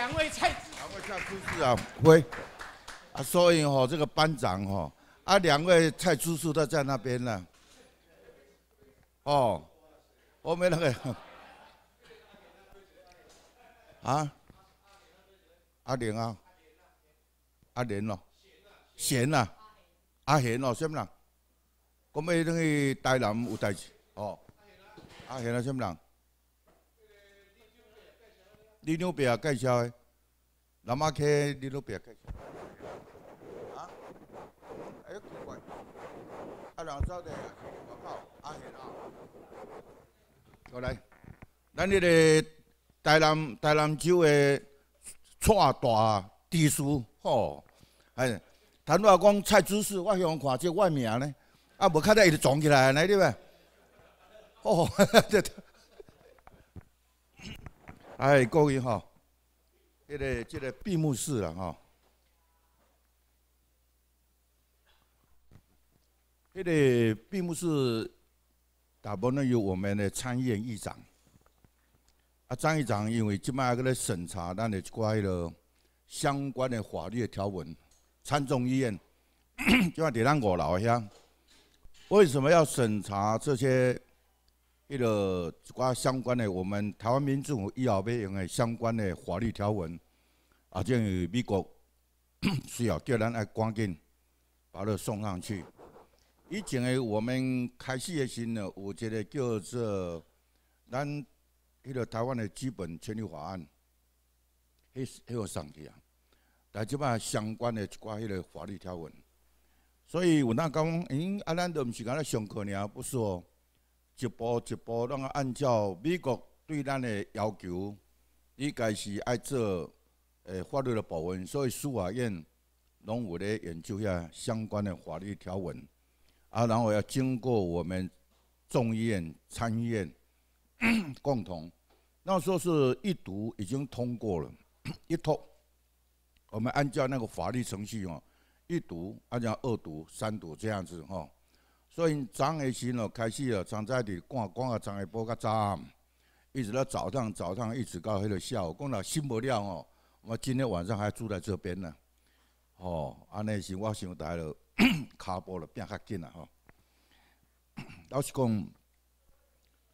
两位蔡叔啊，喂，啊，所以吼这个班长吼，啊，两位蔡叔叔都在那边了，哦，我没那个，啊，阿莲啊，阿莲咯，贤呐，阿贤咯，什么人？我们那个台南有代志哦，阿贤啊，什么人？你那边介绍的，南马开你那边介绍，啊？哎，奇怪，啊，人走的，我靠，阿现啊。过来，咱这个台南台南州的创大地书吼，哎，谈话讲蔡知识，我向看这外名呢，啊，无看到伊就藏起来，你知未？哦，哈 哈哎，各位哈，迄个即个闭幕式啦哈，迄个闭幕式大部分由我们的参议院议长，啊张议长因为今摆个来审查咱的关于了相关的法律条文，参众议院就摆伫咱五老乡为什么要审查这些？迄个一寡相关的，我们台湾民众以后要用的相关的法律条文，啊，正于美国 需要叫咱来赶紧把它送上去。以前的我们开始的时呢，有一个叫做咱迄个台湾的基本权利法案，迄迄个上去啊，但即摆相关的一寡迄个法律条文，所以我那讲，因阿咱都毋是讲咧上课了，不是哦。一步一步，咱按照美国对咱的要求，应该是爱做诶法律的部分，所以司法院拢有咧研究下相关的法律条文，啊，然后要经过我们众议院、参议院共同，那时候是一读已经通过了，一通，我们按照那个法律程序哦，一读，按照二读、三读这样子吼。所以昨的时候开始哦，昨在伫赶赶啊涨一波个早，一直到早上早上一直到迄个下午，讲了新不了哦。我今天晚上还住在这边呢。哦，安尼是我想大了，骹 步了变较紧啦吼。老实讲，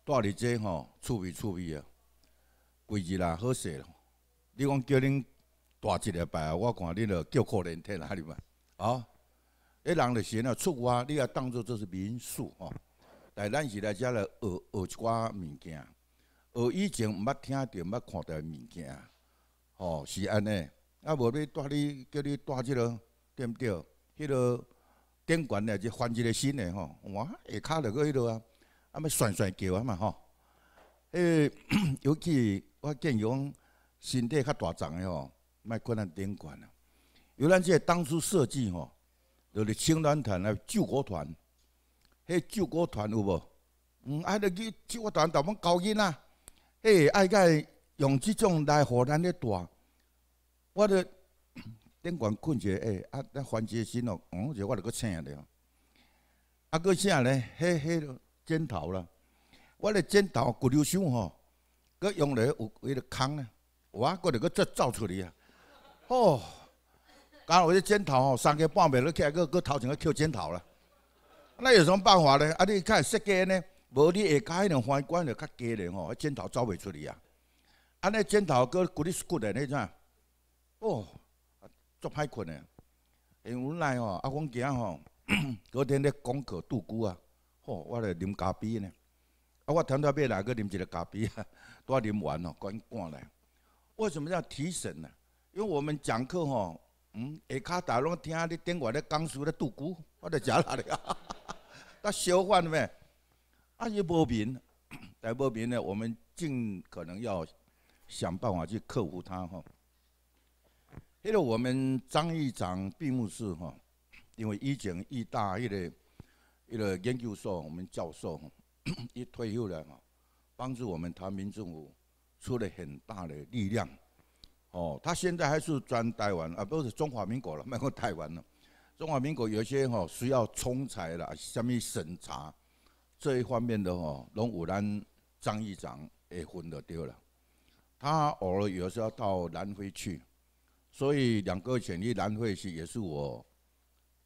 大日子吼，趣味趣味啊，规日啦好势咯。你讲叫恁大一礼拜啊，我看恁了叫可能天啊，你嘛，啊？迄人着先啊，出外你也当做这是民俗吼。来咱是来遮来学学一寡物件，学以前毋捌听着、毋捌看到物件，吼是安尼。啊无你带你叫你带即啰，对毋对？迄啰电管的，就换一个新的吼，我下骹着去迄啰啊，啊咪甩甩旧啊嘛吼。迄 尤其我建议讲，身体较大只的吼，莫困咱电管啊。因为咱即当初设计吼。就是青团团啊，救国团，迄救国团有无？嗯，哎，你救国团大么高音啊？嘿，哎，介用这种来互咱咧带，我咧灯光困一下，哎，啊，再缓解下心哦，嗯，这我咧搁醒了。啊，搁啥咧？迄个枕头啦，我咧枕头骨溜伤吼，搁用咧有迄个坑啊，我啊觉得再造出来啊，哦。假如为只箭头吼，三更半夜了起来，搁搁头前去扣肩头了。那有什么办法呢？啊，你看设计呢？无你下骹迄两开关就较低咧吼，肩头走未出去啊！啊，那肩头搁骨力骨个种啊。哦，足歹困的。因无奈吼，啊，我今吼，隔天咧讲课多孤啊？吼，我来啉咖啡呢，啊，我天到尾来搁啉一个咖啡啊，都啉完咯，紧赶来。为什么要提神呢？因为我们讲课吼。嗯，下骹大拢听你顶话咧，讲说咧独孤，我著吃啦咧。那小患咩？阿是无病，但无病呢，我们尽可能要想办法去克服它哈。还个我们张院长幕式吼，因为以前医大一个一个研究所，我们教授吼，一 退休了吼，帮助我们台民政府出了很大的力量。哦，他现在还是专台湾啊，不是中华民国了，麦 克台湾了。中华民国有些吼需要冲裁啦，什么审查这一方面的吼，拢有咱张议长会分得掉了。他偶尔有时候到南非去，所以两个前去南非去也是我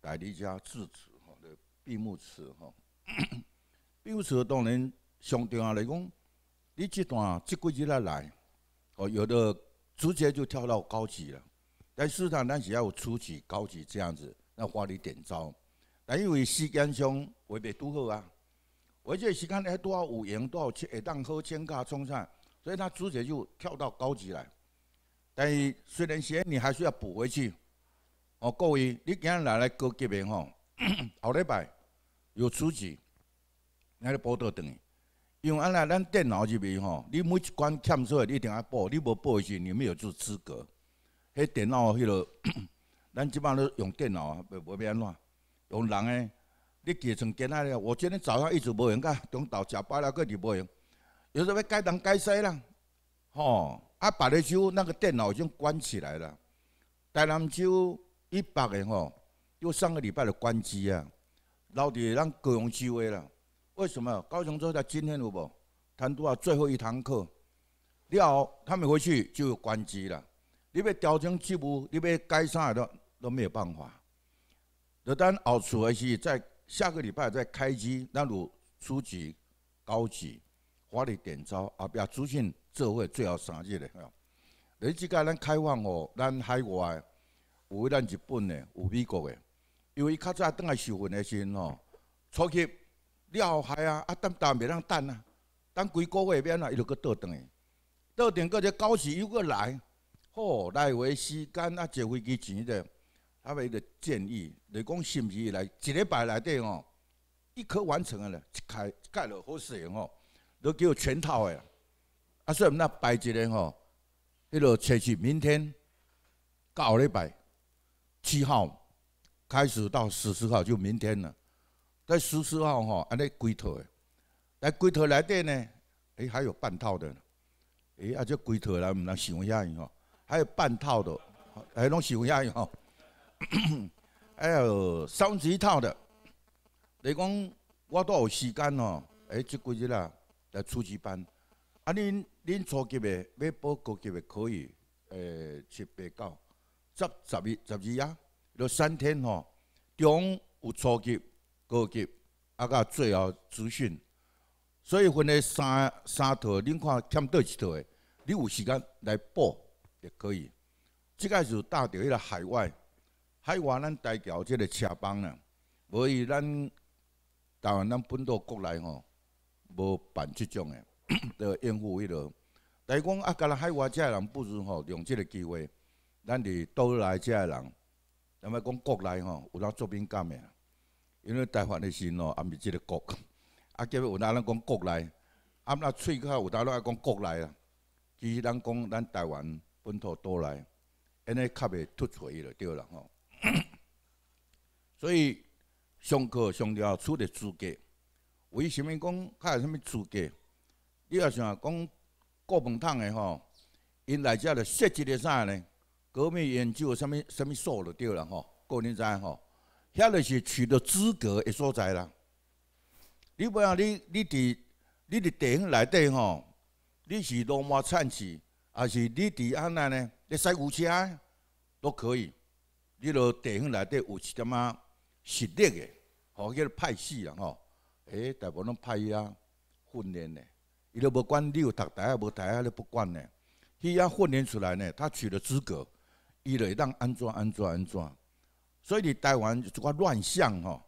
来你家致辞哈的闭幕词哈。闭幕词当然相对阿来讲，你这段这几日来来哦有的。直接就跳到高级了，但市场上，咱只要初级、高级这样子那花你点招，但因为时间上未必拄好啊，而且时间还多少有闲，多少去会当喝千卡冲上，所以他直接就跳到高级来，但是虽然说你还需要补回去。哦，各位，你今日来来高级面吼，后礼拜有初级，那个报道等你。因为安尼咱电脑入面吼，你每一关欠出来，你定爱报，你无报是你没有做资格？迄电脑迄落，咱即般都用电脑啊，袂袂变安怎？用人诶，你记从今仔日，我今天早上一直无用，甲中昼食饱了过就无用。有时要改东改西啦？吼，啊白内障那个电脑已经关起来了。台南州一百个吼，又上个礼拜就关机啊，老伫咱高雄州诶啦。为什么高雄州在今天有无？谈到少最后一堂课？你好，他们回去就关机了。你要调整职务，你要改啥都都没有办法。就等后出的是，在下个礼拜再开机。那如初级、高级、华丽点招啊，不要出现这后最后三日你即且，咱开放哦，咱海外有咱日本的，有美国的，因为较早等来收分的时候哦，初级。了嗨啊！啊，等等袂当等啊，等几个月变啊，伊就阁倒转去，倒转过只，到时又阁来。好，来回时间啊，坐飞机钱的，他们得建议，就讲是至是来一礼拜内底哦，一可完成了咧，开盖了好省哦，都叫全套诶。啊，虽然那摆一日吼，迄个找是明天，到礼拜七号开始到十四号就明天了。来十四号吼，安尼规套的，来规套来底呢？哎，还有半套的。哎，啊，这规套人毋能想遐样吼，还有半套的，还拢想遐样吼。还有三分之一套的，你讲我都有时间哦。哎，即几日啊来初级班，啊，恁恁初级的要报高级的可以，哎，七八九，十十二十二啊，就三天吼，中有初级。高级，啊！到最后资讯，所以分咧三三套，恁看欠倒一套？你有时间来报也可以。即个就搭着迄个海外，海外咱代桥即个车帮呢。无以咱台湾咱本土国内吼，无办即种的，都应付迄落。但是讲啊，甲咱海外遮人不如吼用即个机会，咱伫岛内遮些人，因要讲国内吼有啦作品加的，因为台湾的先也阿咪即个国，啊，结尾有若人讲国内，阿毋那喙口有叨落爱讲国内啊。其实咱讲咱台湾本土多来，安尼较袂突去了，对啦吼。所以上课上了，出的资格，为什么讲有啥物资格？你若想讲国朋堂的吼，因来遮了设一的啥呢？革命研究啥物啥物数就对啦吼，个人知吼。遐就是取得资格的所在啦。你不要你，你伫你伫地方内底吼，你是罗马参旗，还是你伫安内呢？你使牛车都可以。你落地方内底有一点仔实力的，吼，叫做派系啦吼，哎，大部分派啊训练的，伊著无管你有读台啊无台啊，你不管呢。伊啊训练出来呢，他取得资格，伊就当安怎安怎安怎所以伫台湾这个乱象吼，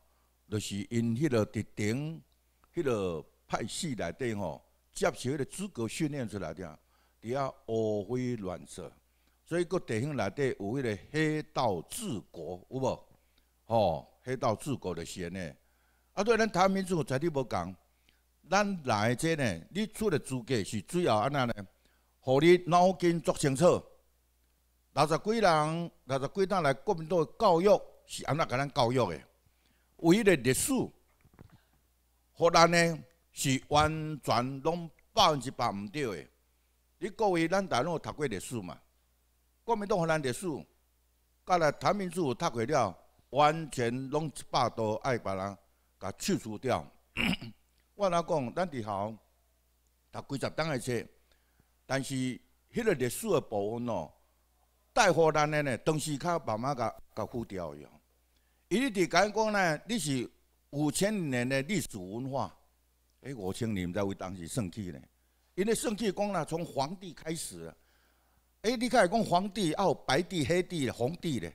就是因迄个敌顶迄个派系内底吼，接受迄个资格训练出来的，伫遐乌飞乱说。所以国地方内底有迄个黑道治国，有无？吼，黑道治国的先呢。啊，对咱咱湾民主，绝对无讲。咱来这呢，你出的资格是主要安那呢？互你脑筋作清楚？六十几人，六十几单来国民党教育是安怎甲咱教育诶？唯一个历史，互咱呢是完全拢百分之百唔对诶。你各位咱大陆读过历史嘛？国民党互咱历史，甲来台民主读过了，完全拢一百度爱别人甲去除掉。我哪讲咱伫校读几十单的册，但是迄个历史的部分哦。带货单的呢，当时靠爸妈搞搞副业哦。伊你伫讲讲呢，你是五千年的历史文化，哎，五千年在为当时圣帝呢。因为圣帝讲啦，从皇帝开始。诶、哎，你看讲皇帝，啊，有白帝、黑帝、黄帝嘞，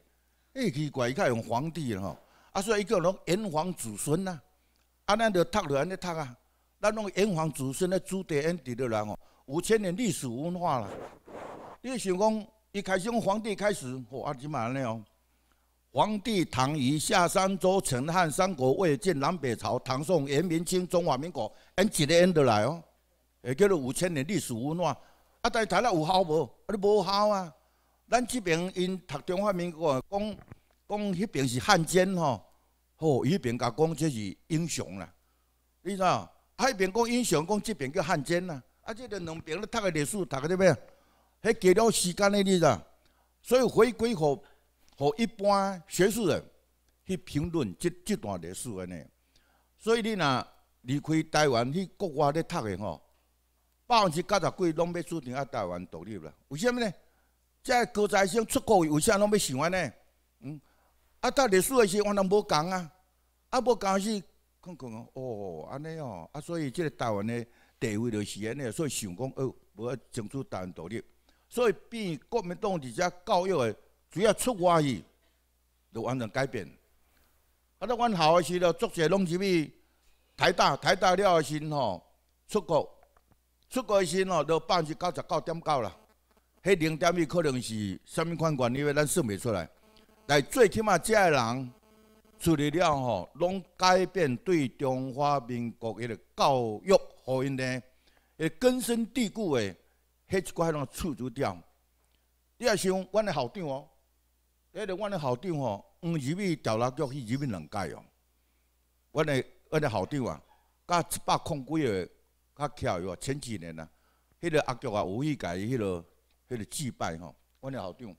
哎，奇怪，伊靠用皇帝吼，啊，所以伊叫侬炎黄子孙呐。啊，咱就读就安尼读啊，咱侬炎黄子孙咧，朱棣、安伫的人哦，五千年历史文化啦。你想讲？开从皇帝开始，啊，阿几安咧哦！皇帝唐虞夏商周秦汉三国魏晋南北朝唐宋元明清中华民国，n 一个 N 得来哦，诶，叫做五千年历史文化。啊，但睇了有效无？啊，你无效啊！咱这边因读中华民国啊，讲讲迄边是汉奸吼，哦，迄边甲讲这是英雄啦。你知哦？迄边讲英雄，讲这边叫汉奸啦。啊，即个两边咧读的历史，读个做咩迄给了时间你知子，所以回归互互一般学术人去评论即即段历史安呢。所以你若离开台湾去国外咧读的吼，百分之九十几拢要注定啊台湾独立啦。为什么呢？即高材生出国为啥拢要喜欢呢？嗯，啊读历史的时，我拢无讲啊，啊无讲是看看哦，安尼哦，啊所以即个台湾的地位就是安尼，所以想讲哦，我要争取台湾独立。所以，变国民党伫遮教育诶，主要出外去，就完全改变。啊！咧，阮校诶时阵，作者拢是去台大，台大了诶时吼，出国，出国诶时吼，就百分之九十九点九啦。迄零点一可能是啥物款原因，咱算袂出来。但最起码，遮个人处理了吼，拢改变对中华民国诶教育互因呢？诶，根深蒂固诶。迄一迄种厝租店，你也是阮的校长哦。迄个阮的校长哦，黄日去调来局去日美两届哦。阮的阮的校长啊，甲一百空几个较巧哟，前几年啊，迄个阿局啊无去伊迄个迄个祭拜吼。阮的校长，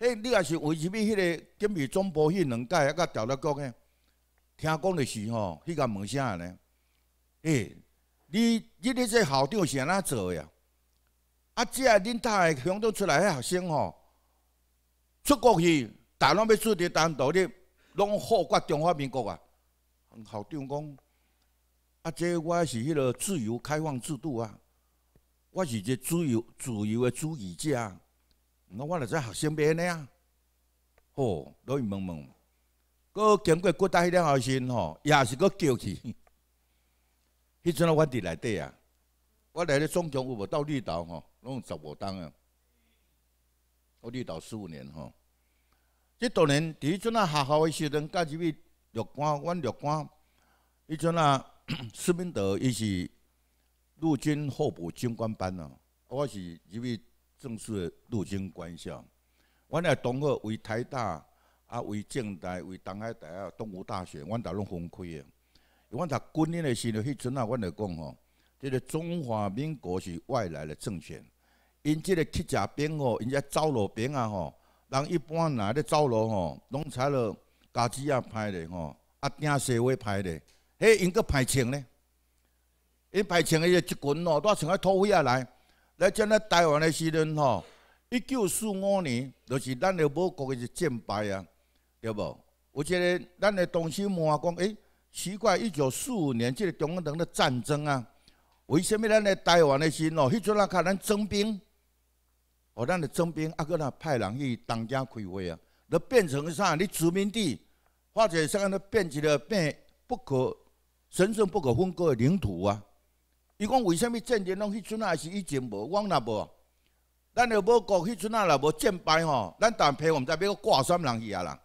迄你也是为甚物迄个金备总部迄两届啊甲调来局个？听讲的是吼，迄个问啥呢？呢。哎，你你你这校长是安怎做个啊？啊！即个恁大个乡港出来，遐学生吼，出国去，大拢要树立单独的，拢好过中华民国啊！校长讲，啊，即我是迄个自由开放制度啊，我是一个自由自由的主义者。那我来在学生安尼啊。哦，落去懵懵。过经过过大，迄个学生吼，也是过叫去。迄阵我伫内底啊，我来咧总江有无到绿岛吼？拢十五当啊！我历导十五年吼。当然，年，底阵啊，学校的时阵，甲几位绿官，阮绿官，迄阵啊，施 明德伊是陆军候补军官班哦。我是一位正式的陆军官校。阮的同学为台大，啊为政大，为东海大学，东吴大学，阮都拢分开的。伊读军咧的时阵，迄阵啊，阮就讲吼，即个中华民国是外来的政权。因即个乞食兵哦，因遮走路兵啊吼，人一般若咧走路吼，拢采了家己啊歹咧吼，啊，惊西也歹咧，嘿，因个歹穿呢，因歹穿迄个一群哦，都穿个土匪啊来，来将咧台湾的时阵吼，一九四五年，就是咱的母国个战败啊，对无？有个咱的东西摸下讲，诶奇怪，一九四五年即个中国人个战争啊，为甚物咱的台湾的时阵哦，迄阵啊靠咱征兵？哦，咱你征兵，啊，搁那派人去当家开会啊，都变成啥？你殖民地，或者啥那变成了变不可神圣不可分割的领土啊！伊讲为什么战争拢去阵啊是以前无，往那无。咱若无搞去阵啊若无战败吼，咱单陪我们在别个挂山人去啊啦。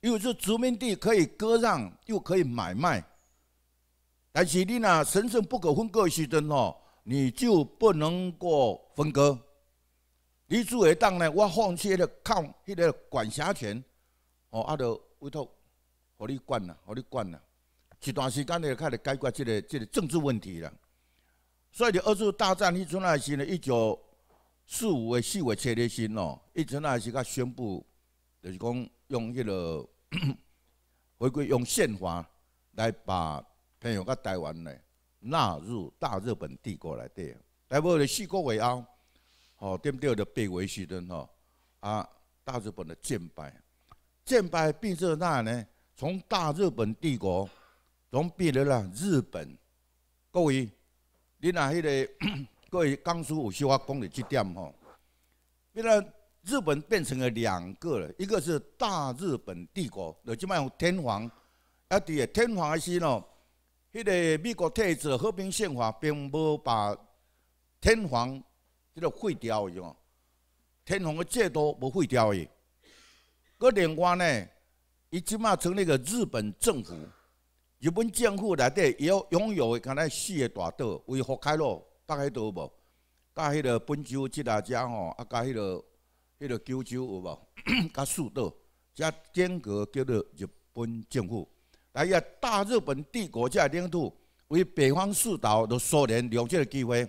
又是殖民地可以割让，又可以买卖，但是你那神圣不可分割的时争吼，你就不能够分割。李主会当呢，我放弃迄个抗，迄个管辖权，哦，啊，着委托，互你管啦，互你管啦。一段时间呢，开始解决这个这个政治问题啦。所以，二次大战迄出来时呢，一九四五的四月七日时哦，迄出来时佮宣布，就是讲用迄个 回归用宪法来把朋友佮台湾呢纳入大日本帝国来对，来，无你四国五澳。哦，点对的被维系的吼啊，大日本的战败，战败变成哪呢？从大日本帝国，从变成了日本。各位，你那迄个各位，刚叔有小话讲的这点吼，变了日本变成了两个了，一个是大日本帝国，就即卖有天皇，啊，伫个天皇还是喏，迄个美国特制和平宪法，并无把天皇。迄个废掉个哦，天皇的制度无废掉的。个另外呢，伊即摆成了个日本政府。日本政府内底也拥有个，像咱四个大岛，为福开洛大概都有无？甲迄个本州即大只吼，啊甲迄个迄个九州有无？甲四岛，遮间隔叫做日本政府。来呀，大日本帝国遮领土，为北方四岛，就苏联留这个机会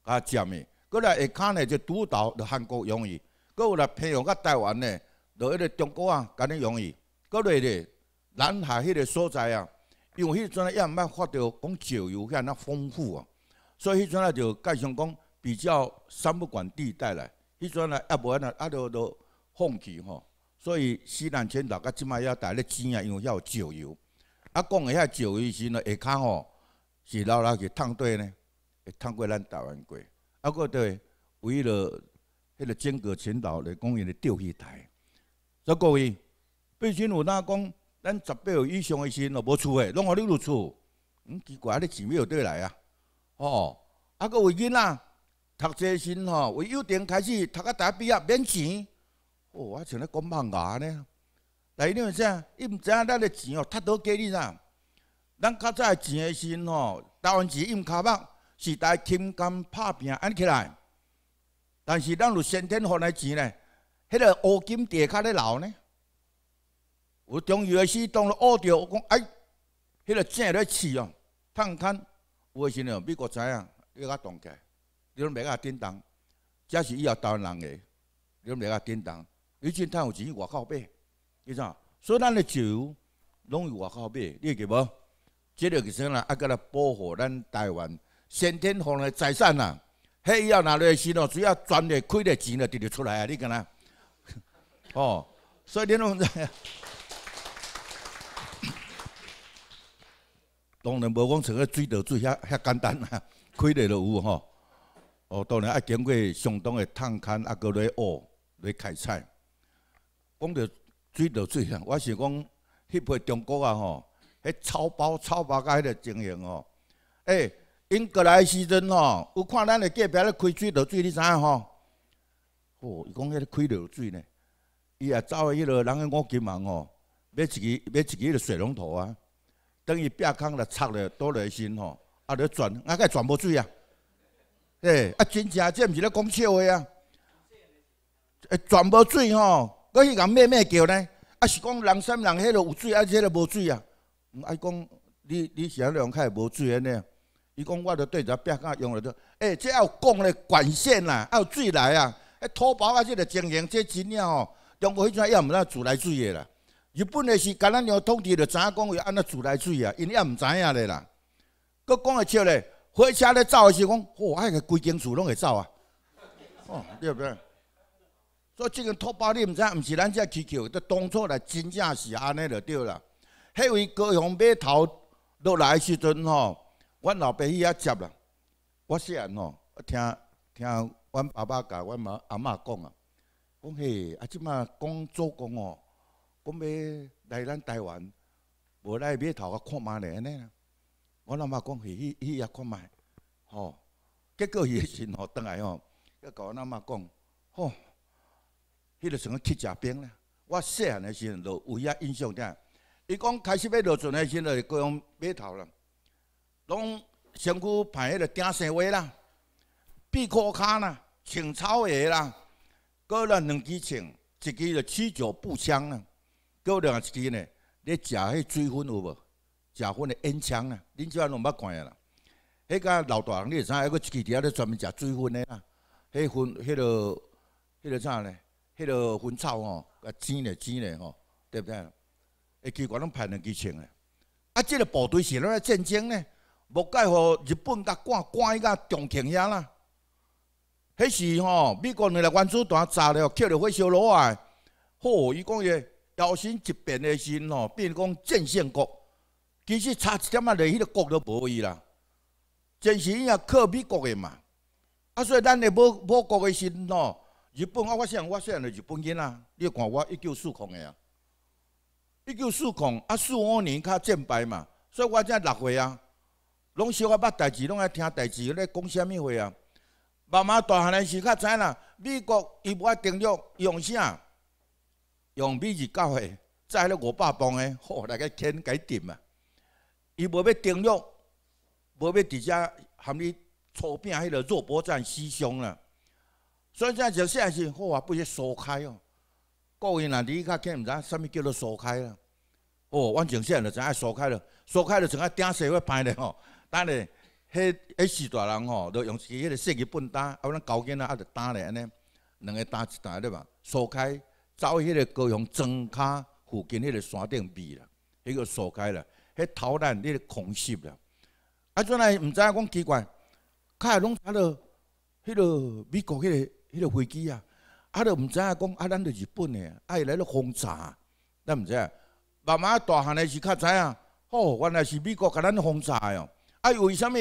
啊占个。过来下骹呢，就主导着韩国用伊；，搁有来偏向甲台湾呢，就迄个中国啊，甲你用伊。国内呢，南下迄个所在啊，因为迄阵啊也毋捌发着讲石油遐那丰富啊，所以迄阵啊就介上讲比较三不管地带来，迄阵啊也安啊，啊都都放弃吼。所以西南群岛甲即卖要大咧钱啊，因为要石油。啊，讲个遐石油是呢下骹吼，是老老去烫底呢，会烫过咱台湾过。啊，个对，为了迄个金阁群岛来公园来钓鱼台，所以各位，毕竟有哪讲，咱十八岁以上的钱哦无厝的，拢互你入厝，嗯，奇怪，你钱要倒来啊？哦，啊个为囡仔读这钱吼，为幼童开始读到大学毕业免钱，哦，我像咧讲梦牙咧，但是你为啥？伊毋知影咱的钱哦，太多给你啦，咱较早钱的钱吼，台湾钱用卡包。是代金钢拍拼安起来，但是咱有先天下来钱呢？迄个乌金地加咧老呢？有中于开始当了乌掉，我讲哎，迄个正咧钱哦！探看，为什呢？美国仔啊，你阿懂个？你讲甲阿叮动？真是伊台湾人个？你讲甲阿叮动？以前趁有钱，外口买，你知？所以咱的酒拢有外口买，你记无？这个是是啦，啊，个来保护咱台湾。先天福来财产啊，嘿，以后拿来死咯，只要赚的亏的钱就滴滴出来啊！你讲呐？哦，所以你讲，当然无讲像个水稻水遐遐简单啊，亏的都有吼。哦，当然要经过相当的探勘啊，各类挖来开采。讲到水稻水啊，我是讲，迄批中国啊吼，迄草包、草包个迄个精神吼，哎。因过来时阵吼，有看咱的隔壁咧开水落水，你知影吼？哦，伊讲迄个开落水呢，伊也走去迄落人个五金行吼，买一支买一支迄个水龙头啊，等于壁空来插咧倒落去先吼，啊，了转啊，个转无水啊，嘿，啊，真正即毋是咧讲笑话啊，转无水吼，搁去共咩咩叫呢？啊，是讲人山人海落有水，啊，迄落无水啊？啊，讲你你遐两块无水安尼？伊讲，我著对只壁仔用了着。哎，即还有供嘞，管线啦，还有水来啊。哎，土包啊，即个经营，即真正吼，中国迄阵也毋知自来水个啦。日本个是，干咱两通电着，知影讲？要安那自来水啊？因也毋知影嘞啦。搁讲个笑嘞，火车咧走个时讲，哇，迄个规间厝拢会走啊。哦，对不对？所以即个土包你毋知，毋是咱遮祈求，得当初来真正是安尼就对啦。迄位高雄码头落来时阵吼。阮老爸伊也接啦，我细汉哦，听听阮爸爸甲阮妈阿嬷讲啊，讲嘿，啊即马讲做工哦，讲要来咱台湾，无来码头啊看卖咧安尼阮我阿妈讲去去伊也看卖，吼，结果伊是喏，倒来哦，甲甲阮阿嬷讲，吼，迄个时阵去食冰咧，我细汉诶时阵就有影印象听，伊讲开始要落船诶时阵，就过码头啦。拢身躯排迄个生鞋啦，闭裤骹啦，穿草鞋啦，各了两支枪，一支着七九步枪啦，外一支呢，咧食迄水粉有无？食粉的烟枪啊，恁即下拢毋捌看个啦。迄个老大人你会知，还佫一支伫遐咧专门食水粉的啦。迄粉，迄个迄个啥啊呢？迄个粉草吼，甲煎咧煎咧吼，对不对？会支管拢排两支枪个。啊，即个部队是来战争呢？无解，乎日本佮赶赶去个重庆遐啦，迄时吼美国来原子弹炸了，捡着火烧落来，吼伊讲个摇身一变的身吼，变讲战线国，其实差一点仔的迄个国都无伊啦，战线伊也靠美国的嘛，啊所以咱的某某国的身咯，日本我我想我想的日本人啦，你看我一九四空个啊，一九四空啊四五年较战败嘛，所以我才六岁啊。拢小可捌代志，拢爱听代志，咧讲啥物话啊？妈妈大汉诶时较知啦，美国伊无爱登陆，用啥？用美日教的，载了五百磅的，好来家添改点啊！伊无要登陆，无要直接含你操变迄落弱搏战思想啦。所以现在就现在是好啊，不如疏开哦。各位呐，你较听毋知啥物叫做疏开啦？哦，万景线就真爱疏开了，疏开了就爱顶西要歹咧吼。啊咧，迄迄时大人吼，著用起迄个设计本打，啊，咱高跟啊，啊著打咧，安尼两个打一台对吧？锁开，走迄个高雄庄卡附近迄个山顶避啦，迄个锁开啦，迄逃难迄个空隙啦。啊，阵来毋知影讲奇怪，卡拢啊着迄个美国迄个迄个飞机啊，啊著毋知影讲啊，咱著日本诶，啊伊来咧轰炸，咱毋知。慢慢大汉诶时较知影，哦，原来是美国甲咱轰炸哦。啊，为什么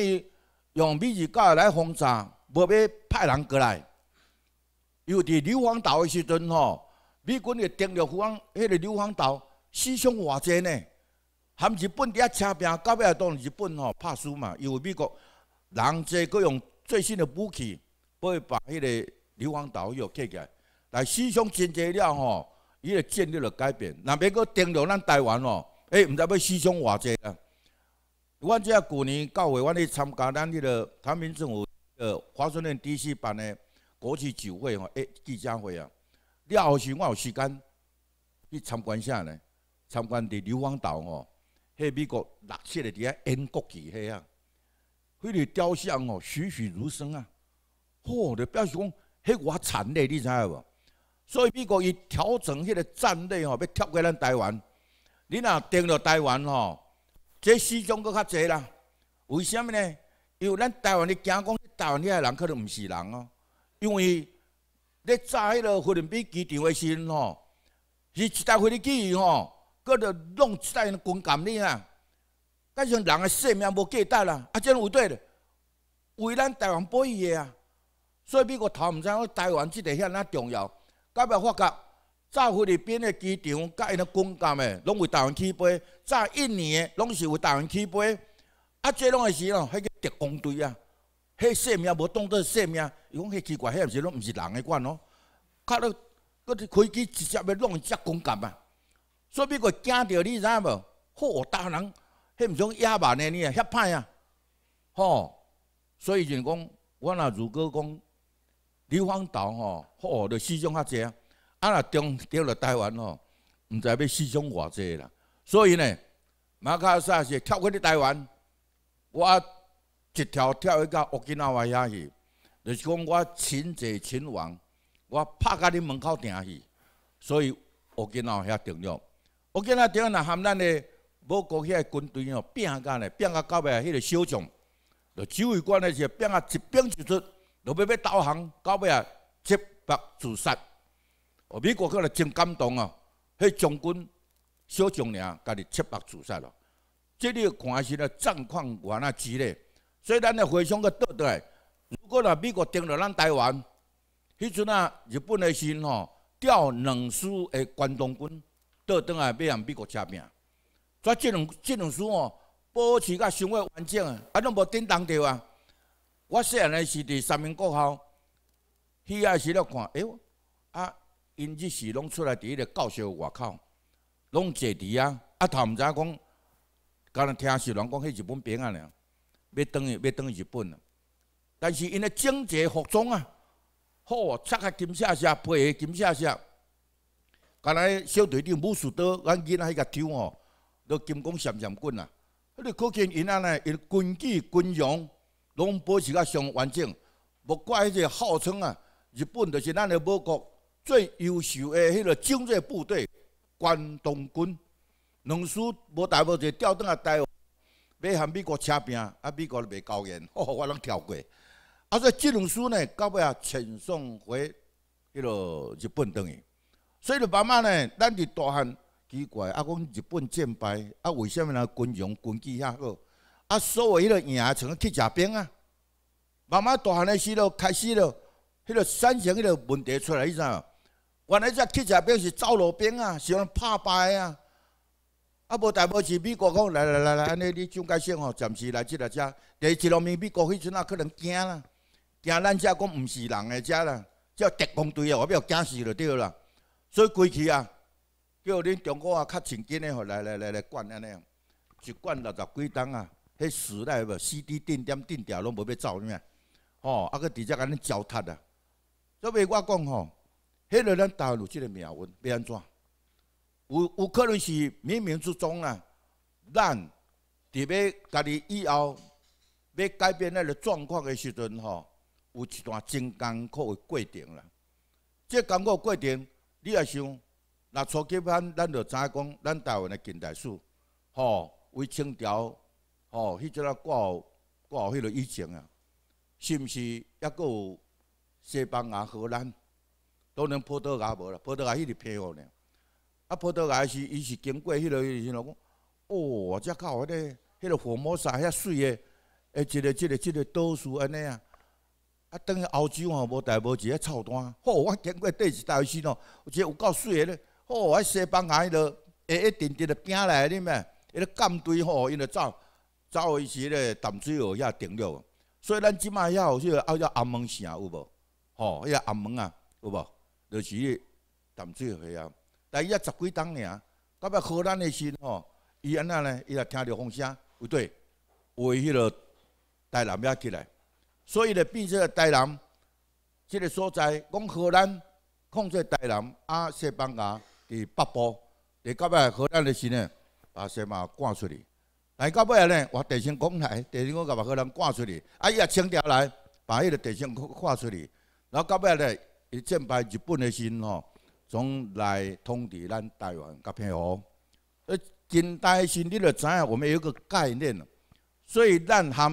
用美日过来轰炸？无要派人过来？又在硫磺岛的时阵吼，美军的登陆硫磺，迄个硫磺岛死伤偌济呢？含日本伫遐车兵，到尾也当日本吼拍输嘛。因为美国人侪佫用最新的武器，会把迄个硫磺岛又克起来。但死伤真济了吼，伊的战略就改变。若要佫登陆咱台湾哦，哎，毋知要死伤偌济啦。我只旧年九月，我去参加咱迄个台民政府呃华盛顿 D.C. 办的国际酒会吼，诶，记者会啊。了后时我有时间去参观下呢？参观伫硫磺岛吼，迄美国绿色的伫遐英国旗嘿啊，迄个雕像哦栩栩如生啊，吼，就表示讲迄个惨咧，你知影无？所以美国伊调整迄个战略吼，要跳过咱台湾，你若盯著台湾吼。这四种搁较侪啦，为什么呢？因为咱台湾的，惊讲台湾遐人可能毋是人哦，因为咧炸迄个菲律宾机场的时阵吼，伊一台批的军人吼，搁着弄一台军舰哩啊，加上人的性命无价值啦，啊真有对的，为咱台湾保义的啊，所以美国头毋知影台湾即个遐哪重要，到尾发觉。早菲律宾的机场，甲因的军舰，的，拢为台湾起飞。在印尼，拢是有台湾起飞。啊，这拢是哦，迄个特工队啊，迄性命无当做性命。伊讲迄奇怪，迄毋是拢毋是人诶管哦。看了，搁是开机直接要弄一只军舰啊，所以，我惊着你知影无？好大人，迄是讲野蛮诶，你啊，遐歹啊。吼，所以就讲，我若如果讲，硫磺岛吼，好着牺牲较济。啊，若中到了台湾哦，毋知要死伤偌济啦。所以呢，马卡萨是跳过你台湾，我一条跳去到奥金纳瓦亚去，就是讲我擒贼擒王，我拍到你门口定去。所以奥金纳瓦重要。奥金纳顶若含咱的某国遐军队哦，拼啊干嘞，拼啊到尾啊，迄个小将，就指挥官嘞，是拼啊一兵一出，路尾要投降，到尾啊，切腹自杀。美国看了真感动哦！迄将军小将领家己切腹自杀喽。这你看是咧战况原啊激烈，所以咱个回响个倒倒来。如果若美国盯着咱台湾，迄阵啊，日本的心吼调两师诶，关东军倒倒来要让美国吃命。跩这两这两师哦，保持个相对完整，啊，拢无叮动着啊。我细个是伫三民国校，迄啊时咧看，哎哟啊！因日时拢出来伫迄个教室外口，拢坐伫啊，啊头毋知影讲，敢若听是人讲，迄日本兵啊，尔要当去要当去日本啊。但是因个整齐服装啊，好，插个金项链，配个金项链，敢若小队长武术刀，咱囝啊迄个刀吼，都金光闪闪滚啊。迄个可见因安尼因军纪军容拢保持较上完整，无怪迄个号称啊，日本就是咱个母国。最优秀的迄个精锐部队关东军，两师无大无侪调转来台湾，要和美国车兵，啊，美国袂未够严，我拢跳过。啊，所以即两书呢，到尾啊遣送回迄个日本倒去。所以就妈慢呢，咱伫大汉奇怪啊，讲日本战败，啊，为什物呢？军容军纪遐好？啊，所有迄个硬成铁食兵啊，慢妈大汉的时候开始了。迄个三型迄个问题出来，你知无？原来只乞食兵是走路兵啊，是讲拍牌啊，啊无代无是美国讲来来来来，安尼你蒋介石吼，暂时来即个遮，第二农民美国迄阵啊可能惊啦，惊咱遮讲毋是人诶遮啦，叫特工队啊，我不要惊死就对啦。所以归去啊，叫恁中国啊较勤紧诶，吼来来来来管安尼，一管六十几栋啊，迄时代无 CD 定点定条拢无要走呢，吼啊搁直接安尼糟蹋啊，所以我讲吼。迄个咱大陆即个命运要安怎？有有可能是冥冥之中啊，咱伫要家己以后要改变那个状况的时阵吼，有一段真艰苦的过程啦。这艰苦过程，你也想，那初级班咱就怎讲？咱台湾的近代史，吼，为清朝，吼，迄种个国挂号迄个疫情啊，是毋是抑阁有西班牙、荷兰？当然葡萄牙无啦，葡萄牙迄个偏肤呢。啊，葡萄牙是伊是经过迄落伊先讲，哦，只靠迄个，迄个佛山沙遐水个，诶，一个、一个、一个岛屿安尼啊。啊，等于澳洲吼无大无一个草滩，吼，我经过第一次时讲，有只有够水个咧，吼，啊，西班牙迄落，一一点点著冰来，你咩？迄个舰队吼，因著走，走维时咧淡水河遐停陆。所以咱即卖遐有迄个澳洲阿门城有无？吼，迄个阿门啊，有无？就是淡水河啊，但伊也十几档尔。到尾荷兰的时吼，伊安那呢？伊也听到风声，有对，为迄个台南遐起来，所以咧变成台南即个所在。讲荷兰控制台南，啊，西班牙伫北部，第到尾荷兰的时呢，把西班牙赶出去。但到尾咧，我电线公台，第二个把荷兰赶出去，啊伊也清调来，把迄个电信赶出去，然后到尾咧。战败日本的时吼，从来通知咱台湾甲配湖。呃，近代心，你著知影，我们有个概念，所以咱含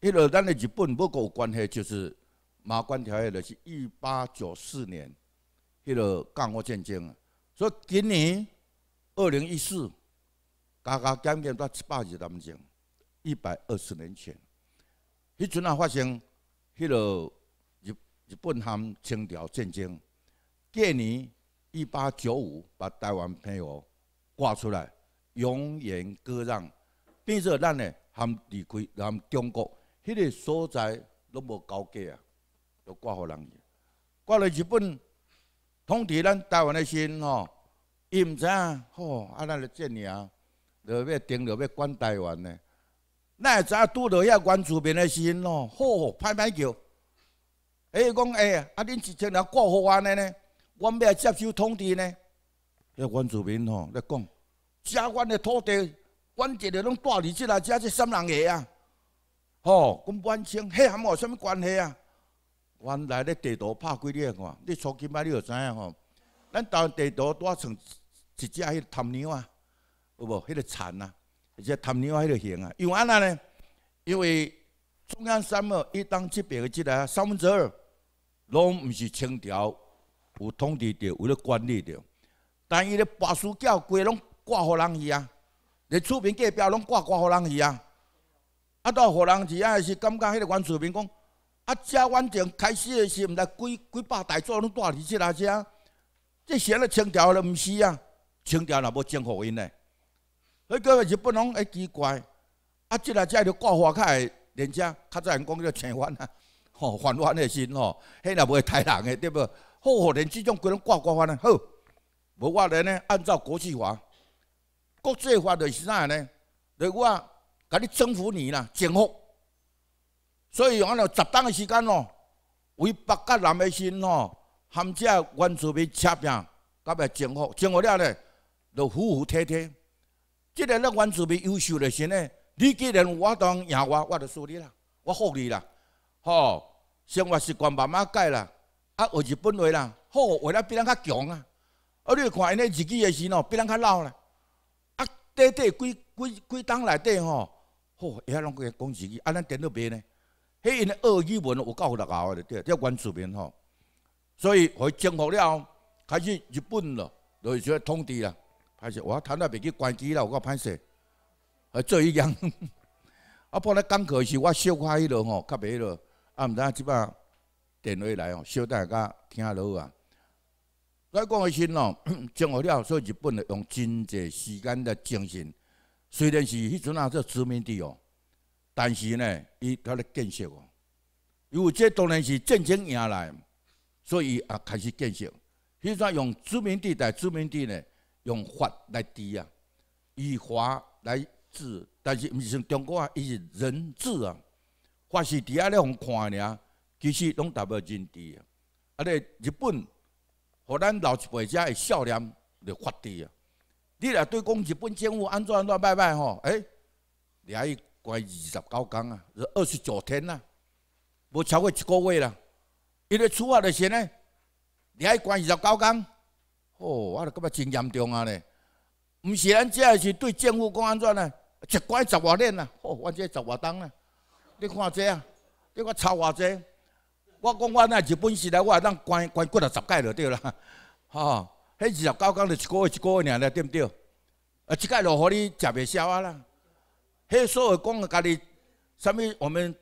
迄落咱诶日本，要过有关系，就是马关条约，就是一八九四年迄落甲午战争。所以今年二零一四，加加减减到一百日当钟，一百二十年前，迄阵啊发生迄落。日本和清朝战争，隔年一八九五把台湾澎湖挂出来，永远割让，变说咱的含离开含中国，迄个所在拢无交接啊，都挂互人去，挂了日本，统治咱台湾的心吼，伊毋知啊，吼，啊咱来占领啊，就要定着要管台湾呢，那会知拄到遐原住民的心咯，吼，拍拍叫。哎，讲哎，啊，恁一千年过好安尼呢？我咪来接受通知呢？迄个原住民吼在讲，遮阮的土地，阮一日拢带伫出来，遮是山人个啊！吼，讲万清，迄含无什么关系啊？原来咧地图拍几日看，你初期摆你就知影吼。咱台湾地图带成一只迄个探鸟啊，有无？迄个蚕啊，或者探鸟迄个形啊。用安那呢？因为中央山脉一当七百个积啦，三分之二。拢毋是清朝有统治着，有咧管理着。但伊咧跋树叫过，拢挂乎人去啊！连厝边计壁拢挂挂乎人去啊！啊都乎人去啊！是感觉迄个原住民讲，啊，遮反正开始是毋知几几百代做拢住伫即啊遮，即写咧清朝咧毋是啊，清朝若要征服因嘞？迄个日本拢会奇怪，啊，即来遮就挂花较会连遮较早人讲叫清番啊。吼，弯弯的心吼，迄若袂会人诶，对不？吼，连即种鬼拢挂挂翻，好，无我咧呢？按照国际法，国际法就是啥呢？就是我甲你征服你啦，征服。所以用尼十天的时间哦，为北甲南的心哦，含遮原住民吃饼，甲袂征服，征服了呢，就服服帖帖。即个咧原住民优秀嘅心呢，你既然有我当赢我，我就输你啦，我服你啦，吼。生活习惯慢慢改啦，啊学日本话啦，好，为了比人较强啊，啊你看因咧日己的时喏比人较老啦，啊短短几几几栋内底吼，吼一下拢在讲日语，啊咱点到别呢，嘿因学语文有够难教啊，对不对？要关注面吼，所以互伊征服了，开始日本咯，就是说统治啦，拍摄我谈到别去关机啦，我个拍摄，啊这一样，啊本来讲课时我小可迄落吼，较袂迄落。啊，毋知影即摆电话来哦，小大家听下落啊。我讲个先咯，讲 学了，所以日本用真济时间的精神，虽然是迄阵啊做殖民地哦，但是呢，伊他咧建设哦。因为这当然是战争赢来，所以啊开始建设。迄阵用殖民地在殖民地呢用法来治啊，以法来治，但是毋是像中国啊，伊是人治啊。发是伫遐咧互看尔，其实拢达表认知啊！啊，咧日本，互咱老一辈遮诶少年咧发地啊！你若对讲日本政府安怎安怎拜拜吼，哎，抓伊关二十九天啊，二十九天呐，无超过一个月啦。伊咧处罚咧是呢，抓伊关二十九天，吼，我著感觉真严重啊咧！毋是咱遮是对政府讲安怎呢？一关十偌年啊，吼，即个十偌冬啊。你看这啊，你看差偌济？我讲我那日本时代，我阿当关关几啊十届就对啦，哈，迄二十九公就一个月一个月，嘞，对不对？啊，一届就互你食袂消啊啦。迄所有讲，家己啥物我们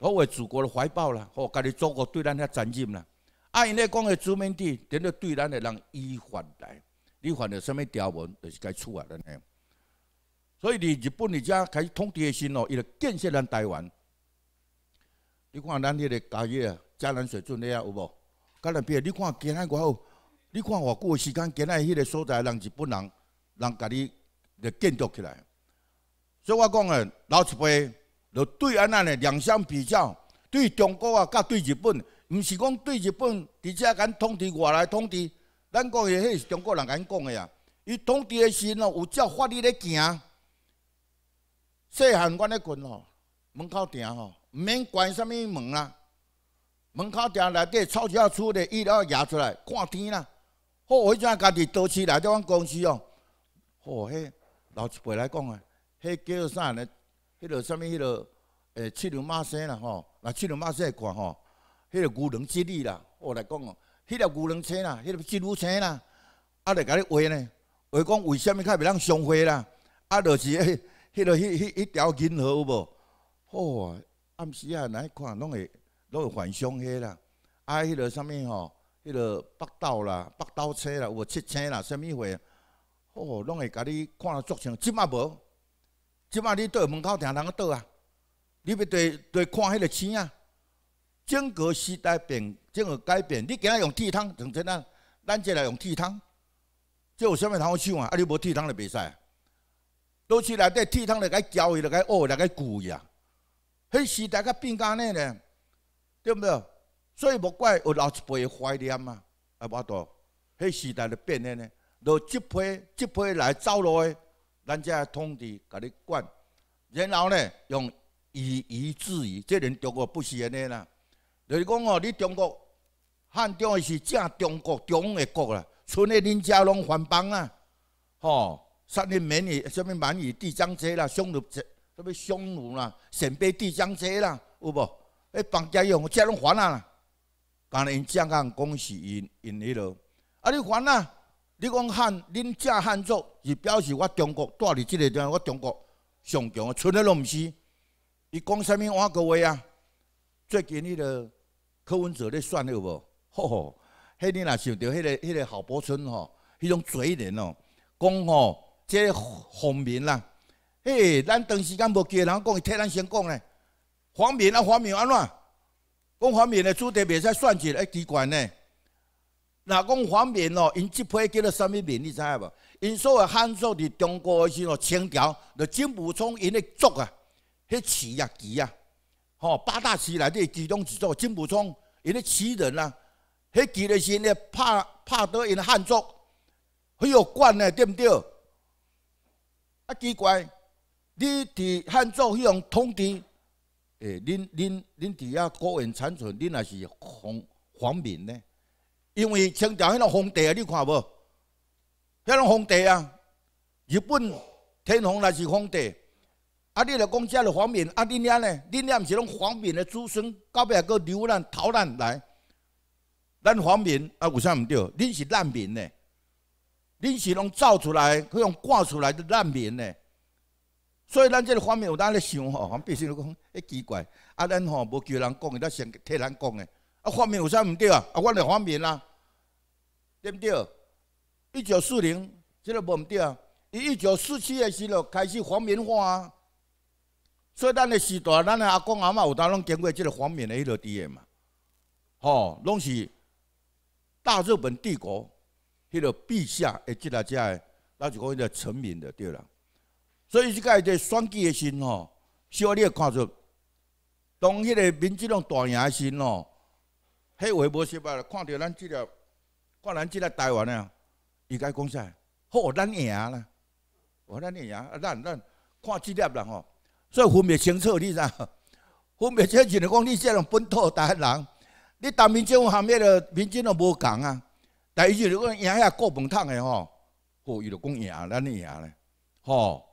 作为祖国的怀抱啦，吼，家己祖国对咱遐残忍啦。啊，因咧讲个殖民地，等于对咱的人依法来，你犯了啥物条文，就是该出来了呢。所以伫日本哩，只开始统治的心哦，伊就建设咱台湾。你看咱迄个家业啊，江南水准的啊，有无？甲人比，你看今仔外有，你看偌久的时间，今仔迄个所在，人日本人，人家你来建筑起来。所以我讲的老一辈就对安那的两相比较，对中国啊，甲对日本，毋是讲对日本，伫接间通知外来通知，咱讲的迄是中国人闲讲的啊。伊通知的时喽，有照法律咧行。细汉阮咧群吼，门口埕吼。毋免关什么门啦，门口定内底臭气啊出伊一了牙出来，看天啦。好，迄正家己倒市内底阮公司哦。哦迄老一辈来讲啊，迄叫啥呢？迄个啥物？迄个诶，七龙马生啦吼，来七龙马生看吼，迄个牛郎织女啦，我来讲哦，迄个牛郎车啦，迄个织女车啦，啊来甲你画呢？画讲为啥物较袂当相会啦？啊，就是迄迄迄迄条银河有无？哦。暗时啊，来看，拢会，拢会幻想个啦，啊，迄个啥物吼，迄个北斗啦，北斗车啦，有无七星啦，啥物货？哦，拢会甲你看足像。即马无，即马你倒门口听人倒啊，你要对对看迄个星啊。整个时代变，整个改变，你今仔用铁桶，从前咱咱即来用铁桶，即有啥物通好抢啊？啊，你无铁桶就袂使啊。老内底得铁通来给教伊，来甲学，来给固呀。迄时代甲变家呢咧，对毋对？所以莫怪有老一辈怀念嘛，啊，巴多。迄时代的变呢咧，就即批即批来走路诶，咱只通知甲你管。然后呢，用以夷制夷，即阵中国不是安尼啦，就是讲哦，你中国汉中是正中国中诶国啦，村诶恁遮拢翻帮啊，吼，啥物闽语、啥物满语、地章节啦，相对。什么匈奴啦、鲜卑、氐羌族啦，有无？诶，房价用遮拢还啦，干因正样讲是因因迄落。啊，你还啦？你讲汉，恁遮汉族是表示我中国住伫即个，地方，我中国上强，剩个拢毋是。伊讲啥物外国话啊？最近迄个柯文哲咧算有无？吼吼，迄你若想到迄个迄个郝柏春吼，迄种嘴脸哦，讲吼，即个方面啦。嘿，咱当时间无见，人讲，伊替咱先讲咧。黄敏啊，黄敏安怎？讲黄敏的主题袂使算计咧，奇怪呢。那讲黄敏哦，因即批叫做啥物名，你知影无？因所谓汉族伫中国的时候，清朝就金武充因的族啊，迄旗啊，旗啊，吼，八大旗内底其中之一座金补充因的旗人啊。迄旗的时呢，拍拍倒因汉族很有官呢，对不对？啊，奇怪。你伫汉族迄种统治，诶，恁恁恁伫遐国延残存，恁也是皇皇民呢？因为清朝迄种皇帝，你看无？迄种皇帝啊，日本天皇也是皇帝。啊，你来讲，遮个皇民，啊，恁遐呢？恁毋是拢皇民的子孙，到壁佫流浪逃难来。咱皇民啊，有啥毋对？恁是难民呢？恁是拢造出来、用赶出来的难民呢？所以咱这个方面有当咧想吼，必须得讲，嘿奇怪，啊咱吼无叫人讲，咱先替咱讲诶。啊，方面有啥毋对啊？啊，阮咧方面啦，对毋对？一九四零，这个无毋对啊。伊一九四七的时候开始方面化啊。所以咱的时代，咱的阿公阿嬷有当拢经过这个方面的迄落地的嘛？吼，拢是大日本帝国迄落陛下诶，即个遮的，咱就讲迄叫臣民的对啦。所以即个双击的信吼，小李也看出，当迄个民众大赢的信吼，迄微无上吧，看到咱即个，看咱即个台湾了，伊该讲啥？好，咱赢了，哦，咱赢了，啊，咱咱看这了人哦，所以分袂清楚，你知？分袂清楚，就讲你这了本土台人，你当民众下面了民众无共啊，但是如果赢下国分汤的吼，好，伊就讲赢了，咱赢了，吼。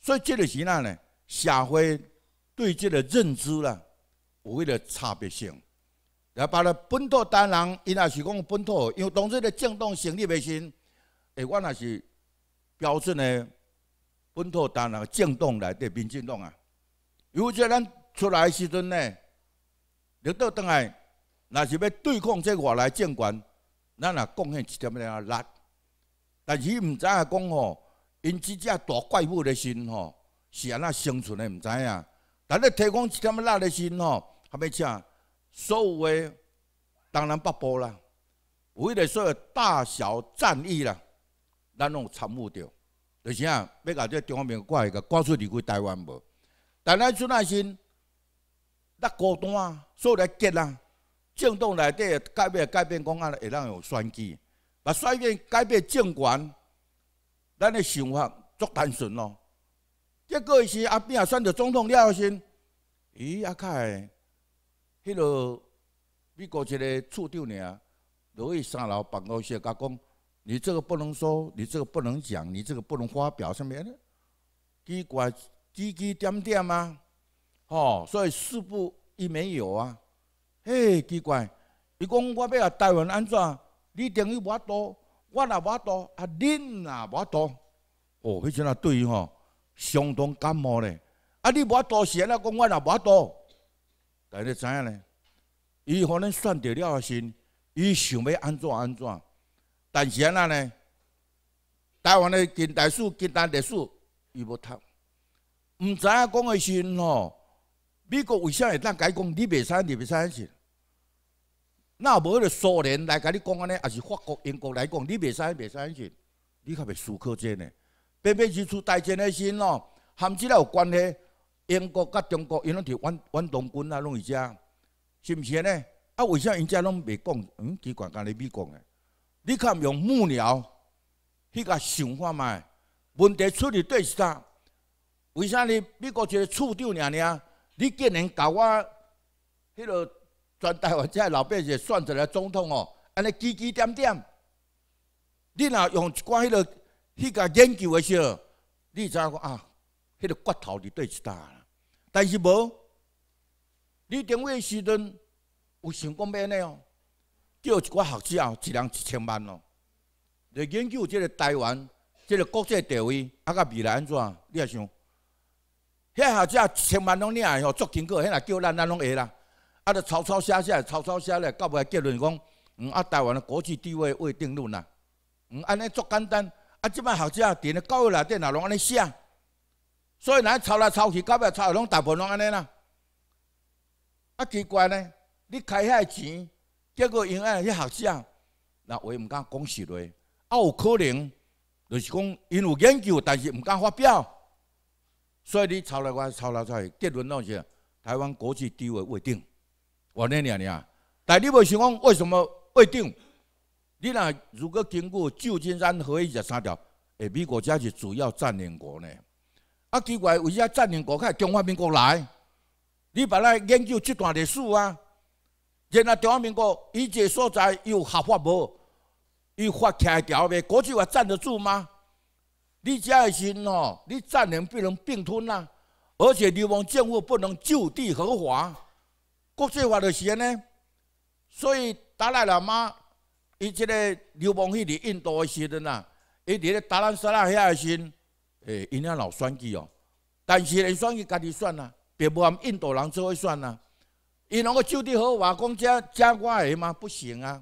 所以，即个时阵呢，社会对即个认知呢，有迄个差别性。然后，把个本土党人，因也是讲本土，因为当时的政党成立未成，诶，我也是标准的本土党人，政党来的民进党啊。尤其咱出来时阵呢，回倒当来，若是要对抗即外来政权，咱也贡献一点仔力。但是，伊唔知系讲吼。因即只大怪物的心吼，是安那生存的，毋知影。但咧提供一点仔辣的心吼，还乜请所有的当然北部啦，为了所有大小战役啦，咱拢参悟着。是啊，要搞个长国，寡个，寡出离开台湾无。但咱出内心，高孤单，所有来结啦。政党内底改变改变讲安，会当有算计，把选变改变政权。咱的想法足单纯咯，结果是阿扁选到总统了先，咦阿凯，迄个美国一个触长呢，罗去三楼办公室甲讲，你这个不能说，你这个不能讲，你这个不能发表什么呢？奇怪指指点点啊，吼，所以事不一没有啊，嘿奇怪，伊讲我要啊台湾安怎，你等于我多。我无不多，啊，恁无不多，哦，迄阵啊，对伊吼，相当感冒咧。啊，你不多是安尼讲，我无不多，但你知影咧，伊可能选对了啊，先，伊想要安怎安怎，但是安那咧，台湾的近代史、近代历史，伊无读，毋知影讲的是吼，美国为啥会当改讲礼拜三、礼拜三先？那无，迄个苏联来甲你讲安尼，也是法国、英国来讲，你袂使、袂使信，你较袂输可鉴诶。偏偏是出大事诶时阵咯，含即个有关系。英国甲中国，因拢伫阮阮东军啊，拢伊遮，是毋是尼啊，为啥因遮拢袂讲？嗯，奇怪，甲你美国诶，你较毋用幕僚迄个想法嘛？问题出伫对啥？为啥你美国一个处长尔尔，你竟然甲我迄个？全台湾只老百姓选出来总统哦，安尼指指点点，你若用一寡迄个、迄个研究诶候，你知影讲啊？迄个骨头伫对一搭啦。但是无，你定位时阵有想过安呢哦？叫一寡学者，一人一千万哦。来研究这个台湾，这个国际地位，啊，甲未来安怎？你也想？遐学者一千万拢领诶哦，足经过，遐若叫咱咱拢会啦。啊！曹操写写，曹操写嘞，到尾结论讲，嗯，啊，台湾的国际地位未定论啊，嗯，安尼足简单。啊，即摆学者伫咧教育内底，也拢安尼写。所以，咱抄来抄去，到尾抄拢大部分拢安尼啦。啊，奇怪呢！你开遐钱，结果因安尼学者，那我唔敢讲实话，啊，有可能就是讲因有研究，但是唔敢发表。所以你抄来我抄来抄去，结论拢是台湾国际地位未定。我那两年啊，但你要想讲为什么未定？你那如果经过旧金山和一十三条，诶，美国家是主要占领国呢。啊，奇怪，为啥占领国还中华民国来？你把来研究这段历史啊，然后中华民国伊切所在又合法无？又发开条呗？国际法站得住吗？你家的心哦，你占领不能并吞啊，而且流亡政府不能就地合法。国际化的时安呢，所以达赖喇嘛伊即个刘邦去印度的时候啊，伊咧达兰萨拉遐的时，诶，伊遐老选举哦，但是伊选举家己选啊，别无印度人做伊选啊。伊两个就地好话，讲遮遮我诶嘛不行啊！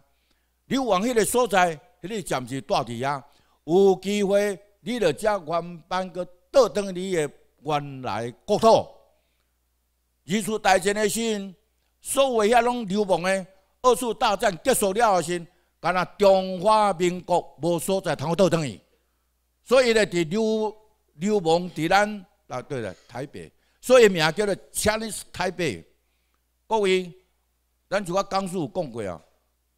刘邦迄个所在，迄个暂时住伫啊，有机会你著遮原班个倒去，你个原来国土。如此大阵的心。所谓遐拢流亡诶，二次大战结束了后先，干那中华民国无所在通倒倒去，所以咧伫流流亡伫咱啊对了台北，所以名叫做 Chinese 台北。各位，咱就我江苏讲过啊，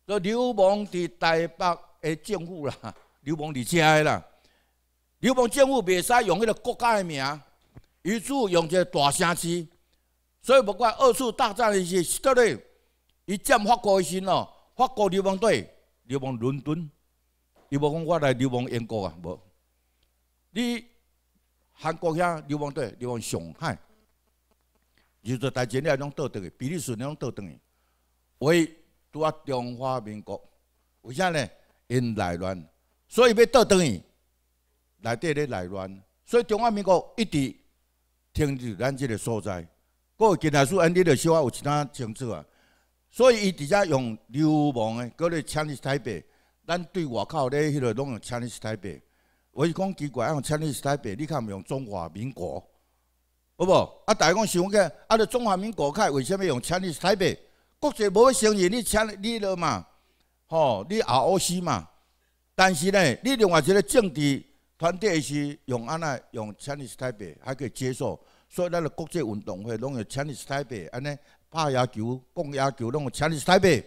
说流亡伫台北诶政府啦，流亡伫遮诶啦，流亡政府袂使用迄个国家诶名，伊只用一个大城市。所以，不管二次大战的时，到嘞一占法国时阵法国流亡队流亡伦敦，又无讲我来流亡英国啊？无，你韩国遐流亡队流亡上海，许说大钱你爱拢倒转去，比利时顺拢倒转去。为拄啊，中华民国，为啥呢？因内乱，所以要倒转去，内底咧内乱，所以中华民国一直停止咱这个所在。各警察署安尼了小有其他政治啊，所以伊直接用流氓的，各咧请去台北，咱对外口咧迄落拢用请去台北。我是讲奇怪，用请去台北，你看毋用中华民国，好无？啊，大家讲想个，啊，用中华民国开，为什么用请去台北？国际无承认你请你了嘛？吼，你阿乌斯嘛？但是呢，你另外一个政治团体是用安内用请去台北，还可以接受。所以咱的国际运动会拢有请去台北安尼拍野球、讲野球拢有请去台北，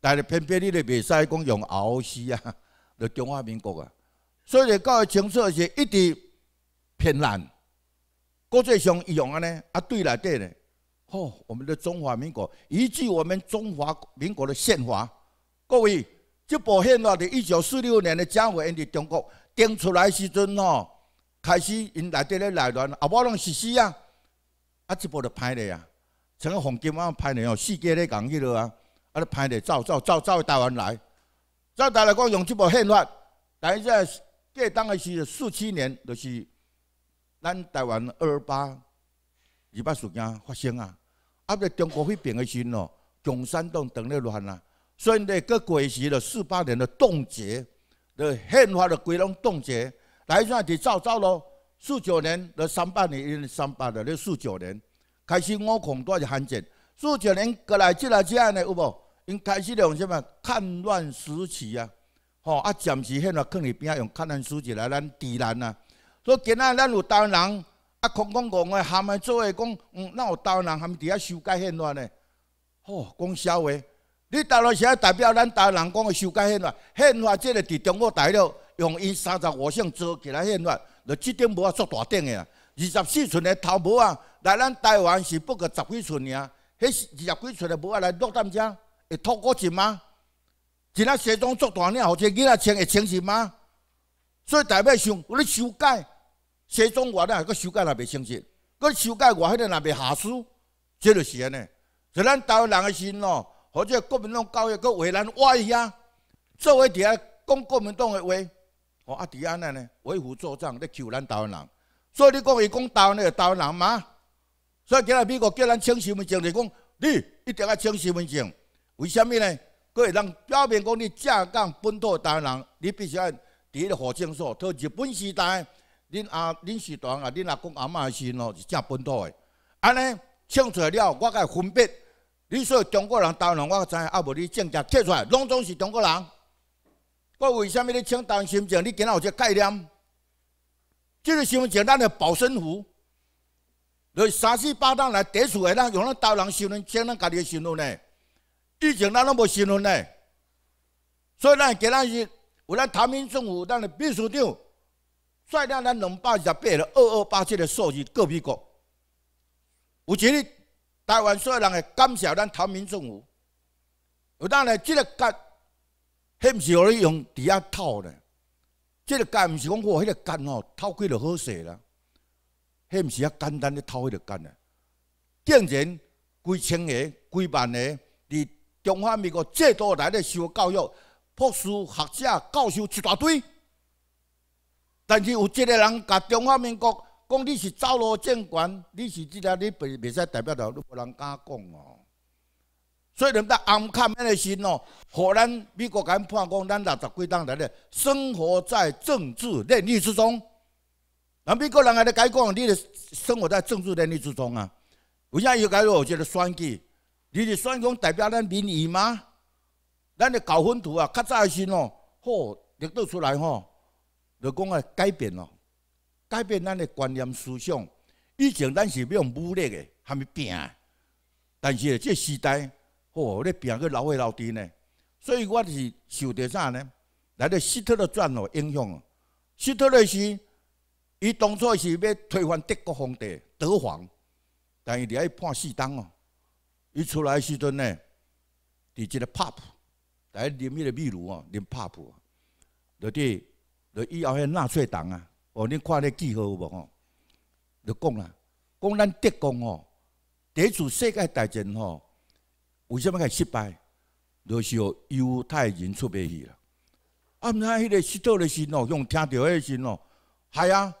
但是偏偏你嘞袂使讲用罗斯啊，就中华民国啊。所以讲清楚是，一直偏难。国际上伊用安尼啊对内对呢。吼，我们的中华民国依据我们中华民国的宪法，各位这部宪法伫一九四六年的蒋委员伫中国定出来时阵哦。开始因内地咧内乱，啊，我拢是死啊！啊一部就歹咧啊，个黄金湾歹咧，哦，世界咧共迄落啊！啊咧歹咧，走走走走台湾来，走台湾来，讲用即部宪法，但是过当个是四七年，就是咱台湾二八二八事件发生啊！啊在中国迄边个时候，共产党当咧乱啊，所以咧各国时了四八年的冻结的宪法的规拢冻结。来湾是走走咯，四九年的三八年，三八的那四九年，开始五矿都是罕见。四九年过来，进来这呢有无？因开始用什么看乱时期啊？吼啊！暂时现在放里边，用看乱时期来咱治咱啊。所以今仔咱有刀人啊，空空戆的喊来做个讲，嗯，那有刀人喊伫遐修改献乱呢？吼，讲笑话。你刀人是啊代表咱刀人讲的修改献花，献花这个伫中国大陆。用伊三十五项做起来现乱，就这点无啊做大顶个啊！二十四寸的头毛啊，来咱台湾是不过十几寸呀。迄二十几寸的毛来落咱矶会透过去吗？今仔西装做大领，后个囡仔穿会穿去吗？所以大面想，我咧修改西装，我咧改修改也袂清晰，我修改我，迄个也袂下输，即就是安尼。就咱台湾人的心哦，或者国民党教育佮为咱歪去啊，作为底下讲国民党的话。哦，啊，弟安尼呢，为虎作伥，咧求咱台湾人，所以你讲伊讲台湾个台湾人嘛？所以今日美国叫咱请身份证，嚟讲，你一定要请身份证，为什么呢？佫会人表面讲你正港本土台湾人，你必须要第一个核清楚，到日本时代，恁阿恁时代啊，恁阿公阿嬷的时阵哦，是正本土的，安尼清出来了，我甲伊分别，你说中国人台湾人，我知，啊无你证件摕出来，拢总是中国人。我为什么你请担心症？你今仔有一个概念，即个心情咱叫保身符，来三四八档来抵数，下档用咱刀人心轮，请咱家己的心轮呢？以前咱拢无心轮呢，所以咱今日是，有咱台民政府咱的秘书长率领咱两百一十八个二二八七的数字告美国，有阵台湾所有人会感谢咱台民政府，有咱来今个个。迄不是互你用伫下偷的，这个杆不是讲我那个杆哦，偷开就好势啦。迄不是啊，简单的偷那个杆的，竟然几千个、几万个，伫中华民国最多来咧受教育、博士、学者、教授一大堆。但是有一个人甲中华民国讲你是走路见管，你是这个你袂袂使代表头，你不人敢讲哦。所以恁在暗看们个心哦，和咱美国敢判讲，咱六十几当代嘞生活在政治任意之中。那美国人还在改讲，你的生活在政治任意之中啊？为虾有改我一个选举？你的选举代表咱民意吗？咱的搞分图啊，较早的时哦，吼，领导出来吼，就讲啊改变咯，改变咱的观念思想。以前咱是要用武力还含拼，但是这时代。哦，边变个老外老弟呢，所以我是受第啥呢？来到希特勒传哦影响哦。希特勒是，伊当初是要推翻德国皇帝德皇，但是伫爱判死党哦。伊出来时阵呢，伫一个 pub，来啉迄个秘鲁哦，啉 pub。了第，了以后遐纳粹党啊，哦，恁看咧记号无吼？著讲啦，讲咱德国哦，一次世界大战吼。为什么会失败？就是犹太人出卖去了。啊，唔知迄个石头的心哦，用听到迄心哦，系啊，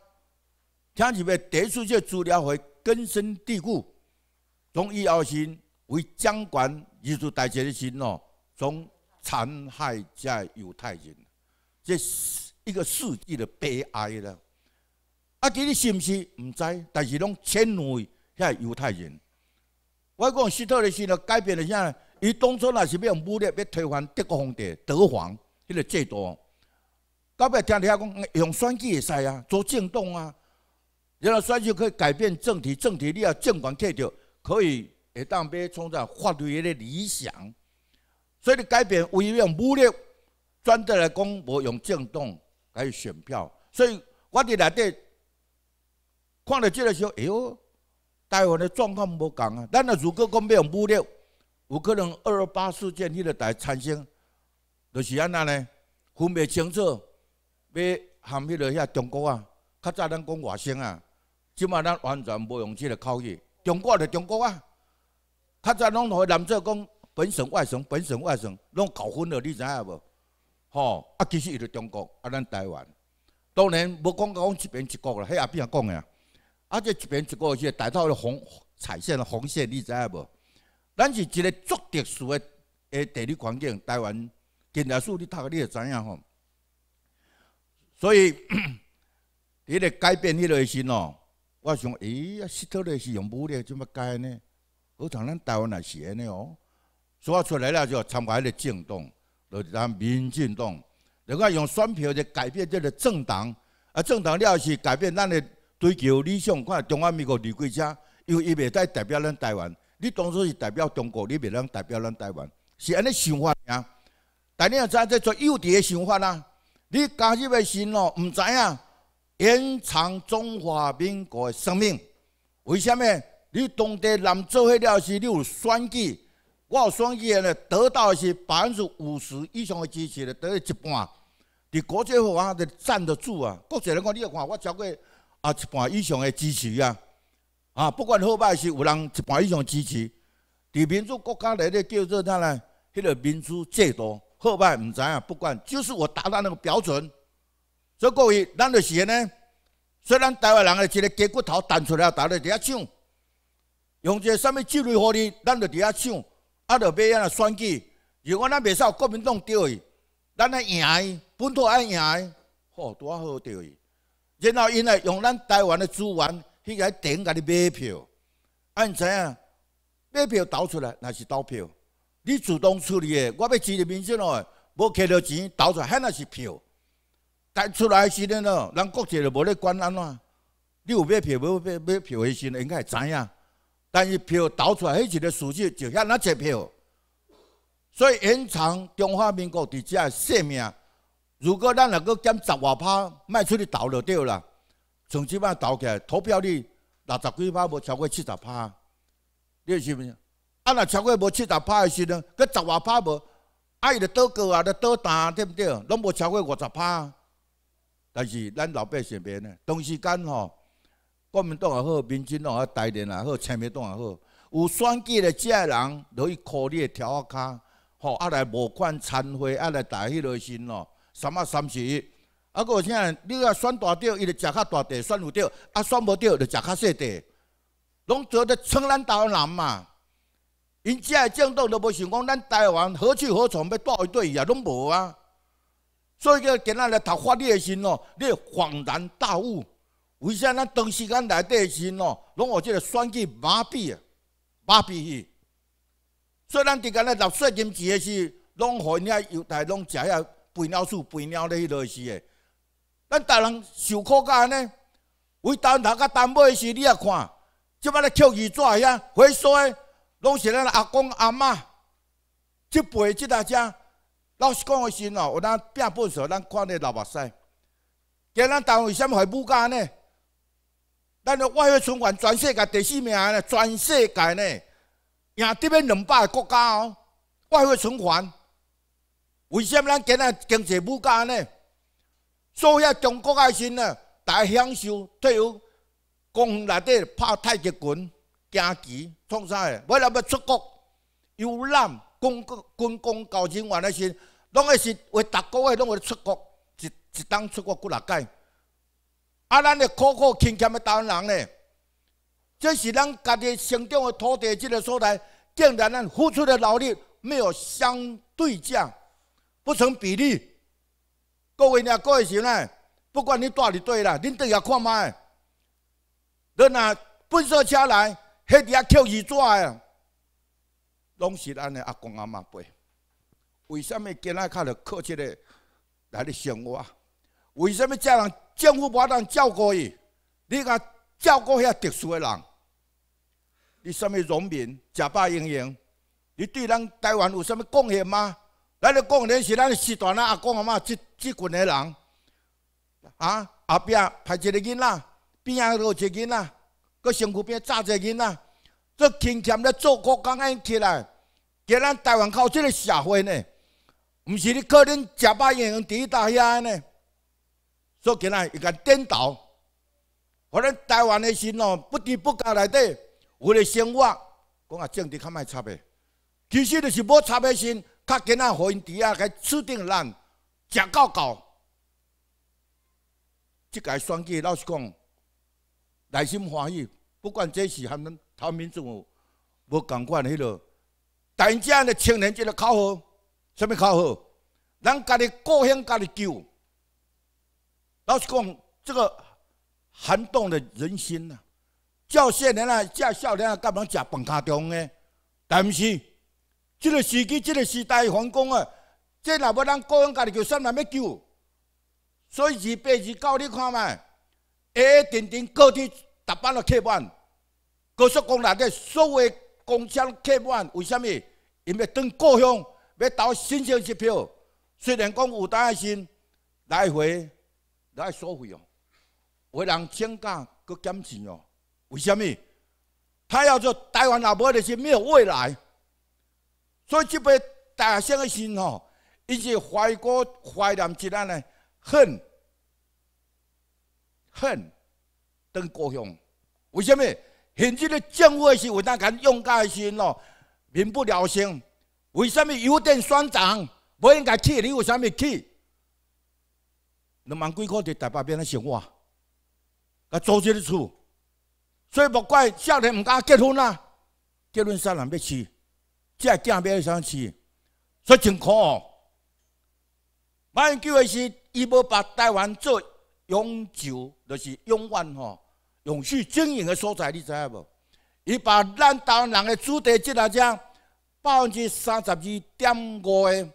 听入话，第次这资料会根深蒂固，从以后心为将管艺术大事的心哦，从残害这犹太人，这一个世纪的悲哀了。啊，佮你是唔是？唔知，但是拢迁怒遐犹太人。我讲希特勒是了改变了啥？伊当初也是要用武力要推翻德国皇帝德皇，迄个制度。到尾听听讲用选举会使啊，做政党啊，然后选举可以改变政体，政体你要政权起着，可以会当要创造法律个理想。所以你改变为用武力转得来讲无用政党来选票。所以我在内底看到这个时候，哎呦！台湾的状况无共啊，咱若如果讲要用物料，有可能二二八事件迄个代产生，就是安那呢，分袂清楚，要含迄个遐中国啊，较早咱讲外省啊，今嘛咱完全无用这个口意，中国就中国啊，较早拢让南乱讲本省外省本省外省，拢搞混了，你知影无？吼，啊，其实伊就中国啊，咱台湾，当年无讲讲一边一国啦，迄阿边讲个啊。啊！这一边一个是带到红彩线的红线，你知无？咱是一个足特殊的诶地理环境，台湾近代史你读，你会知影吼。所以你 咧改变迄个心哦。我想，咦，希特勒是用武力怎么改呢？而同咱台湾也是安尼哦。所以出来了就参加一个政党，就是咱民进党。你看用选票就改变这个政党，啊，政党了是改变咱的追求理想，看中华民国李贵者，因为伊未使代表咱台湾。你当初是代表中国，你未能代表咱台湾，是安尼想法呀？但你若知这做幼稚的想法啦，你加入的心哦，毋知影延长中华民国的生命。为什么？你当地人做迄了线，你有选举，我有选举呢得到是百分之五十以上的支持，得到一半，伫国际上啊，就站得住啊。国际来讲，你要看我超过。啊，一半以上的支持啊！啊，不管好歹是有人一半以上支持。伫民主国家内底叫做啥呢？迄个民主制度好歹毋知影，不管，就是我达到那个标准。所以各位，咱就是呢。虽然台湾人一个鸡骨头弹出来，逐家伫遐唱，用一个啥物纪律火力，咱就伫遐唱，啊，就安尼选举。如果咱袂有国民党掉伊，咱来赢伊，本土爱赢吼好多好掉伊。然后，因来用咱台湾的资源去个顶，家的买票。你怎影？买票投出来，那是投票。你主动处理的，我要支持民主哦。无摕到钱投出来，那那是票。但出来时阵哦，咱国家就无咧管安怎。你有买票，无买买票的时阵，应该会知影。但是票投出来，迄一个数字就遐那一票。所以延长中华民国伫遮的性命。如果咱若阁减十外趴，卖出去投就对啦。从即摆投起，来，投票率六十几趴无超过七十趴，你信不信？啊，若超过无七十趴诶时阵，阁十外趴无，啊伊著倒戈啊，著倒单对毋对？拢无超过五十趴。但是咱老百姓免诶，同时间吼，国民党也好，民进党也好，台联也好，亲民党也好，有选举诶，只诶人落去靠你诶，条仔骹，吼啊来无款、参会，啊来打迄落心咯。三啊三十一，啊个有啥？你要选大钓，伊就食较大块；选有钓；啊选无钓，就食较细块。拢做得咱台湾人嘛。因遮个政党都无想讲，咱台湾何去何从，要带会对伊啊，拢无啊。所以叫今仔日读法律的心哦，你恍然大悟，为啥咱长时间来底时哦，拢互即个选举麻痹，啊，麻痹去。所以咱只个咧立衰金钱的是，拢互因遐犹大，拢食遐。肥鸟鼠、肥鸟咧，迄落是诶。咱大人受苦安尼，为丹头甲丹尾是，你啊看，即摆咧扣鱼纸遐回收诶，拢是咱阿公阿妈，即辈即代遮老实讲诶，是哦，有咱变不少，咱看咧流目屎。加咱单位为虾米会富安呢？咱咧外汇存款，全世界第四名咧，全世界呢，赢得要两百个国家哦，外汇存款。为什么咱今仔经济不佳呢？所以，中国爱心啊，大家享受退休公园里底拍太极拳、行棋、创啥个？为人要出国，游览，公公、军交高人员的心，拢会是为打个个，拢会出国，一一当出国几啊届？啊，咱的苦苦勤俭的台湾人呢？这是咱家己成长的土地，即个所在，竟然咱付出的劳力没有相对价？不成比例，各位，你各位想呢？不管你带你对啦，恁等下看麦。恁那粪扫车来，黑地啊跳起抓呀，拢是咱的阿公阿妈辈。为什么今仔看着客气嘞？来里生活？为什么这人政府不能照顾伊？你讲照顾遐特殊的人，你什么农民、假扮英雄？你对咱台湾有什么贡献吗？咱著讲诶是咱诶时代啊阿公阿嬷即即群诶人啊后壁害一个囡仔边啊落一个囡仔搁身躯边扎一个囡仔这经常咧做国家安起来叫咱台湾靠即个社会呢毋是你个人食饱营养伫迄搭遐安尼以囝仔会甲颠倒互咱台湾诶心哦不知不觉内底为了生活讲啊政治较莫差别，其实著是无差别心他今仔会议伫啊，给指定咱吃到够。这个选举老实讲，内心欢喜。不管这是他们他民众无共款迄啰。但遮样的青年，即个口号，什么口号？咱家的故乡，家的旧。老实讲，这个撼动了人心呐。这少年啊，这少年啊，干嘛食饭卡中的，但是。这个时期，这个时代，反攻啊！这若要咱个人家就算万要救，所以二八二九，你看嘛下下点点各地搭班的客满，高速公路的所有工厂客满，为什么？因为等故乡要投新乡支票，虽然讲有单一心，来回来收费哦，为人请假搁减钱哦，为什么？他要做台湾老婆的是没有未来。所以，这辈大生的心哦，伊是怀过怀念着安的恨、恨等故乡。为什么现在的政府是为哪敢用家的心哦？民不聊生。为什么有点双涨？不应该去，你为什么去？两万几块在大北边的生活，啊，租这个厝，所以莫怪，少年唔敢结婚啦。结婚三人要娶。即系讲表上去，说情况哦。马英九是伊要把台湾做永久，就是永远吼，永续经营的所在，你知无？伊把咱台湾人的土地接来吃，百分之三十二点五的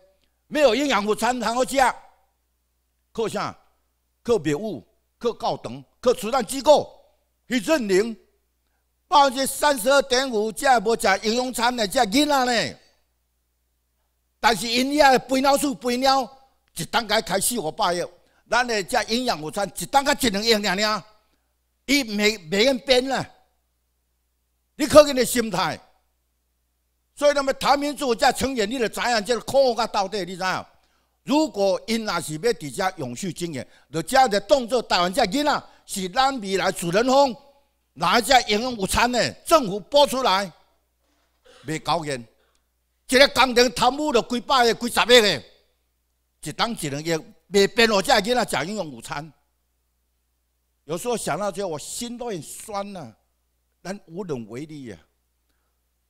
没有营养午餐餐去吃，靠啥？靠别物？靠教堂？靠慈善机构去认领？百分之三十二点五，只系无食营养餐的只系囡仔咧。但是因遐的肥老鼠、肥鸟，一等间开始我爸要，咱的食营养午餐，一等间只能用两两，伊没没用变啦。你可见的心态。所以他们谈民主、讲尊严，你就知影，就苦个到底，你知影。如果因若是要伫遮永续经营，就这样的动作台湾遮囡仔，是咱未来主人翁。哪一家营养午餐呢？政府拨出来，袂高盐，一个工程贪污了几百个、几十亿个，一当一人也袂变落价，囡仔讲营养午餐。有时候想到这，我心都很酸呐，咱无能为力呀。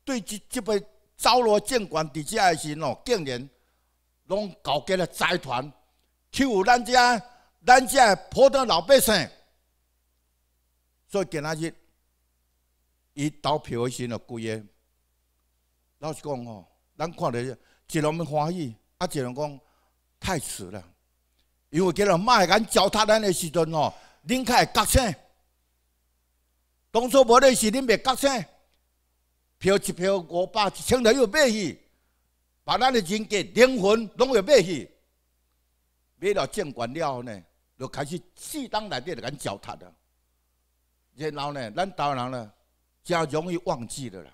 对这这辈招罗建管，的这爱心哦，竟然拢搞给了财团，欺负咱家咱这普通老百姓。所以，今仔日伊投票的时侯贵耶，老实讲吼，咱看得一人们欢喜，啊，一人讲太迟了，因为今仔卖敢糟蹋咱的时阵吼，你看觉醒，当初无的是恁袂觉醒，票一票五百一千台又买去，把咱的人格灵魂拢要买去，买了证券了后呢，就开始四东内底就敢糟蹋了。然后呢，咱台湾人呢，真容易忘记了啦。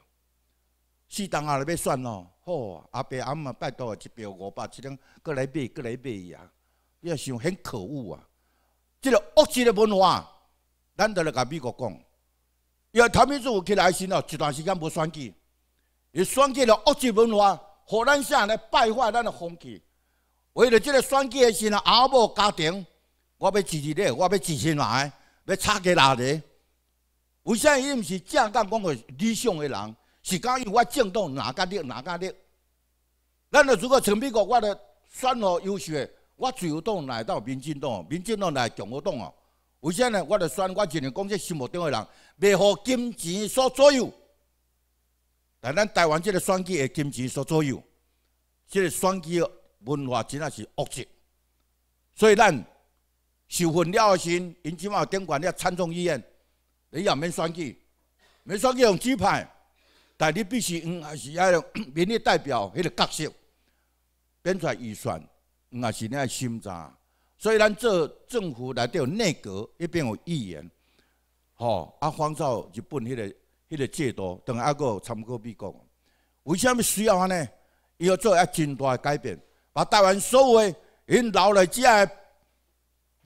四当下了要选哦，好，阿爸阿妈拜托啊，一票五百，一两过来票，过来票呀。你啊想很可恶啊，即个恶习的文化，咱都来甲美国讲。因为台美政起来时哦，一段时间无选举，伊选举了恶习文化，好，咱下来败坏咱的风气。为了即个选举的时候，阿无家庭，我要支持你，我要支持哪个，要差给哪个？为啥伊毋是正当讲个理想诶人，是讲伊我正当哪家立哪家立？咱若如果像美国，我咧选好优秀，我自由党来到民进党，民进党来共和党哦。为啥呢？我咧选我一量讲即心目中诶人，袂互金钱所左右。但咱台湾即个选举，诶，金钱所左右，即个选举文化真啊是恶习。所以咱受分了先，因即满有顶官了参众议院。你也免选举，免选举用纸牌，但你必须嗯也是要用 民意代表迄个角色编出来预算，嗯也是你的心脏。所以咱做政府内底有内阁一边有议员，吼啊仿照日本迄个迄个制度，同啊个参考美国。为什么需要呢？要做啊真大的改变，把台湾所有因留来只个，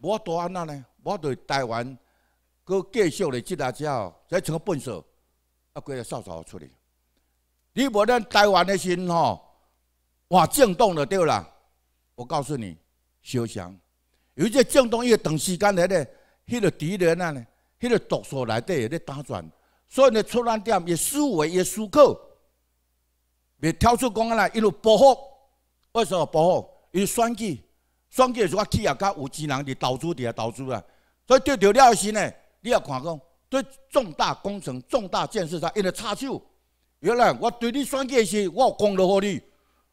我都安那呢？我对台湾。佫继续来接阿之后，即像个粪扫，啊规个扫扫出嚟。你无咱台湾的心吼，哇震动的对啦？我告诉你，小有一为震动一个长时间的，迄个敌人啊，迄个毒素来的在打转，所以你出乱点也思维也思考，袂跳出公安来一路保护，为什么保护？因为双击，双击是我企业家有钱人的投资的啊，投资啊，所以钓钓了的时呢。你也看讲，对重大工程、重大建设上，因个插手。原来我对你选举是，我讲劳我你，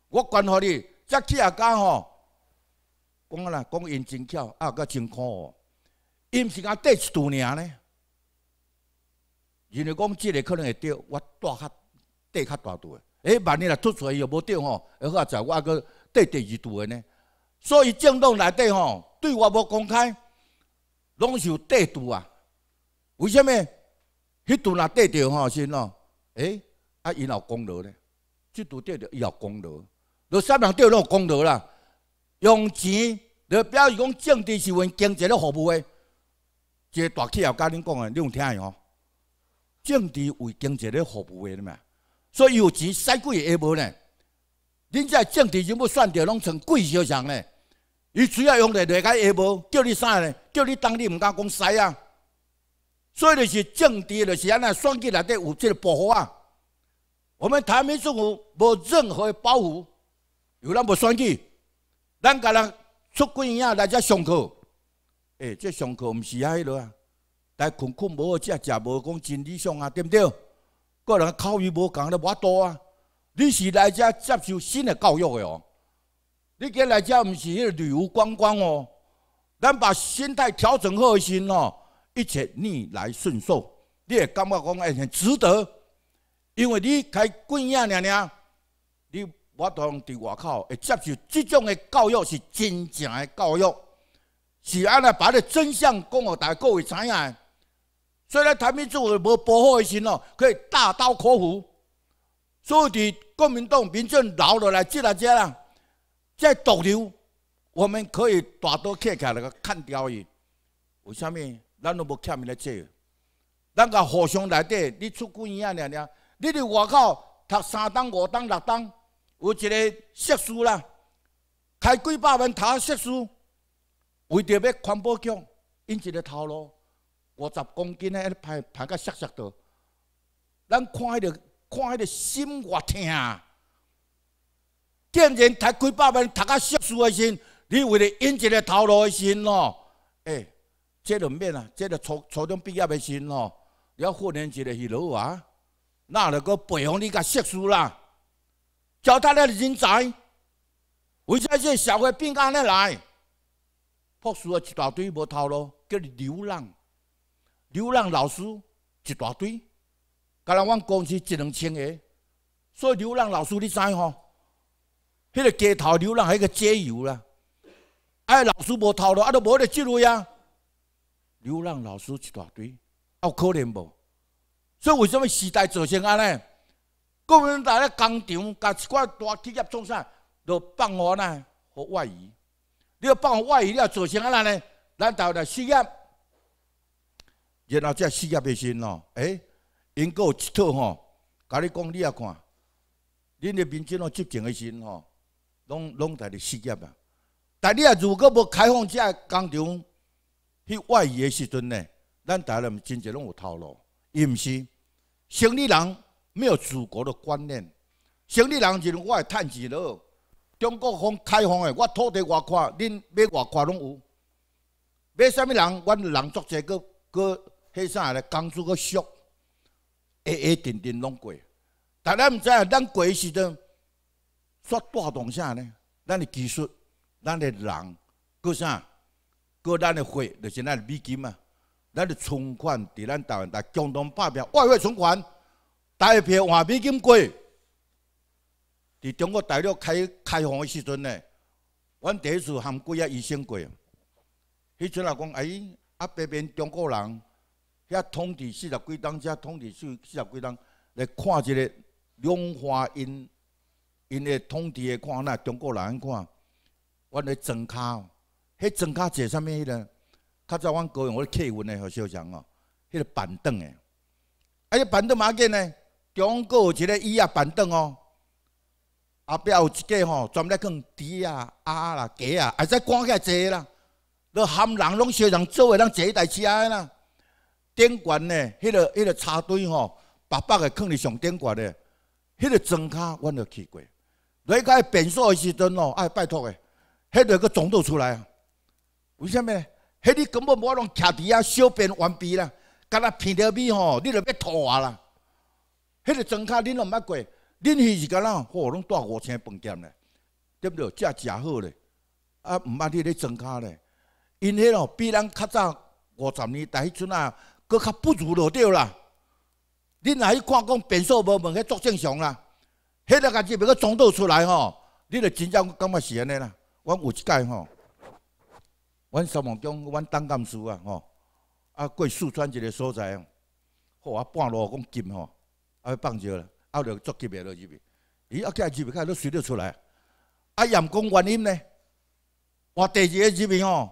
我管好你。这起也讲吼，讲啦，讲因真巧，啊，个真恶。因是啊，一度娘呢，因为讲即个可能会对，我带较地较大度的，哎，万一来突出来又无对吼，以好在我个地第二度的呢。所以政党内底吼，对我无公开，拢是有地主啊。为什么迄度那得着吼？是喏，诶？啊，伊有功劳咧，即度得着，伊有功劳。你三人得着功劳啦。用钱你表示讲政治是为经济咧服务诶，一个大企业甲恁讲诶，恁有听个吼？政治为经济咧服务诶，你嘛。所以有钱使贵也无咧，恁这政治人物选着，拢成贵少人诶。伊主要用来来解下无，叫你啥呢？叫你当，你唔敢讲使啊。所以，就是政治，就是安尼选举内底有即个保护啊。我们台民政府无任何的保护，有哪无选举？咱甲人出轨，以后来遮上课，哎，这上课毋是啊迄落啊，来困困无好食食无讲真理想啊，对不对？个人口味无共咧，无多啊。你是来遮接受新的教育的哦，你今来遮毋是个旅游观光哦，咱把心态调整好先哦。一切逆来顺受，你也感觉讲哎很值得，因为你开几啊年年，你我同伫外口会接受这种的教育是真正的教育，是安尼把这真相讲大家各位知影。所以咧，台面做无保护的心哦，可以大刀阔斧。所以伫国民党、民众留落来即来接啦，在毒瘤，我们可以大刀切起来，个砍掉伊。为虾米？咱都不欠人家债，咱甲互相来滴。你出贵医院了了，你伫外口读三档、五档、六档，有一个设施啦，开几百万读设施，为着要环保局，因一个头路，五十公斤啊，一排排甲色色到，咱看迄个，看迄个心，偌疼。啊！竟然读几百万读啊设施的心，你为了因一个头路的心咯，哎。这都面啊，这了初初中毕业的时吼，了五年级的起落啊，那了个培养你个学书啦，教出个人才。为啥这社会变安尼来？破书了一大堆无头咯，叫流浪，流浪老师一大堆。噶咱往公司一两千个，所以流浪老师你知吼？迄个街头流浪还有个街游啦，哎，老师无头咯，啊，都无得机会啊。流浪老师一大堆，有可能无？所以为什么时代造成安尼？国民党咧工厂，甲一寡大企业，做啥都放我呢？和外语，你要放我外语，你要造成安那呢？难道咧失业？然后这失业的心哦，哎，因有一套吼，甲你讲你也看，恁的民众哦，积极的心吼，拢拢在咧失业啊。但你啊，如果无开放这工厂，去外移的时阵呢，咱大陆真侪拢有套路，伊毋是生意人没有祖国的观念，生意人认为我会趁钱了。中国方开放的，我土地外宽，恁买外宽拢有，买啥物人，阮人做者个个迄啥来工资个俗，挨挨定定拢过，但咱毋知影，咱过时阵煞带动啥呢？咱的技术，咱的人，个啥？个咱的货就是咱的美金啊，咱的存款伫咱台湾台相当大笔外汇存款，大笔换美金过。伫中国大陆开开放的时阵呢，阮第一次含几个医生过。迄阵啊讲哎，啊北边中国人遐通地四十几档，遮通地四四十几档来看一个两华因，因的通地的看那中国人看，阮个装卡。迄庄卡坐啥物迄呢？较早阮高雄，我客运的和小强哦，迄个板凳诶，啊，迄板凳嘛紧呢，中有一个椅啊板凳哦，后壁有一个吼，专门来放猪啊、鸭啦、鸡啊，啊再赶起来坐啦，都含人拢相同做诶，咱坐一台车诶啦，顶悬呢，迄个迄个插队吼，白白诶放伫上顶悬诶，迄个庄卡阮着去过，离开便所诶时阵哦，哎拜托诶，迄个个总督出来啊。为什么？迄你根本无法通徛伫遐小便完毕啦，干那屁尿味吼，你就要吐啊啦。迄个脏卡恁拢唔爱过，恁去一间啦，火拢住五千饭店咧，对不对？这真好咧，啊，毋爱去咧脏卡咧，因迄咯比咱较早五十年，代迄阵啊，佫较不如老掉啦。恁若去看讲，变数无问，迄足正常啦。迄个家己要佮装倒出来吼，你就真正感觉是安尼啦。我有一间吼。阮三毛讲，阮当干事啊，吼，啊过四川一个所在吼啊半路讲禁吼，啊放尿啦，啊着捉鸡尾落入去，咦，啊来入去，看都水得出来，啊，严工原因呢？我第二个入面吼，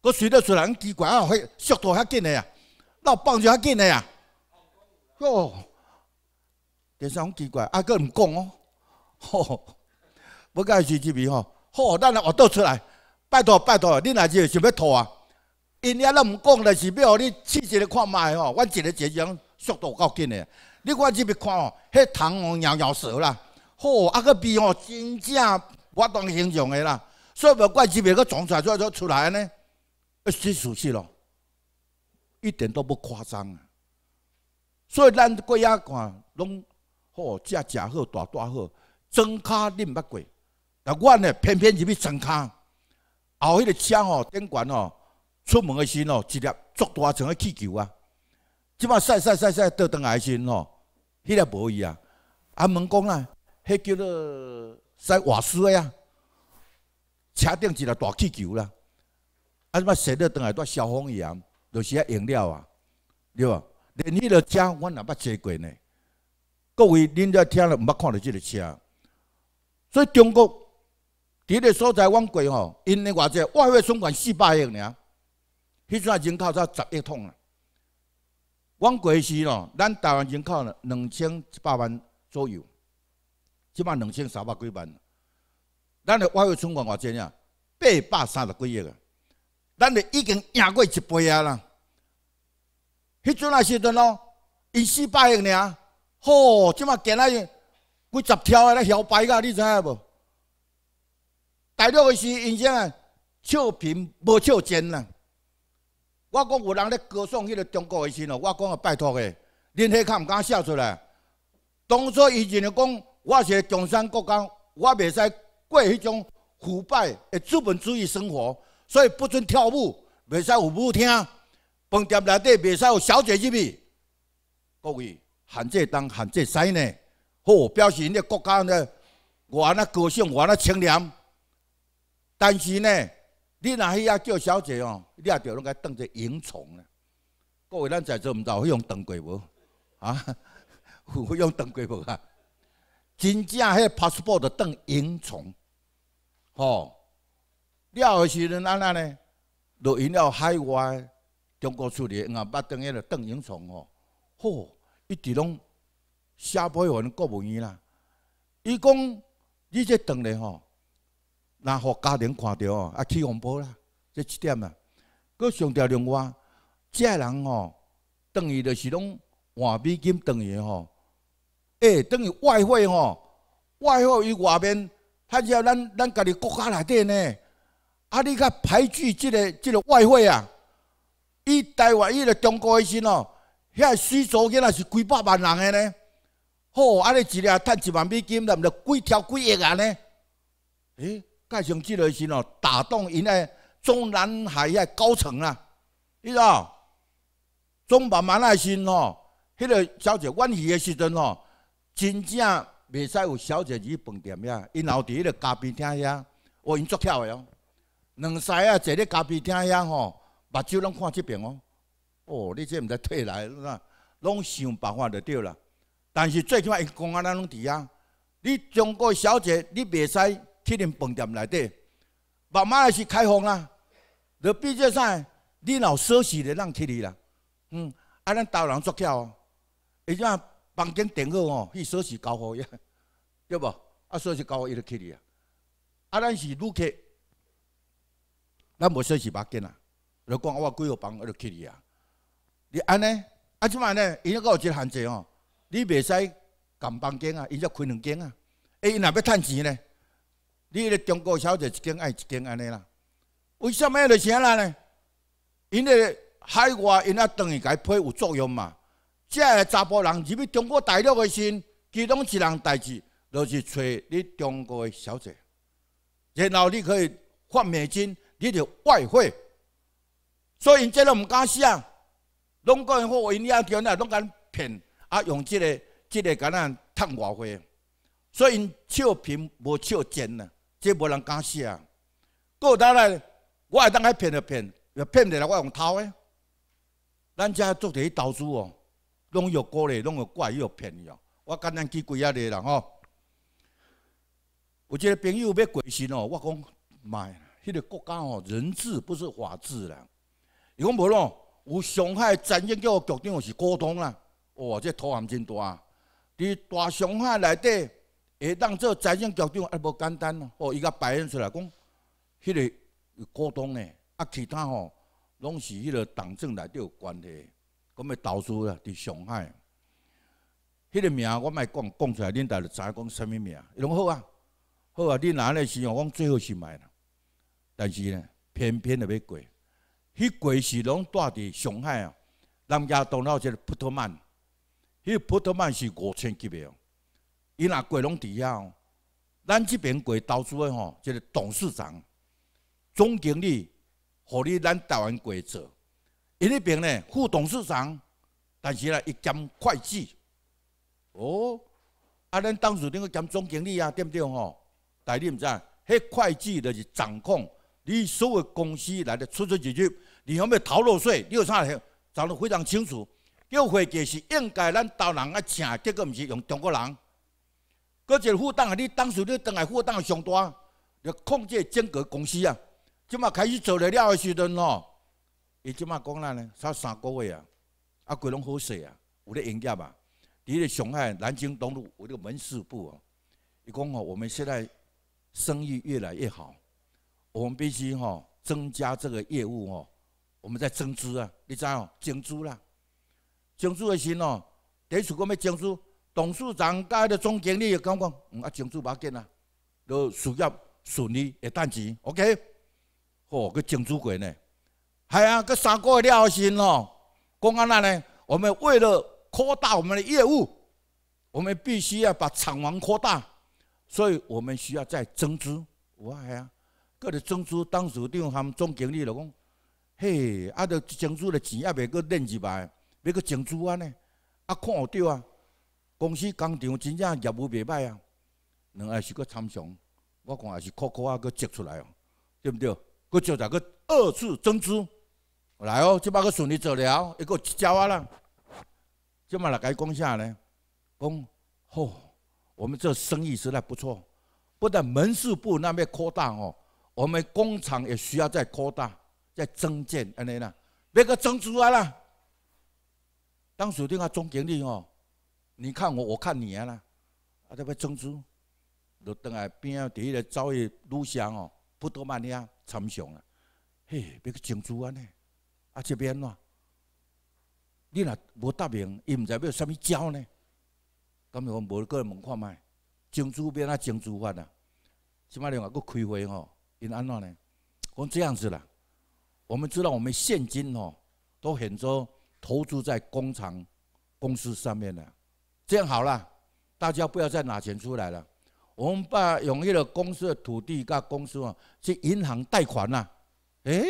个水得来，很奇怪啊，迄速度较紧的呀，老放尿较紧的呀，哟，真是好奇怪，啊佫毋讲哦，吼，要介意水入去吼，吼，咱来学倒出来。拜托，拜托，你那是想要吐啊？因遐拢毋讲，但是要互你试一下看卖吼。阮一日一人，速度够紧个。你看这去看哦，迄虫哦咬咬蛇啦，吼啊个逼哦，真正我当形容个啦。所以无怪入去个长出来就出来呢，实事求是咯，一点都不夸张。所以咱个遐看，拢吼家食好，大大好，增卡毋捌过，但阮呢偏偏入去增卡。后迄个车吼，顶悬吼，出门的时吼，一粒足大只的气球啊！即摆晒晒晒晒倒转来时吼，迄个无伊啊！阿门讲啊，迄叫做塞瓦斯的呀，车顶一粒大气球啦！阿即摆实倒倒来都消防员，就是遐饮料啊，对无？连迄个车我也捌坐过呢。各位恁在听了，毋捌看到即个车，所以中国。伫个所在，阮国吼，因的偌济外汇存款四百亿尔，迄阵啊人口才十一亿桶啊。阮国是咯，咱台湾人口呢两千一百万左右，即满两千三百几万。咱的外汇存款偌济呀？八百三十几亿啊！咱的已经赢过一倍啊啦。迄阵啊时阵咯，因四百亿尔，吼，即今仔日几十条来摇摆噶，你知影无？大陆的是因啥啊？笑贫不笑贱啦！我讲有人咧歌颂迄个中国的时哦，我讲啊拜托个，恁迄个敢毋敢笑出来？当初伊认为讲，我是共产国家，我袂使过迄种腐败的资本主义生活，所以不准跳舞，袂使有舞厅，饭店内底袂使有小姐入去。各位，喊这东喊这西呢，好表示恁国家呢，我那高尚，我那清廉。但是呢，你若去遐叫小姐哦，你也着拢伊当做萤虫呢。各位咱在座毋知有用当过无？啊，用当过无啊？真正迄 passport 当萤虫，吼。了时阵安那呢，落引了海外中国出嚟，也捌当迄个当萤虫吼，吼，一直拢写批文国文啦。伊讲，你这当咧吼。那互家庭看到哦，啊，起红包啦，这一点啊。佮上条另外，这人哦，等于就是拢换美金等于哦，哎，等于外汇哦，外汇伊外面，他只要咱咱家己国家内底呢，啊，你佮排斥这个这个外汇啊，伊台湾伊个中国的心哦，遐水族也啊是几百万人的呢，吼，啊，你一日赚一万美金，那毋就几条几亿啊呢？哎。介像即个事哦，打动因个中南海个高层啊，知说中慢慢耐心哦，迄个小姐晚戏个时阵哦，真正袂使有小姐去饭店呀，因留伫迄个咖啡厅遐，话因足跳个哦，两师仔坐伫咖啡厅遐吼，目睭拢看即边哦，哦，你即毋知退来，弄啥，拢想办法就对啦。但是最起码因公安哪拢伫啊，你中国小姐你袂使。去恁饭店内底，慢慢也是开放啦。你毕竟啥，你闹锁匙就让去你啦。嗯，啊咱大人作客哦，伊怎嘛房间订好哦，去锁匙交互伊，对无啊锁匙交互伊就去你啊。啊咱是旅客，咱无锁匙房间啊。你讲我几号房，我就去你啊。你安尼，啊只嘛呢？伊个有一个限制哦，你袂使共房间啊，伊只开两间啊。哎，伊若要趁钱呢？你个中国小姐一间爱一间安尼啦，为什么就请来呢？因个海外因啊，当伊该配有作用嘛。即个查甫人入去中国大陆个身，其中一人代志就是找你中国个小姐，然后你可以发美金，你就外汇。所以因即个唔敢试啊，拢个外因阿叫那拢敢骗，啊用即个即个敢那趁外汇，所以因笑贫无笑贱呐。这无人敢写，过当来，我当来骗就骗，骗来我用偷的，咱家做这投资哦，弄有高嘞，弄有怪又骗你哦！我简单去几啊咧啦吼，有个朋友要过身哦，我讲妈呀，迄个国家哦，人治不是法治啦！伊讲无咯，有上海真正叫局长是沟通啦，哇，这头汗真大！伫大上海内底。下当做财政局长也不简单哦。伊甲摆现出来讲，迄个股东呢，啊其他吼拢是迄个党政内底有关系。讲要投资啦，伫上海。迄个名我卖讲讲出来，恁大家就知讲什么名。伊讲好啊，好啊，恁安尼是哦，讲最好是卖啦。但是呢，偏偏要过，迄过是拢住伫上海啊，人东当了个普特曼。迄普特曼是五千级别哦。伊若过拢伫遐哦，咱即边过投资的吼，就是董事长、总经理，互你咱台湾国做。伊迄边呢，副董事长，但是呢，伊兼会计。哦，啊，咱当时那个兼总经理啊，对不对吼？但你毋知，迄会计就是掌控你所有公司来的出出入入，你没要逃漏税，你有啥？查得非常清楚。叫会计是应该咱台湾人啊请，结果毋是用中国人。搁一个负担啊！你当初你当来负担上大，要控制间隔公司啊。即马开始做下了的时阵吼，伊即马讲啦呢，差三个月啊，啊规拢好势啊，有咧营业啊。伫咧上海南京东路有咧门市部哦。伊讲哦，我们现在生意越来越好，我们必须吼增加这个业务吼，我们在增资啊，你知影增资啦？增资的时哦，第一次讲要增资。董事长带了总经理又讲讲，嗯啊增资八千啊，要需要顺利的赚钱，OK，哦，个增资过呢？系啊，个三个月料先咯。公安那呢？我们为了扩大我们的业务，我们必须要把厂房扩大，所以我们需要再增资。我系啊，佮你增资，当时长、他们总经理就讲，嘿，啊，着增资的钱也袂佮入去白，袂个增资啊呢，啊，看唔对啊。公司工厂真正业务袂歹啊，人也是个参详，我讲也是苦苦啊，佮接出来哦，对不对？佮接着佮二次增资，来哦，即摆佮顺利做了，一个招啊啦，即摆来甲伊讲啥呢？讲吼，我们这生意实在不错，不但门市部那边扩大哦，我们工厂也需要再扩大、再增建安尼啦，要个增资啊啦，当时顶个总经理哦。你看我，我看你啊啦！啊，这边珍珠，就当下边第一个走个女生哦，不多慢遐参详啊，嘿，别个珍珠安尼，啊这边安你若无答应，伊毋知要啥物招呢？咁，我无个人问看卖，珍珠变啊珍珠法啊？另外，佫开会哦，因安怎呢？讲这样子啦。我们知道，我们现金哦，都很多投资在工厂公司上面的。这样好了，大家不要再拿钱出来了。我们把永业的公司的土地、噶公司啊，去银行贷款呐。哎，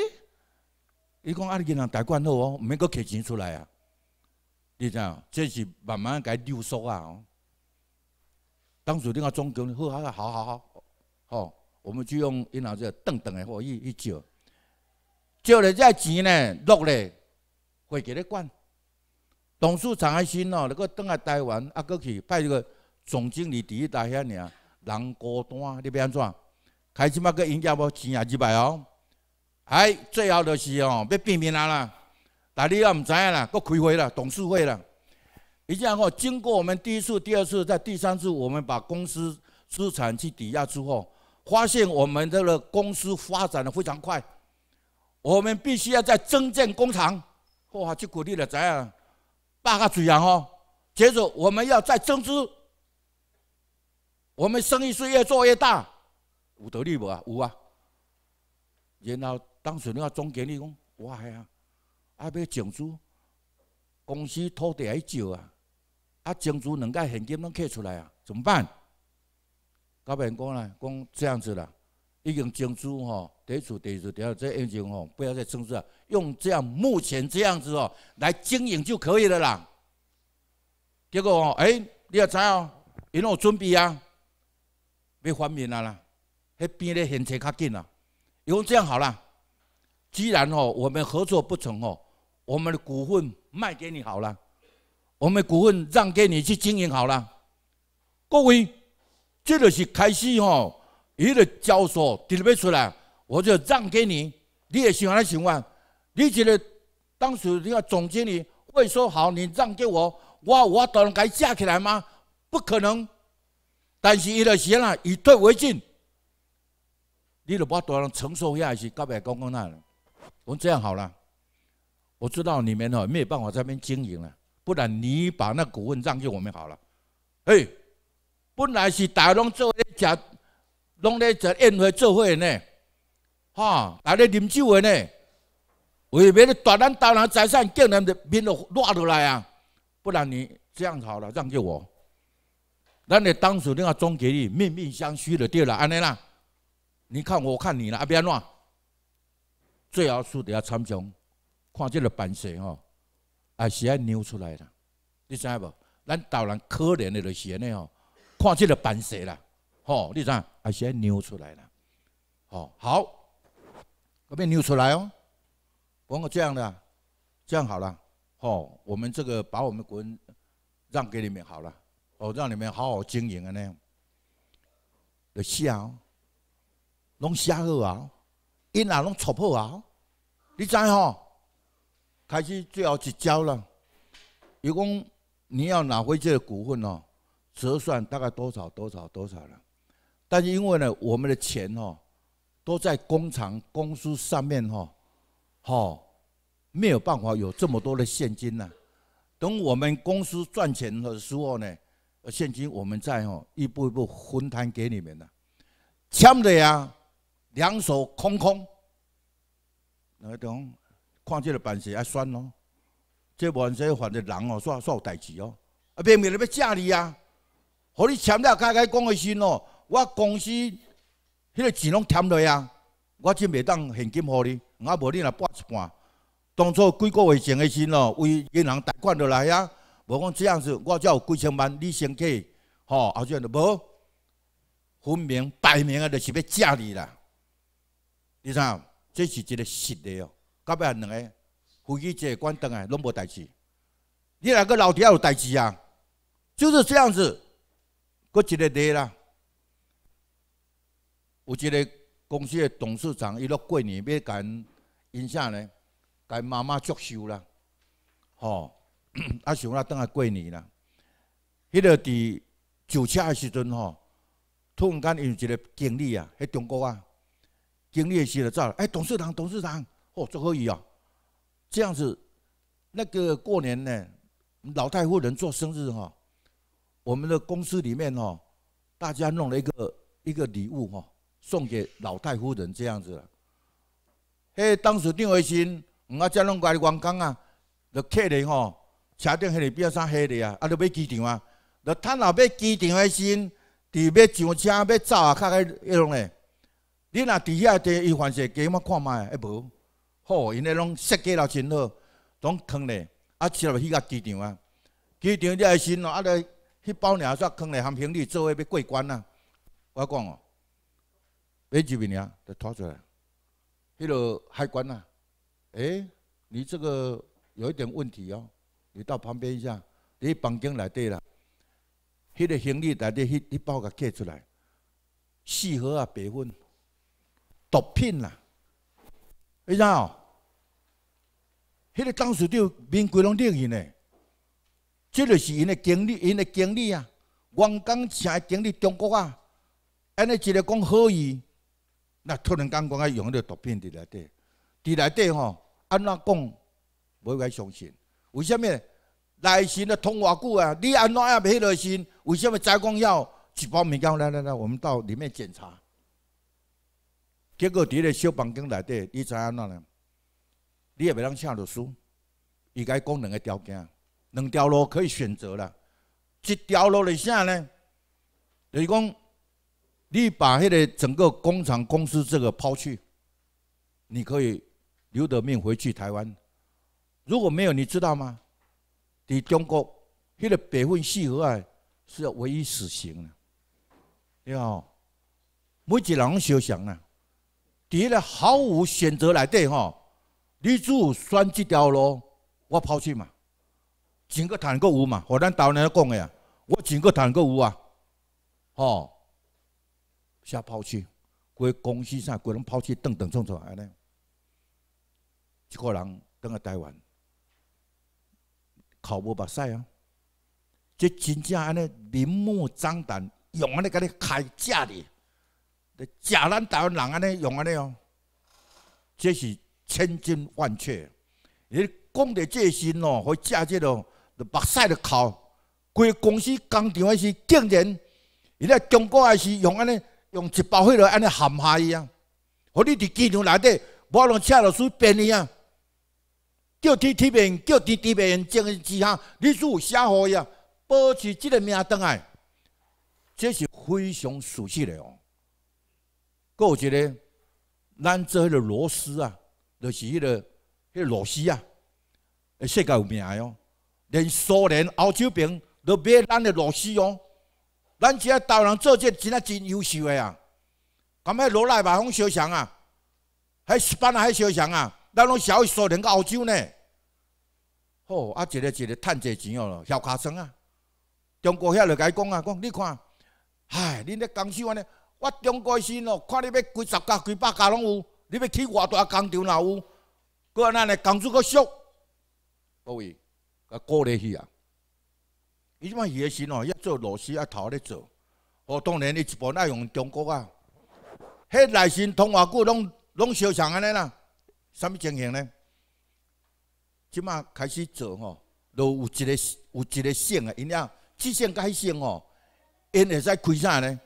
你讲阿里银行贷款好哦，没免个给钱出来啊。你知影，这是慢慢改溜缩啊。当初你讲中港好，好，好，好，我们就用银行这等等的货一一借，借了这钱呢，落来会给你管。董事长阿新哦，那个登来台湾，啊，过去派这个总经理第一代遐尔，人孤单，你变安怎？开始嘛，个营业额钱也几百哦，哎，最后就是哦，要变面啦啦，但你也毋知影啦，搁开会啦，董事会啦，一样个。经过我们第一次、第二次，在第三次，我们把公司资产去抵押之后，发现我们这个公司发展的非常快，我们必须要在增建工厂，哇，阿去鼓励了，怎样？八个嘴样哦，接着我们要再增资，我们生意是越做越大，有得利无啊？有啊。然后当时那个总经理讲，哇哎呀，阿要增资，公司土地还少啊，啊增资两个现金能克出来啊？怎么办？高平讲啦，讲这样子啦，已经增资吼，第次第次，以后再增资吼，不要再增资。用这样目前这样子哦，来经营就可以了啦。结果哦，哎，你也知哦，因为我准备啊，要翻面啊啦，还边咧现钱较紧啦。因为这样好了，既然哦我们合作不成哦，我们的股份卖给你好了，我们股份让给你去经营好了。各位，这就是开始哦，伊个交所准备出来，我就让给你，你也喜欢来喜欢。你觉得当时那个总经理会说好，你让给我，我我都能该架起来吗？不可能。但是伊就先啦，以退为进。你著把多人承受一下，是别白讲讲下我们这样好了，我知道你们哦没有办法在那边经营了，不然你把那股份让给我们好了。哎，本来是大龙做咧吃，拢咧在宴会做会呢，哈，大家啉酒的呢。为别你大咱大难在上，竟然就面都拉落来啊？不然你这样好了，让给我，咱的当事人也总给你，面面相觑就对了，安尼啦。你看我看你啦，阿别乱。最后输得要惨重，看这个本事吼，是要扭出来了，你知无？咱大人可怜的就是尼吼，看这个本事啦，吼，你知？是要扭出来了，吼，好，搿边扭出来哦。我讲这样的，这样好了，哦，我们这个把我们国人让给你们好了，哦，让你们好好经营啊，那样。得写哦，拢写好啊，因啊拢戳破啊，你知吼？开始最后去交了，一共你要拿回去的股份哦，折算大概多少多少多少了。但是因为呢，我们的钱哦，都在工厂公司上面吼。好，没有办法有这么多的现金呢。等我们公司赚钱的时候呢，现金我们再哦，一步一步分摊给你们的。签的呀，两手空空，那种，看这个办事还算咯。这完全反正人哦，算算有代志哦，啊，明明咧要嫁你啊，和你签了，开开讲的心哦，我公司迄个钱拢签落呀。我真袂当现金付你，我无你若拨一半。当初几个月前的先哦，为银行贷款落来啊，无讲这样子，我才有几千万，你先去，吼，好像就无。分明摆明啊，就是要借你啦。你睇，这是一个实例哦。到尾两个夫妻一个关灯啊，拢无代志。你两个老弟还有代志啊？就是这样子。搁一个地啦，有一个。公司的董事长伊落过年要跟因下呢？甲妈妈祝寿啦，吼，啊想啦等下过年啦，迄个伫酒车的时阵吼，突然间有一个经理啊，迄中国啊，经理写了张，哎，董事长，董事长，哦，祝贺伊哦，这样子，那个过年呢，老太夫人做生日哈，我们的公司里面哦，大家弄了一个一个礼物哦。送给老太夫人这样子。迄当时张订位时，吾阿拢弄个员工啊，就客人吼，车顶迄个边啊啥遐啊，啊就买机场啊，就趁后要机场个时，伫要上车要走啊，较个迄种嘞。你若地下地伊换些给吾看麦，一无吼，因个拢设计了真好，拢坑嘞，啊去了去个机场啊，机场你个时喏，啊来去包两煞坑嘞，含行李做个要过关啊。我讲哦。边几边啊？就拖出来，迄个海关呐？诶，你这个有一点问题哦。你到旁边一下，你房间内底啦，迄个行李内底，迄你包甲寄出来，四盒啊，白粉，毒品啦。你知哦？迄个当时对民规拢得意呢，即个是因的经理，因的经理啊，王刚强个经理，中国啊，安尼一个讲好意。那突然间讲啊，用迄个毒品伫内底，伫内底吼，安怎讲？袂该相信？为什么？来信的通偌久啊？你安怎也未晓得信？为什么再讲要一包物件来来来？我们到里面检查。结果伫个小房间内底，你知安怎呢？你也袂当写到书，伊该讲两个条件，两条路可以选择啦。一条路的写呢，就是讲。你把迄个整个工厂公司这个抛去，你可以留得命回去台湾。如果没有，你知道吗？在中国，迄个百分四合案是要唯一死刑的。你好，每一个人相想呐。伫了毫无选择来对哈，你只有选这条路，我抛弃嘛。整个坦克有嘛？我咱导人咧讲的呀，我整个坦克有啊，吼。下抛弃，规公司啥规人抛弃，等等种种安尼，一个人等下台湾哭无目屎啊！即真正安尼明目张胆用安尼甲你开价的，价咱台湾人安尼用安尼哦，即是千真万确。你讲的这心哦，会价即哦，就白晒就哭。规公司工厂个是竟然，伊咧中国也是用安尼。用一包迄落安尼含下伊啊，互你伫机场内底，无用车老师编去啊？叫滴滴面，叫滴滴面，正之下，你写啥伊啊，保持即个命当来，这是非常熟悉的哦。有一个，咱做迄个螺丝啊，就是迄个迄螺丝啊，世界有名哦。连苏联、欧洲兵都买咱的螺丝哦。咱只啊，大陆人做这真啊，真优秀的啊！咁迄落来嘛，讲相像啊，迄一班啊，迄相像啊，咱拢小数人去澳洲呢。好啊，一个一个赚济钱哦，小卡生啊。中国遐就伊讲啊，讲你看，唉，恁咧工资安尼，我中国先哦，看你要几十家、几百家拢有，你要去外大工厂也有？搁安尼，工资搁俗，各位，个高利息啊！伊即马野心哦，要做螺丝，要头咧做。哦，当然伊一般爱用中国啊，迄耐心通话国拢拢相像安尼啦。啥物情形咧？即摆开始做吼，都有一个有一个姓啊。因啊，最先开始哦，因会使开啥呢？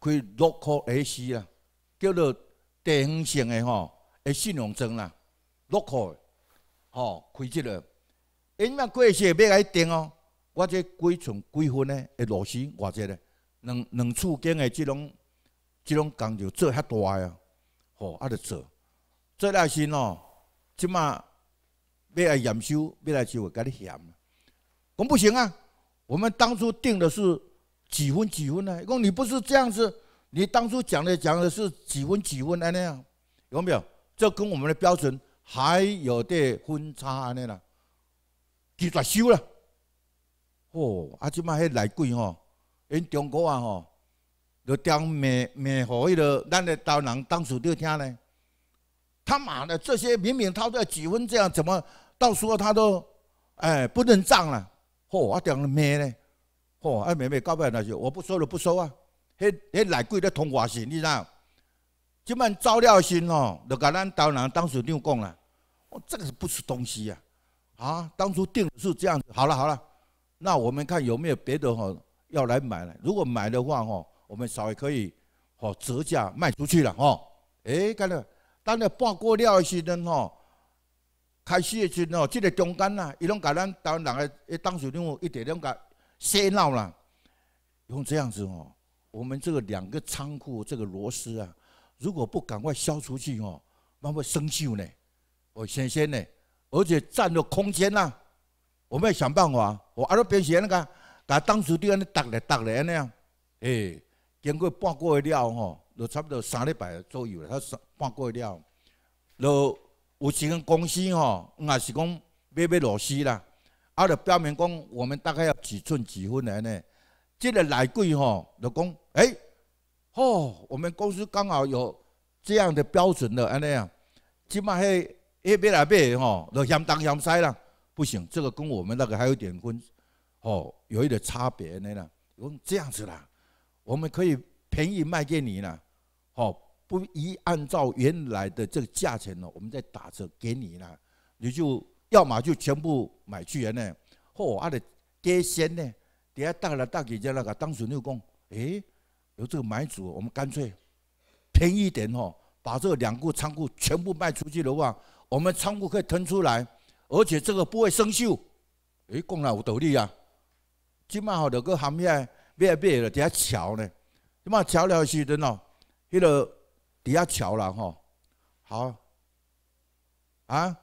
开乐可 AC 啦，叫做地方性的吼，诶，信用证啦，乐可，吼，开即个。因嘛过去要来订哦。我这几寸几分呢？的螺丝我这呢，两两处间的这种这种工就做较大呀。哦，啊，得做，做来是哦，即马要来验收，要来收会给你嫌。讲不行啊！我们当初定的是几分几分呢？讲你不是这样子，你当初讲的讲的是几分几分的那样，有没有？这跟我们的标准还有点分差安尼啦，继续修啦。哦，啊，即摆迄内鬼吼，因中国啊吼，就当骂骂予迄个咱的刀人当时就听咧。他妈的，这些明明他在几分这样，怎么到时候他都哎不认账了？哦，我讲骂嘞？哦，啊妹妹告白，那说我不收了，不收啊。迄迄内鬼咧通话时，你知？即摆招了心吼，就甲咱刀人当时就讲了。哦，这个是不是东西呀？啊，当初定是这样子。好了好了。那我们看有没有别的哈要来买呢？如果买的话哈，我们稍微可以，哦折价卖出去了哈。哎，看到，当那半过了的时阵哈，开始的时阵哦，这个中间呐，伊拢给咱当人的，当水牛一点点给塞孬了。用这样子哦，我们这个两个仓库这个螺丝啊，如果不赶快消出去哦，那么生锈呢，哦新鲜呢，而且占了空间呐，我们要想办法。我阿罗平时尼个，甲当时对安尼打来打来安尼啊，诶，经过半个月了吼，就差不多三礼拜左右了。他半个月了，就有时间公司吼，也是讲买买螺丝啦，啊，就表明讲我们大概要几寸几分安尼。这个内柜吼，就讲，诶，哦，我们公司刚好有这样的标准的安尼啊，起码迄迄边来买吼，就嫌东嫌西啦。不行，这个跟我们那个还有点系哦，有一点差别呢。我这样子啦，我们可以便宜卖给你了，哦，不一按照原来的这个价钱呢，我们再打折给你了。你就要么就全部买去，原来，或阿的爹先呢，底下大了大几家那个当时又讲，诶，有这个买主，我们干脆便宜点哦，把这两个仓库全部卖出去的话，我们仓库可以腾出来。而且这个不会生锈，诶，讲来有道理啊！即马好，就去喊咩买买嘞？底下桥呢？即马桥了时阵哦，迄个底下桥啦吼，好啊，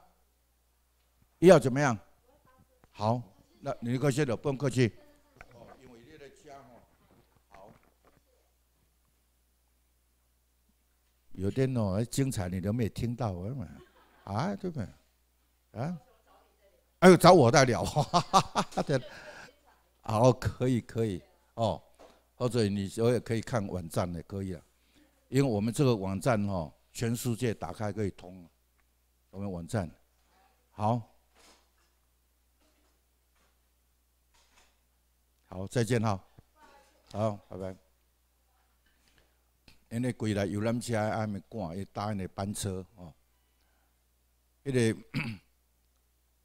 以后怎么样？好，那你客气了，不用客气。哦，因为你的车哦，好，有点喏精彩，你都没听到，哎嘛，啊对嘛，啊。哎呦，找我代聊，好，可以，可以，哦，或者你我也可以看网站的，可以啊，因为我们这个网站哈，全世界打开可以通，我们网站，好，好，再见哈，好，拜拜。因为回来有那么些阿弥哥要搭你的班车哦，一个。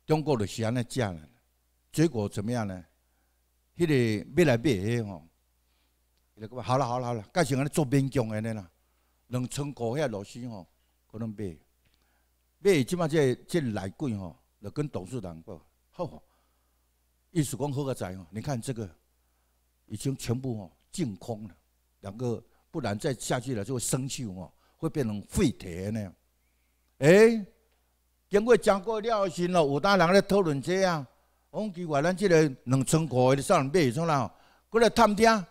中国就是安尼讲呢。结果怎么样呢？迄个买来买去吼，伊就讲好了，好了，好了，改成安尼做兵工安尼啦，两寸高遐螺丝吼，可能卖，卖即马即即来管吼，就跟董事长吼好，意思讲好个仔哦，你看这个已经全部吼净空了，两个不然再下去了就会生锈哦，会变成废铁样。哎。经过经过了时喽，有单人咧讨论这样，往期话咱这个两千块的少人买去从哪？过来探听，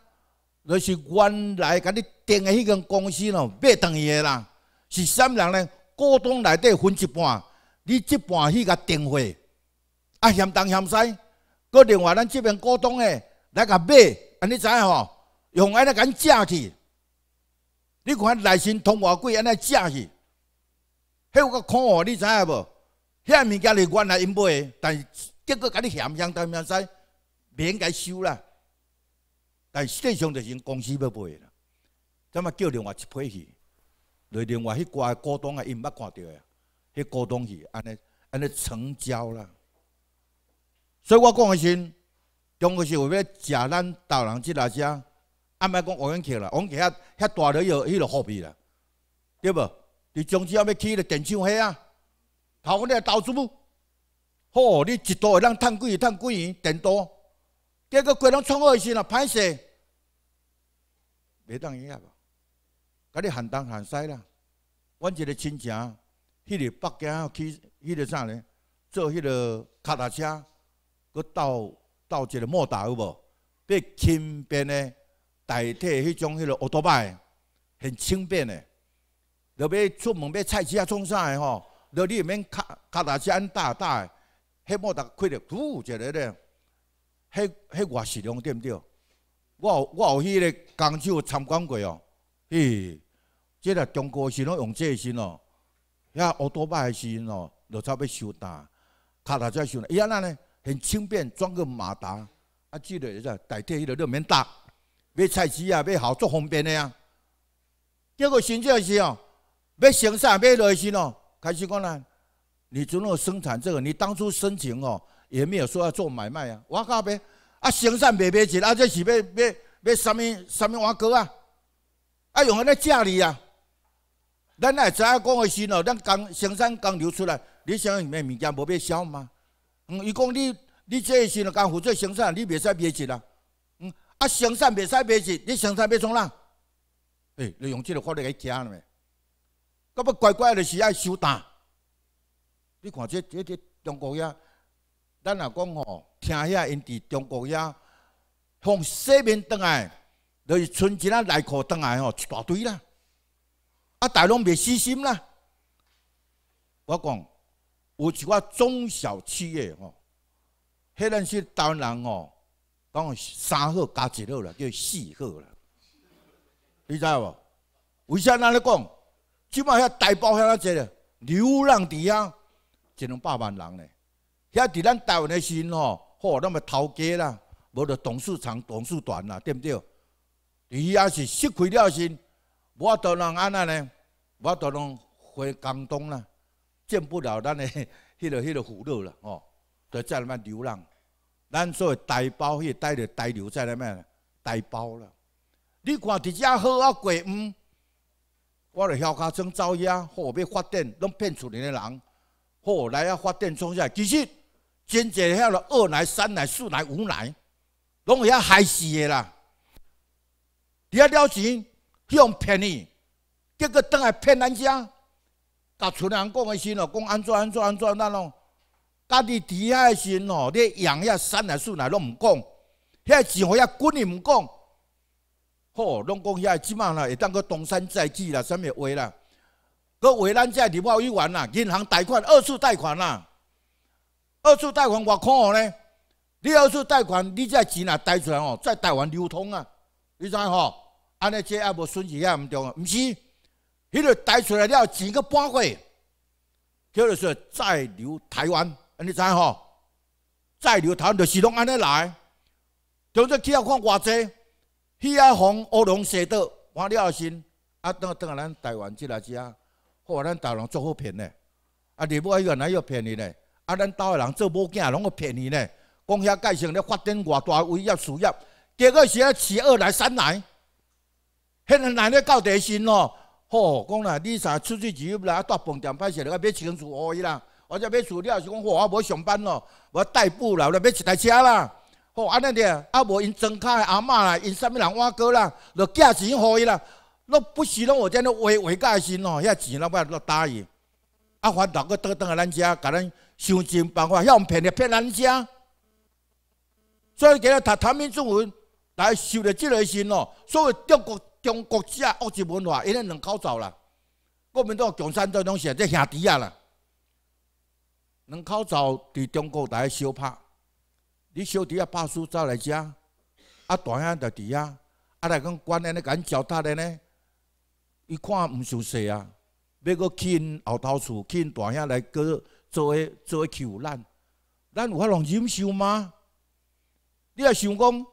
就是原来甲你订的迄间公司喽，买当伊的人是啥人咧？股东内底分一半，你一半去甲订货，啊嫌东嫌西。过另外咱这边股东的来甲买，你知吼？用安尼咁借去，你看内心通话贵安尼借去，迄有个可恶，你知无？遐物件是原来因的，但是结果甲你嫌嫌，都唔使免该收啦。但实际上就是公司要卖啦，怎么叫另外一批去，就另外迄挂股东啊，因毋捌看到的，迄股东去安尼安尼成交啦。所以我讲的是，中国是为要食咱大陆人即哪只，阿莫讲王永去啦，王庆遐遐大了有迄落货币啦，对无？你将来要起迄个电商遐啊？头嗰个投资不？吼！你一度会当贪贵，贪几伊顶多，结果规拢创好先啦，歹势，袂当伊个，甲你寒东寒西啦。阮一个亲戚，迄到北京去，去个啥呢？坐迄个卡达车，佮到到一个摩打有无？比轻便的代替迄种迄个奥托牌，很轻便的，落尾出门买菜市啊，做啥的吼？了，你唔免脚踏车安打下打迄摩托开着突一下咧，迄迄外事量对不对？我我有去个工厂参观过哦，嘿，即个中国是用这新哦，遐乌多的是哦，就差不多收单，脚踏车收单，伊安那嘞很轻便，装个马达，啊之类个，代替迄个都唔免打，买菜市啊买好，足方便的呀。结果真正是哦，要产买要来新哦。开始讲啦，你怎个生产这个？你当初申请哦，也没有说要做买卖啊。我靠呗，啊，生产卖别食，啊，这是要要要什么什么碗糕啊？啊，用它来食哩啊！咱也知啊，讲的心哦，咱刚生产刚流出来，你想有咩物件冇买少吗？嗯，伊讲你你这个是干负责生产，你袂使卖食啊。嗯，啊，生产袂使卖食，你生产要冲浪。哎，你用这个喝来解渴了没？格么乖乖的是爱收单，你看这这这中国呀，咱若讲吼，听遐因伫中国呀，从西面倒来，就是春节啊内裤倒来吼一大堆啦，啊大拢袂死心啦，我讲，有一个中小企业吼，迄能是当人吼，讲三好加一好啦，叫四好啦，你知无？为啥安尼讲？即马遐台胞遐那济咧，流浪伫遐一两百万人咧。遐伫咱台湾的时阵吼，吼那么头家啦，无着董事长、董事长啦，对毋对？伫遐是失开了无我度拢安那咧，我度拢回广东啦，见不了咱的迄落迄落虎肉啦，吼伫在遐流浪。咱所谓台胞，迄带着台留在那边台胞啦！你看伫遮好啊过毋。我的小卡村遭殃，啊，或要发电，拢骗出来的人，或来要发电创啥？其实真正下了二奶、三奶、四奶、五奶，拢遐害死的啦！了了钱，用骗你，结果当来骗咱家，甲村人讲的时候，讲安怎安怎安怎那弄，家己底下的时候，你养下三奶四奶拢唔讲，遐只好遐滚你唔讲。吼，拢讲遐即只嘛啦，会当个东山再起啦，啥物话啦？个为咱遮你不委员啦，银行贷款、二次贷款啦。二次贷款我看好咧，你二次贷款，你遮钱若贷出来吼，再贷款流通啊，你知吼？安尼这也无损失也唔重啊，毋是？迄个贷出来了，钱个搬过，叫做再流台湾，安尼知吼？再流台湾就是拢安尼来，从这起要看外资。去啊！从乌龙隧倒，完了后身，啊，倒当来咱台湾即来只啊，嚯，咱大陆做好骗嘞！啊，你无啊，原来要骗你嘞！啊，咱岛诶人做某囝拢会骗你嘞！讲遐界上咧发展偌大工业事业，结果是遐饲二来三来，现个难咧到底薪咯！吼，讲啦，你啥出去旅游啦？啊，大饭店歹势，你甲买汽厝乌伊啦，或者买厝你是讲，吼，我无上班咯，我代步啦，著买一台车啦！吼，安尼尔啊，无因庄卡诶阿嬷啦，因啥物人碗糕啦，就寄钱互伊啦，拢不时拢活在那画家的心哦，遐钱要要落答应，啊反倒去倒倒来咱遮，甲咱想尽办法，遐毋骗你骗咱遮。所以今日读唐明宗文来受着即类心哦，所以中国中国遮恶习文化，因两口子啦，国民党共产党拢是即兄弟啊啦，两口子伫中国台相拍。你小弟啊，爸叔走来遮，啊大兄在伫啊，啊来讲官员咧敢交代咧呢？伊看毋受势啊，要阁因后头厝，因大兄来过做下做下求负咱有法通忍受吗？你若想讲，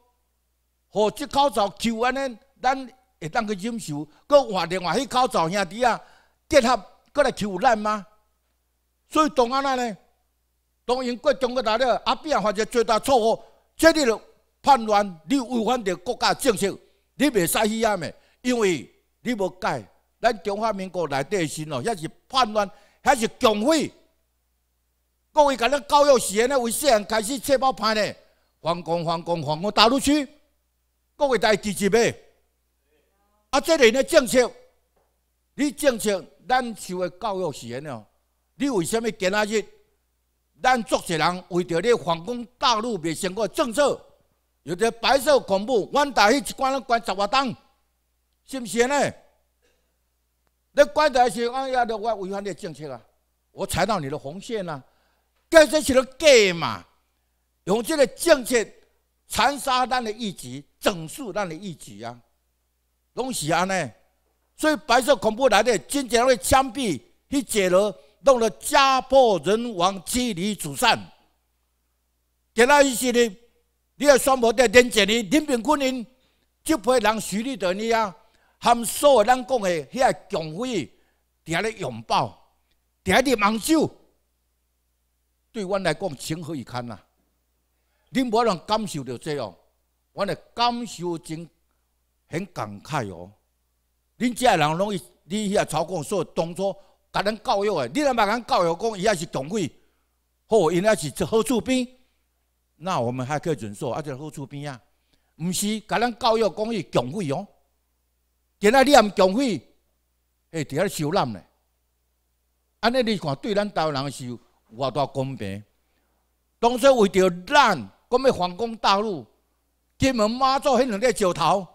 吼，即口罩求安尼，咱会当去忍受，阁换另外迄口罩兄弟啊，结合过来求咱吗？所以，同安啊呢？从英国、中国大陆阿边发生最大错误，这里的叛乱，你违反着国家政策，你未使去阿咩？因为你无改，咱中华民国内地诶事哦，遐是叛乱，遐是共匪。各位，咱教育事安尼，为世人开始册包拍呢，皇宫、皇宫、皇宫，大陆区，各位在支持未？啊，这里呢政策，你政策，咱受的教育事安呢，你为虾米今仔日？咱做一个人，为着你反攻大陆未成功政策，有这白色恐怖，阮台去一关关十偌档，是毋是呢？你关台是按下我违反你政策啊？我踩到你的红线啊，个只是个 g 嘛，用这个政策残杀咱的意志，整肃咱的意志啊，拢是安尼。所以白色恐怖来嘞，经常会枪毙去解罗。弄得家破人亡、妻离子散，吉拉意思呢，你也想无到眼前呢。临平军人，这批人、徐立德呢啊，含所有咱讲的遐强匪，伫咧拥抱，伫咧饮酒，对阮来讲情何以堪呐？恁无人感受到这样，阮的感受真很感慨哦。恁这些人拢以你遐操控所当初甲咱教育诶，你若卖甲教育讲伊也是穷鬼，好，伊也是在好处边，那我们还可以忍受，啊，伫好处边啊？毋是，甲咱教育讲伊穷鬼哦。今仔你毋穷鬼，诶，伫遐收揽咧。安尼你看，对咱台湾人是有偌大公平。当初为着咱，讲要反攻大陆，金门妈祖迄两个石头，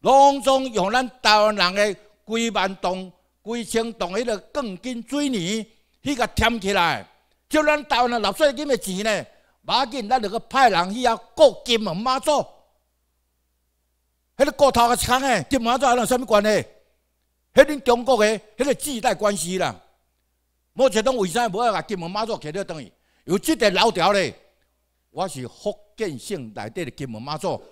拢总用咱台湾人诶几万栋。规清同迄个钢筋水泥去甲填起来，叫咱台湾人纳税金的钱呢？马紧咱就去派人去遐过金门马祖，迄个过头个厂诶，金门马祖有啥物关系？迄恁中国个，迄个世代关系啦。毛泽东为啥无要把金门马祖摕到等于？有即个老条咧。我是福建省内底的金门马祖，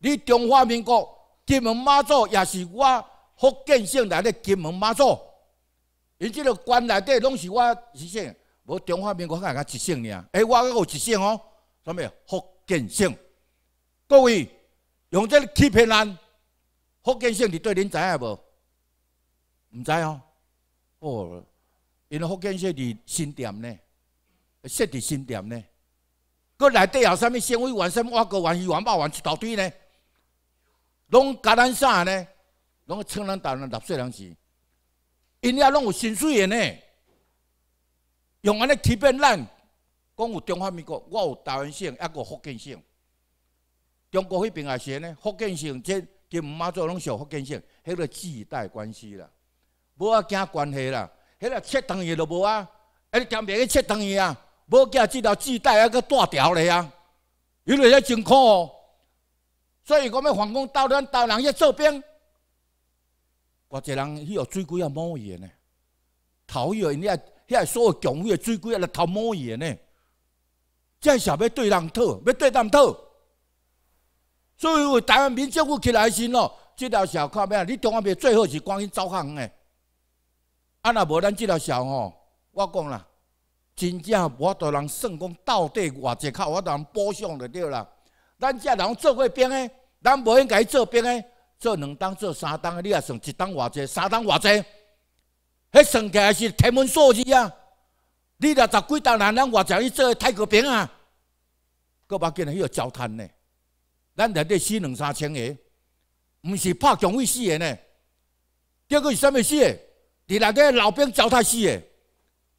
你中华民国金门马祖也是我。福建省内的金门马祖，因即个关内底拢是我一姓，无中华民国也才一姓尔，哎，我个有一姓哦，啥物？福建省，各位用这欺骗人，福建省伫对恁知影无？毋知哦，哦，因为福建省伫新店呢，设伫新店呢，各内底有啥物省委委啥我个委员是完不完一大堆呢？拢甲咱啥呢？拢个趁人打人、纳税人机，因遐拢有水术诶，用安尼欺骗咱，讲有中华民国，我有台湾省，还个福建省。中国迄边是些呢，福建省即金妈做拢属福建省，迄个自代关系啦，无啊惊关系啦，迄个切断伊都无啊，迄你讲别去切断伊啊，无惊即条自带还佫大条咧啊，伊著在真苦哦。所以讲要反攻大陆、大陆要做兵。偌济人去学最贵啊，伊易呢？偷去学，因遐遐所有穷苦的水鬼啊来偷伊易呢？这是要对人讨，要对人讨？所以为台湾民政府起来时咯。这条看靠边，你中湾片最好是关心走商的。啊，若无咱这条线吼，我讲啦，真正我都人算讲到底，或者靠我人补偿就对啦。咱这人做过兵的，咱无应该做兵的。做两档、做三档你也算一档偌济，三档偌济，迄算起来是天文数字啊！你若十几档人，人，我叫你做太和平啊，搁把见了迄个焦炭呢？咱内底死两三千个，毋是拍穷位死的呢？结果是甚物死的？伫内底老兵交炭死的？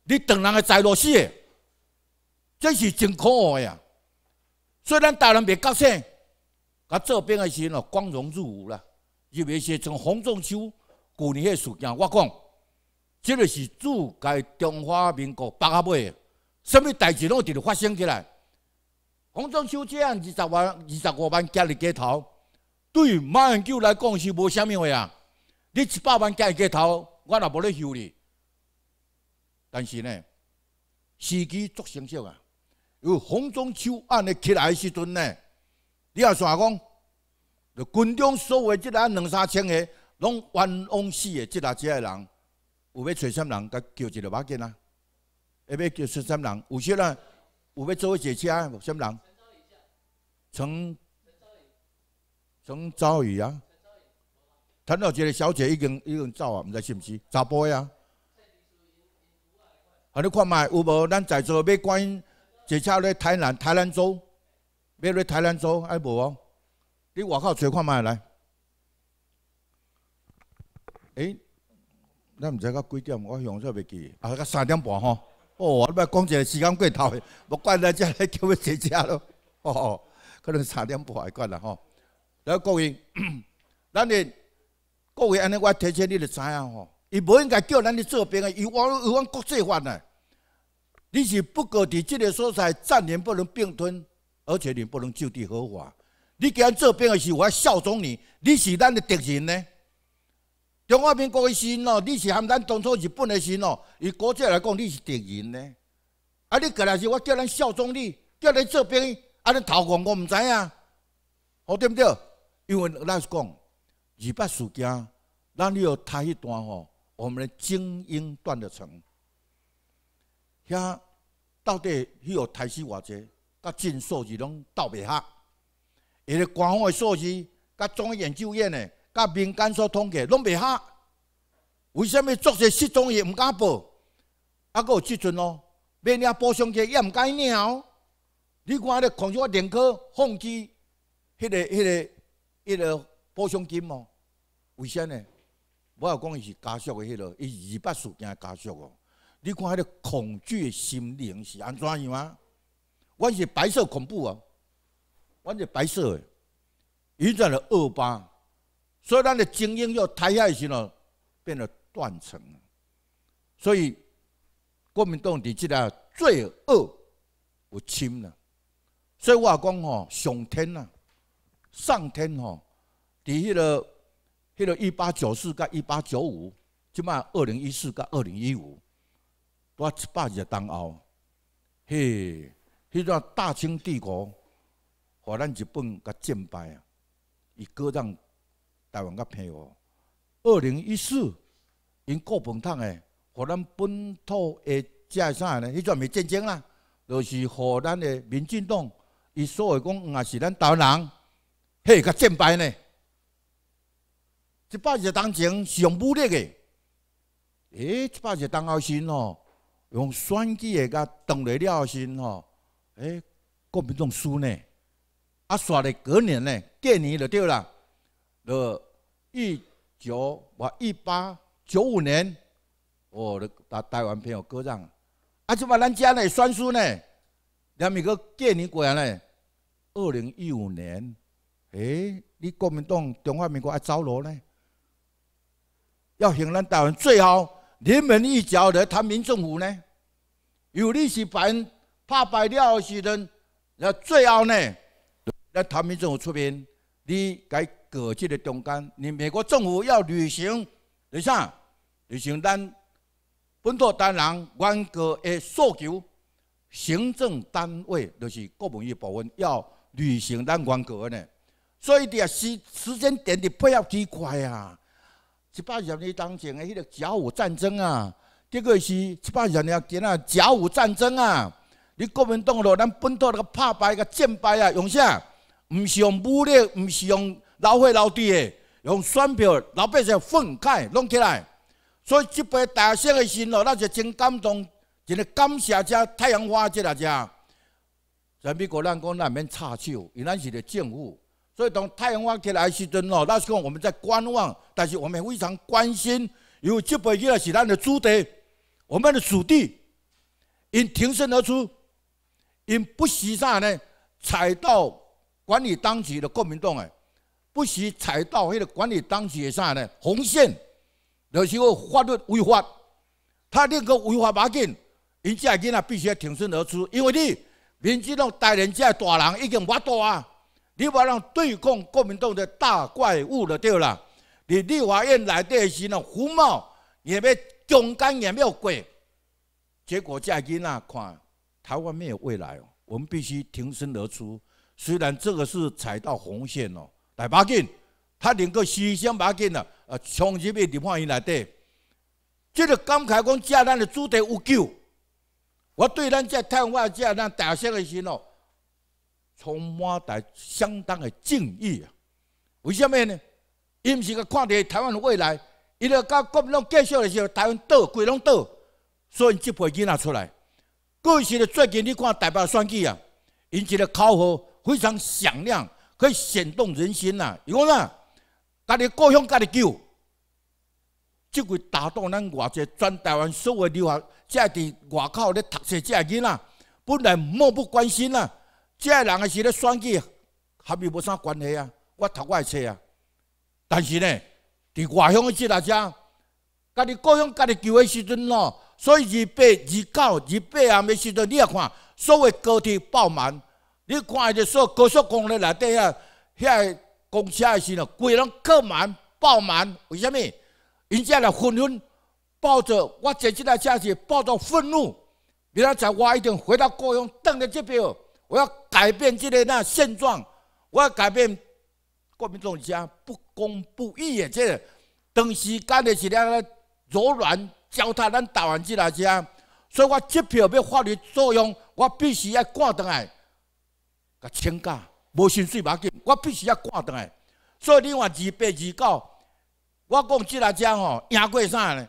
你传人个财路死的？这是真可恶呀！以咱大人袂高兴。我这边的是喏，光荣入伍啦，入个是从黄仲秋旧年的事件，我讲，这个是主该中华民国北啊倍，什么代志拢直直发生起来。黄仲秋这样二十万、二十五万加入街头，对马英九来讲是无虾物的啊。你一百万加入街头，我也无咧休你。但是呢，时机足成熟啊。有黄仲秋安尼起来的时阵呢。你也想讲，就军中所有即个两三千个，拢冤枉死的，即个即个人，有要找什么人甲叫一个马剑啊？要要叫什么人？有些人有要做一些什么人？陈陈朝宇啊，谈到一个小姐已经已经走啊，唔知是唔是查甫呀？啊，你看麦有无？咱在座要关心坐车咧，台南台南州。别在台南州还无哦，你外口找看卖来？诶，咱毋知到几点，我详细袂记。啊，到三点半吼。哦，你咪讲个时间过头，莫怪咱遮来叫我坐车咯。哦，可能三点半还关啦吼。各位，咱哩各位安尼，我提醒你就知影吼。伊不应该叫咱哩做兵啊，伊往往国际化呢。你是不过伫即个所在，战领不能并吞。而且你不能就地合法，你既然做兵的是我要效忠你，你是咱的敌人呢？中华民国的神哦，你是含咱当初日本的神哦？以国家来讲，你是敌人呢？啊！你过来时，我叫咱效忠你，叫你做兵，啊！你逃亡我唔知啊，好对不对？因为那是讲二八事件，咱要谈一段吼，我们的精英断的层，遐到底要台事发生？甲真数字拢斗袂合，伊个官方的数字，甲中央研究院的，甲民间所统计拢袂合，为什物作些失踪也毋敢报？啊，佫有即阵哦，要了补偿金也毋敢领哦。你看个咧恐惧连可放弃迄个、迄个、迄个补偿金哦？为甚呢？我要讲伊是家属的迄个，伊二八事件的家属哦。你看迄个恐惧的心灵是安怎样啊？阮是白色恐怖啊！阮是白色诶，伊在了二八，所以咱的精英要抬下来时候变得断层了。所以国民党伫即个罪恶有轻了。所以我讲吼，上天呐，上天吼，伫迄个迄个一八九四甲一八九五，即卖二零一四甲二零一五，一百伊当后，嘿。迄个大清帝国，互咱日本甲战败啊，伊割让台湾甲澎湖。二零一四，因过本党诶，互咱本土诶，即个啥呢？迄毋咪战争啦，著是互咱诶民进党，伊所谓讲也是咱台湾人，迄甲战败呢。一百日当是用武力诶。诶，一百日当后心哦，用选举诶，甲来了后心哦。哎，国民党输呢，啊，刷的隔年呢，隔年就对了，就一九或一八九五年，我的台湾朋友割让，啊，就把咱家呢算输呢，两米哥隔年果然呢，二零一五年，哎，你国民党、中华民国要着落呢，要行咱台湾最好临门一脚来谈民政府呢，有利息百分怕败掉时阵，那最后呢？那台民政府出面，你该搁这个中间，你美国政府要履行，第啥？履行咱本土单人原住的诉求。行政单位就是国部院部门要履行咱原住的呢。所以，你啊时时间点的不要奇怪啊。七八十年当前的迄个甲午战争啊，这个是七八十年啊，今啊甲午战争啊。你国民党啰，咱本土那个拍败个战败啊，用啥？唔是用武力，唔是用老火老底的，用选票，老百姓愤慨弄起来。所以，这杯大式的心啰，那就真感动，真感谢这太阳花这大家。人民国难公难免插手，因咱是个政府。所以，当太阳花起来时阵啰，那时候我们在观望，但是我们非常关心，因为这杯起来是咱的祖地，我们的属地，因挺身而出。因不惜啥呢？踩到管理当局的国民党诶，不惜踩到迄个管理当局的啥呢？红线，就是法律违法。他宁可违法把紧，人家囡仔必须要挺身而出。因为你民党带人，这大人已经挖大啊，你话让对抗国民党的大怪物就对了。你立法院来的时候呢，胡茂也被中干也有过，结果这囡仔看。台湾没有未来哦，我们必须挺身而出。虽然这个是踩到红线哦，来把劲，他能够四千把劲了，啊，冲支去直放伊内底。这个感慨讲，加咱的主题有救。我对咱这台湾这咱大谢的心哦，充满着相当的敬意。为什么呢？因是看到台湾的未来，伊就佮国民党结束的时候，台湾倒，鬼拢倒，所以这批囡仔出来。过去的最近你看台北选举啊，引起的口号非常响亮，可以煽动人心呐。伊讲呐，家己故乡家己救，即个打动咱外侪全台湾所有留学在伫外口咧读册即个囡仔，本来漠不关心呐。即个人也是咧选举，和伊无啥关系啊。我读我的册啊。但是呢，伫外乡的这大家，家己故乡家己救的时阵喏。所以，二八、二九、二八阿咪时阵，你也看所谓高铁爆满，你看下就说高速公路内底啊，遐公车的是了，鬼拢客满爆满，为虾米？人家来纷纷抱着，我坐进来驾驶，抱着愤怒，你若再我一定回到故乡，等着机票，我要改变这个那现状，我要改变国民中家不公不义的这长时间的一两个柔软。交蹋咱台湾即来者，所以我这票要法律作用，我必须要赶倒来，甲请假，无薪水马金，我必须要赶倒来。所以你话二八二九，我讲即来者吼赢过啥呢？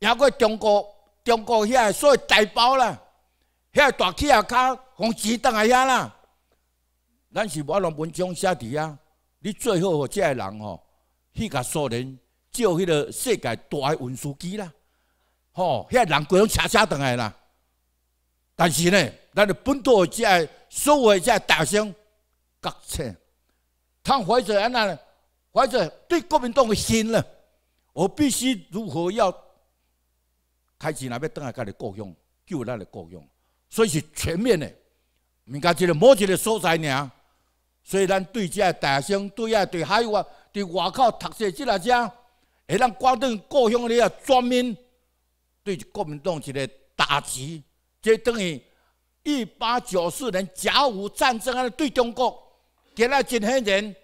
赢过中国，中国遐所以大包啦，遐大企业卡红钱倒来遐啦。咱是无让文章写伫遐，你最好这个人吼，去甲苏联借迄个世界大运输机啦。哦，遐人过拢车车倒来啦。但是呢，咱的本土只个所有只个大学生，的确，他怀着安那，怀着对国民党的心呢？我必须如何要开始那要倒来家里故乡救咱的故乡，所以是全面的。毋仅只个某一个所在尔。所以咱对遮个大学生，对遐对海外伫外口读册即来遮，会咱关顿故乡里个全面。对国民党一个打击，即等于一八九四年甲午战争安尼对中国，今日真显人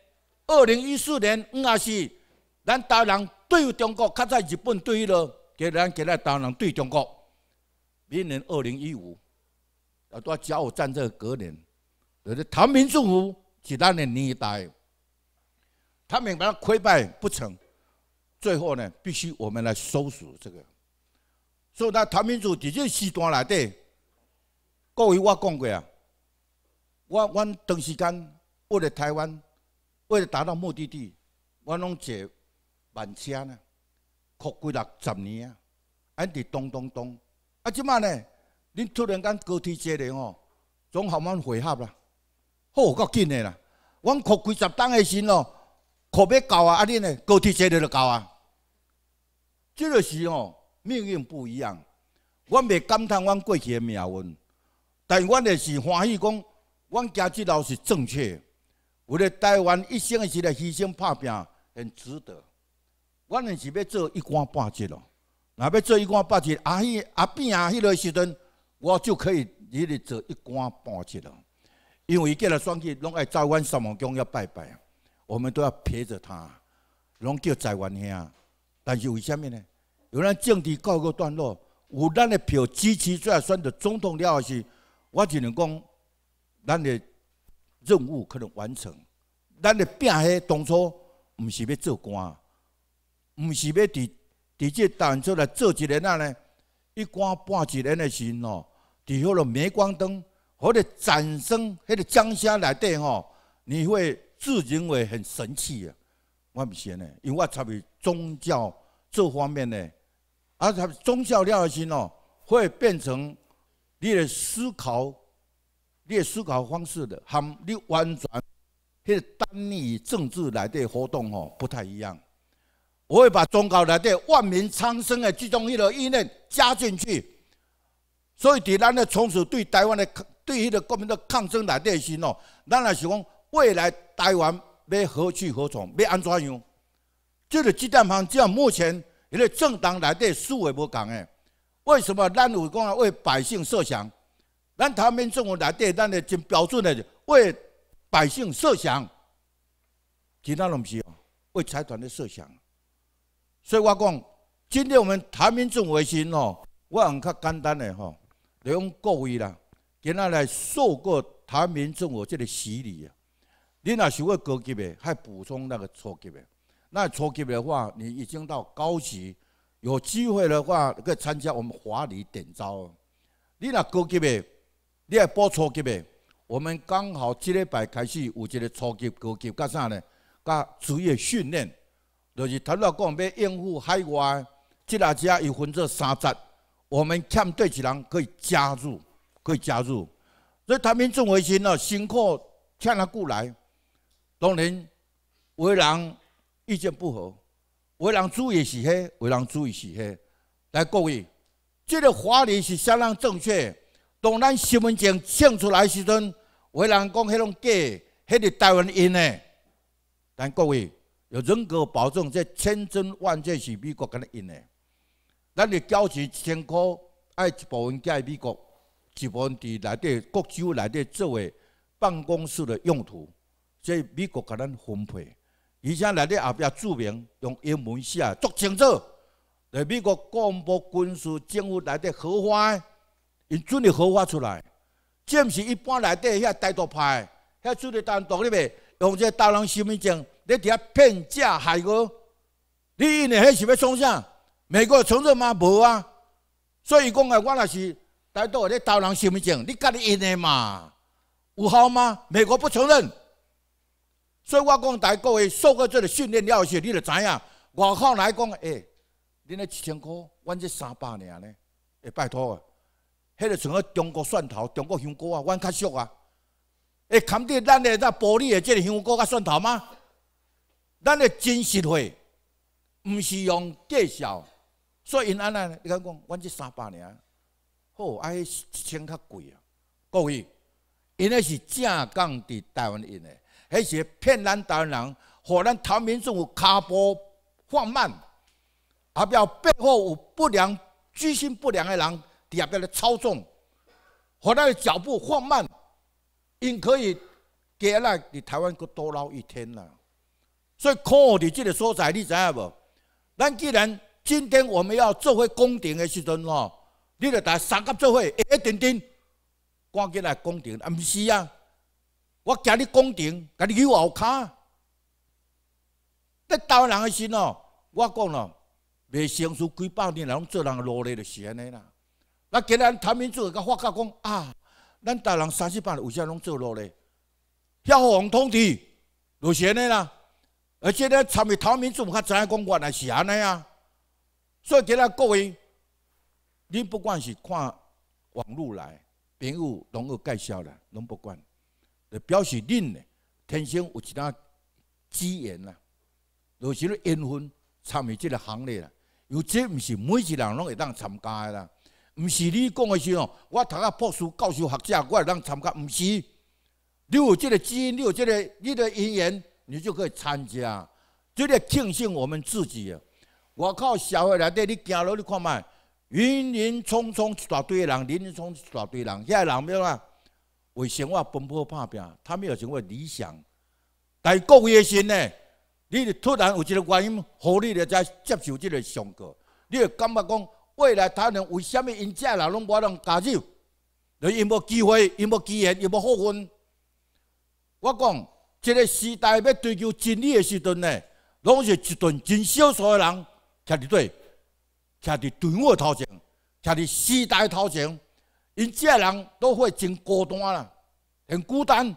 二零一四年，吾也是咱当然对中国，较在日本对了，今日咱今日大陆对中国。明年二零一五，又都甲午战争隔年，就是唐明政府是咱的年代，他明白亏败不成，最后呢，必须我们来收拾这个。所以，咱台明主伫这时段内底，各位我讲过啊，我、我长时间为了台湾，为了达到目的地，我拢坐慢车呢，哭几六十年啊，安伫咚咚咚。啊，即摆呢，恁突然间高铁坐来吼，总好我悔合啦，好够紧的啦，我哭几十单的先咯，坐要到啊，啊恁呢高铁坐来就到啊，即个是候。命运不一样，我袂感叹我过去的命运，但我也是欢喜讲，我家这路是正确。为了台湾一生一世来牺牲、拍拼，很值得。我们是要做一官半职咯，那要做一官半职，阿迄阿边阿迄个时阵，我就可以日日做一官半职咯。因为伊叫了双日拢爱找阮三毛宫要拜拜，我们都要陪着他，拢叫在阮兄。但是为什么呢？有咱政治告个段落，有咱个票支持来选择总统了，是，我只能讲，咱的任务可能完成。咱的拼起当初毋是要做官，毋是要伫伫这党出来做几年呐呢，一官半几年的时喏，伫迄了镁光灯或者掌声或者掌声来对吼，你会自认为很神气啊。我唔先个，因为我插与宗教这方面呢。他，他忠孝的心哦，会变成你的思考，你的思考方式的，含你完全是单一政治来的活动哦，不太一样。我会把忠孝来的万民苍生的集中一个意念加进去，所以伫咱的从此对台湾的对迄个国民的抗争来的心哦，咱也是讲未来台湾要何去何从，要安怎样？这个鸡蛋方，只像目前。一个政党内底数也无共诶，为什么咱有讲为百姓设想？咱台民众的内底，咱的真标准诶，为百姓设想，其他拢毋是哦，为财团的设想。所以我讲，今天我们台民众为心哦，我很较简单诶吼，就用各位啦，今仔来受过台民众我这个洗礼啊，你哪是为高级诶，还补充那个初级诶？那初级的话，你已经到高级，有机会的话，可以参加我们华丽点招。你若高级的，你也报初级的。我们刚好这礼拜开始有一个初级、高级，加啥呢，加职业训练，就是头白讲，要应付海外，这下家又分做三站。我们欠对几人可以加入，可以加入。所以他们做为先哦，辛苦欠他过来，当然为人。意见不合，为人主也是黑，为人主也是黑。来，各位，这个话律是相当正确。当咱身份证唱出来时阵，为人讲迄种假，迄个台湾印的。但各位，有人格保证，这千真万确是美国干的印的。咱的钱一千块，爱一部分在美国，一部分在内地、各州内地作为办公室的用途，以美国跟咱分配。而且内底后壁注明用英文写，足清楚。内美国广播军事政府内底合法的，准专合法出来，这毋是一般内底遐歹独派，的，遐专利单独的袂，用这刀郎身份证在底下骗价害我，你伊呢？遐是要做啥？美国承认吗？无啊。所以讲啊，我也是歹多内底刀郎身份证，你干你因的嘛，有效吗？美国不承认。所以我讲，台各位受过这个训练了，是，你就知影。外口来讲，哎，恁那七千块，阮这三百尔呢？哎，拜托，迄个像个中国蒜头、中国香菇啊，阮较俗啊。哎，砍定咱的呾玻璃的，即个香菇甲蒜头吗？咱的真实货，毋是用介绍。所以因安尼，你敢讲，阮这三百尔。好，哎，一千较贵啊。各位，因咧是正港的台湾人的。而且骗人、湾人，可能台民府脚步放慢，代表背后有不良居心不良的人伫下个来操纵，咱的脚步放慢，因可以给来伫台湾阁多捞一天啦。所以看我伫这个所在，你知影无？咱既然今天我们要做回公廷的时阵吼，你就大三甲做伙，一一点定赶紧来公廷，啊唔是啊？我惊你讲定，甲你去后口。得道人的心哦，我讲咯，未成熟几百年人拢做人奴隶就是安尼啦。那既然陶明祖甲发觉讲啊，咱大人三四百，为啥拢做奴隶？要红通地，就是安尼啦。而且咧，参与陶明祖唔卡知讲，原来是安尼啊。所以，今日各位，你不管是看网络来，朋友拢有介绍啦，拢不管。表示恁天生有一下基因啦，有些缘分参与这个行列啦。有这毋是每一个人拢会当参加的啦，毋是你讲的哦。我读啊，博士、教授学者，我也当参加。毋是你有这个基因，你有这个你的姻缘，你就可以参加。就个庆幸我们自己。我靠，社会内底你走路你看麦，人林匆匆一大堆人，林林匆匆一大堆人，遐在人要嘛？为生活奔波打拼，他们有成为理想。但位的心呢，你突然有一个原因，让你在接受这个上课，你会感觉讲未来他人为什么因这人拢法能加入？因无机会，因无机缘，因无好分。我讲，这个时代要追求真理的时阵呢，拢是一群真少数的人站伫队，站伫队伍头前，站伫时代头前。因遮人都会真孤单啦，很孤单。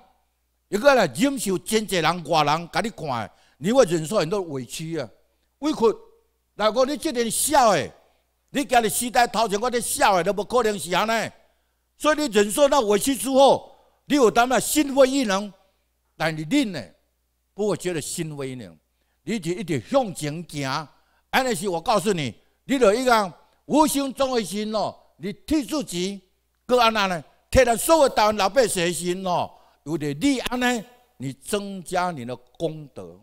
一个呢，忍受真济人外人格你看你会忍受很多委屈啊。委屈，如果你这点少诶，你今日时代头前我伫少诶，都无可能是安尼。所以你忍受到委屈之后，你有淡仔心灰意冷，但是忍呢，不会觉得心灰意冷，你就一直向前走。安尼是我告诉你，你就伊讲无心中的心咯，你替自己。搁安安呢，替咱所有台湾老百姓的心哦，有得立安呢，你增加你的功德，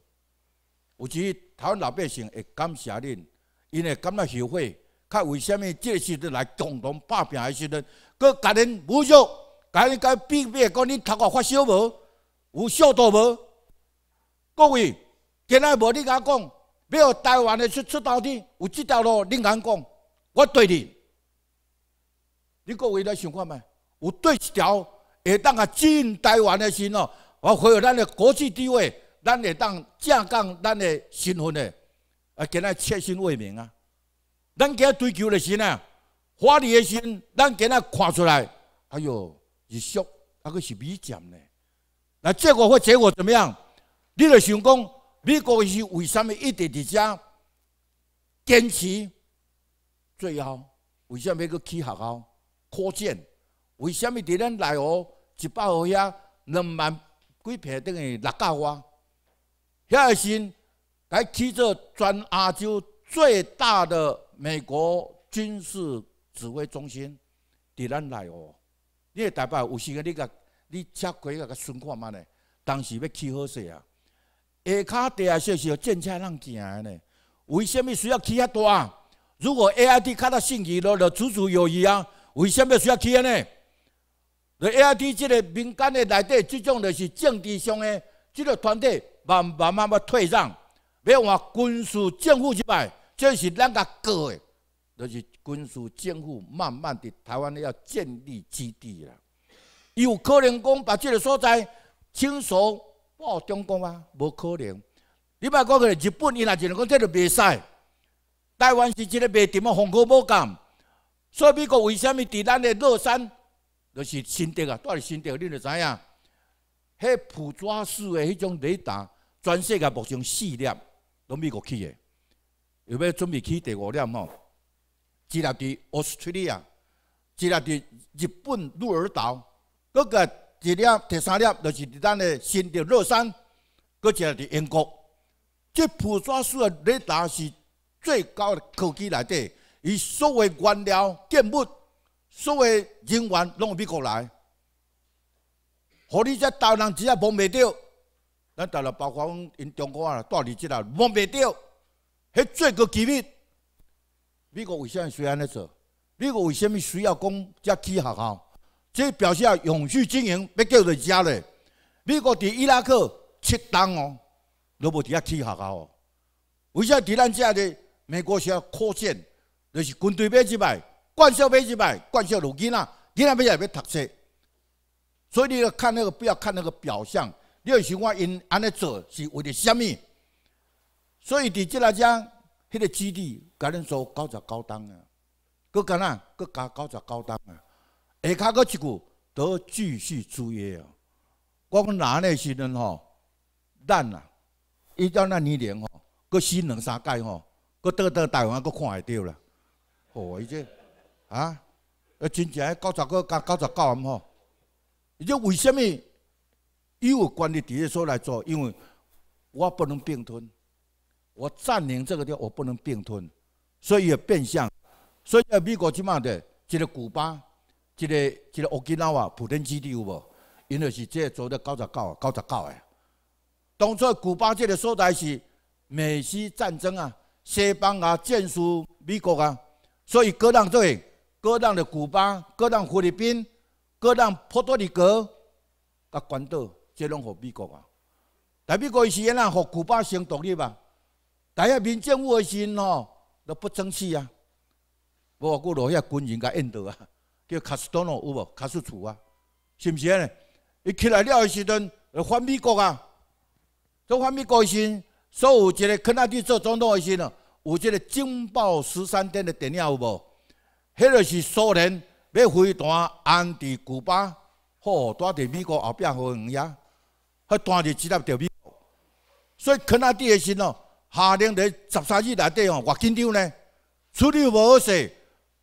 有时台湾老百姓会感谢恁，因为感到后悔。看为什么这次的来共同打拼的时阵，搁个人辱，孝，各应该逼免讲恁头壳发烧无，有消到无？各位，今仔无你甲讲，要台湾的出出刀子，有这条路，你敢讲？我对恁。你各位来想看麦，有对一条会当啊进台湾的心哦，我会有咱的国际地位，咱会当正讲咱的身份的，啊，给仔切身为民啊。咱今追求的心啊，华丽的心，咱今仔看出来，哎呦，是俗，啊，个是美战呢。那结果或结果怎么样？你来想讲，美国是为什么一直伫遮坚持最后为什么要起学校？扩建？为什么在咱内湖一百二呀、两万几平等于六百瓦？遐个时来建设全亚洲最大的美国军事指挥中心，在咱内湖。你代表有时间你个你车过个个顺看嘛呢？当时要起好势啊！下骹第二少要建车浪建个呢？为什么需要起遐大？如果 A I D 看到信息了了，足足有余啊！为什么要说起来呢？在 AID 这个民间的内底，这种就是政治上的这个团体慢慢慢慢退让。不要换军事政府失摆，这是咱家搞的，就是军事政府慢慢的台湾要建立基地了。有可能讲把这个所在清扫报中国啊，不可能。你别讲个日本，伊那只能讲这个未使。台湾是真个未点啊，风空无感。所以美国为什么伫咱的乐山，就是新德啊，在新德，你就知影，迄普捉式的迄种雷达，全世界目前四粒，拢美国起的，又要准备起第五粒吼，一粒伫斯大利亚，一粒伫日本鹿儿岛，个个一粒第三粒，就是伫咱的新德乐山，一个伫英国，这普捉式的雷达是最高的科技来的。伊所有原料、建物、所有人员拢美国来，何你只大陆人只摸袂着？咱大陆包括因中国啊、大陆即只啊摸袂着，迄最高机密。美国为啥需要安尼做？美国为虾米需要讲只气学校？这表示啊，永续经营要叫做只嘞。美国伫伊拉克、七东哦，都无伫遐气学校哦。为啥伫咱遮的美国需要扩建？就是军队买一摆，官校买一摆，官校如囡仔，囡仔买来要读册。所以你要看那个，不要看那个表象，你要想看因安尼做是为了什么？所以伫这来讲，迄个基地，甲恁说九十九档啊，佮佮那佮加九十九档啊，下骹佫一句，得继续租约啊。我讲男的时阵吼，咱啊，一到那女人吼，佮新两三届吼，佮倒倒台湾佮看会到了。好啊！伊这啊，呃，真正九十个加九十九啊，唔好。伊这为什么？伊有权利伫个所来做？因为，我不能并吞，我占领这个地方，我不能并吞，所以也变相。所以美国起码的，一个古巴，一个一个奥克马瓦普天之地有无？因为是这做的九十九、九十九诶。当初古巴这个所在是美西战争啊，西班牙战输美国啊。所以，割让做，割让的古巴、割让菲律宾、割让波多黎各、甲关岛，这拢互美国啊。但美国伊是也互服古巴先独立吧？但遐民政府时吼，都不争气啊。无外国佬遐军人甲印度啊，叫卡斯多诺有无？卡斯楚啊，是毋是呢？伊起来了时阵，来反美国啊。都反美国时，所有一个肯尼迪做总统时喏。有这个惊宝十三天的电影有无？迄个是苏联要飞弹安置古巴，吼，躲伫美国后壁和后尾，还躲在只了着美国。所以肯阿弟的心哦，下令伫十三日内底哦，越紧张呢，处理无好势，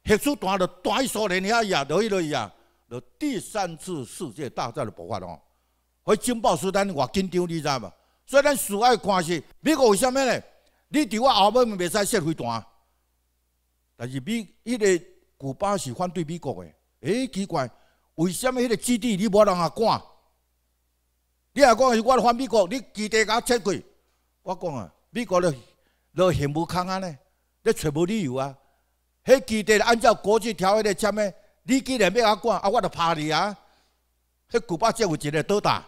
核子弹就弹去苏联遐伊啊，落去落去啊，就第三次世界大战就爆发哦。迄惊宝十三天越紧张，你知无？所以咱苏爱看是美国为虾米呢？你伫我后尾咪使说胡谈，但是美迄个古巴是反对美国诶，诶奇怪，为什么迄个基地你无人啊管？你啊讲是我反美国，你基地甲拆开，我讲啊，美国咧咧寻无空啊咧，你揣无理由啊。迄基地按照国际条约咧签诶，你既然要我管，啊我就拍你啊。迄古巴只有一个倒弹，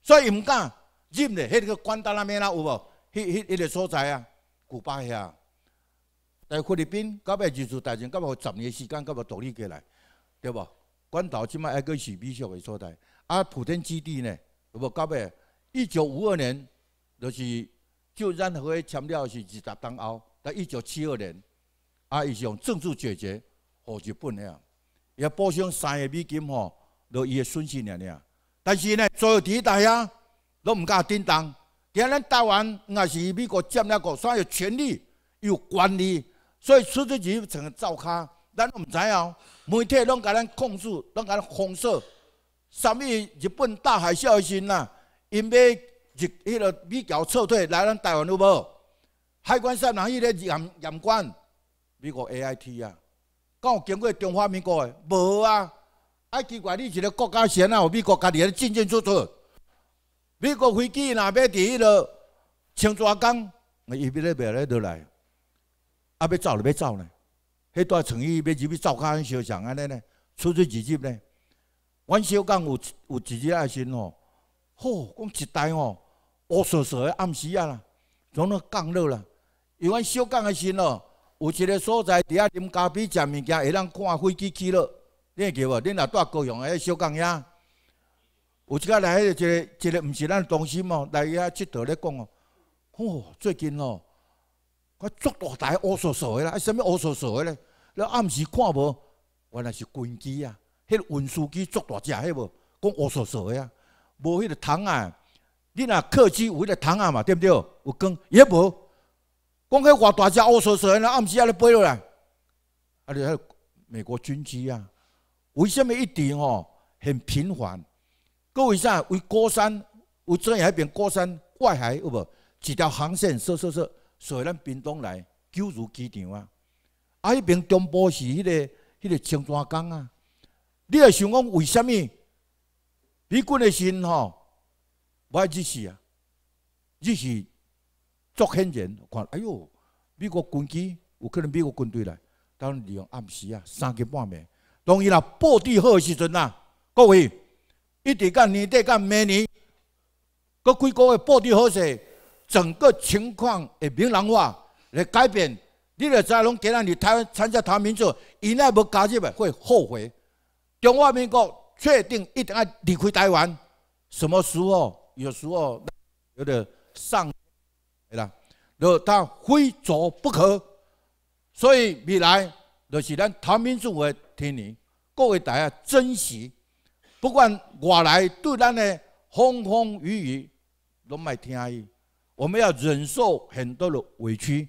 所以伊唔敢入咧。迄个关丹啊面啦有无？迄迄迄个所在啊。古巴遐，在菲律宾，到尾就是大战，到尾十年时间，到尾独立过来，对无？关岛即卖还阁是美属的所在，啊，普天基地呢，无到尾一九五二年，就是就咱台湾签了是二十等后，到一九七二年，啊，伊是用政治解决和日本呀，也补偿三亿美金吼，都伊的损失了了，但是呢，有第一代啊，都毋敢叮动。今日咱台湾也是美国接那个，所以权利有管理，所以出出去成遭卡。咱毋知哦，媒体拢甲咱控诉，拢甲咱封锁。上物日本大海啸的时呐、啊，因为日迄个美国撤退来咱台湾都无。海关上人迄个严严管，美国 A I T 啊，敢有经过中华民国的？无啊，啊奇怪你一个国家人啊，有美国家己的进进出出。美国飞机若要伫迄落青沙港，伊不咧不咧倒来，啊要走咧要走咧，迄带船伊要入去走家安相像安尼咧，出出自入咧。阮小刚有有一日爱心吼，吼讲一代哦，乌索索暗时啊，种咧降落啦。伊阮小刚个心哦，有一个所在伫遐啉咖啡食物件，会当看飞机起落，你会记无？恁若住高雄个小刚遐。有一个来迄个一个一个毋是咱东西嘛？来伊阿七桃咧讲哦，吼，最近哦，块足大台乌索索的啦，阿什物乌索索的咧？你暗时看无，原来是军机啊，迄个运输机足大只，迄无，讲乌索索的啊，无迄个糖啊，你若客机无迄个糖啊嘛，对毋对？有讲也无，讲迄偌大只乌索索，的，那暗时阿咧飞落来，阿迄美国军机啊？为什物一定哦很频繁？为啥为高山？为样迄边高山外海，有无？一条航线，说说说，以咱屏东来，九如机场啊。啊，迄边中部是迄个、迄个青山港啊。你也想讲，为什物美国的心吼，爱日系啊？日系作很严，看，哎哟，美国军机，有可能美国军队来，当利用暗时啊，三更半暝。当然啦，布置好的时阵啦，各位。一直到年底，到明年，嗰几个月布置好势，整个情况会明朗化，来改变。你若再拢仍然你台湾参加台民主，伊后不加入会后悔。中华民国确定一定要离开台湾。什么时候？有时候有点上来了，后他非走不可。所以未来就是咱台民主的天年，各位大家珍惜。不管外来对咱的风风雨雨拢卖听伊，我们要忍受很多的委屈，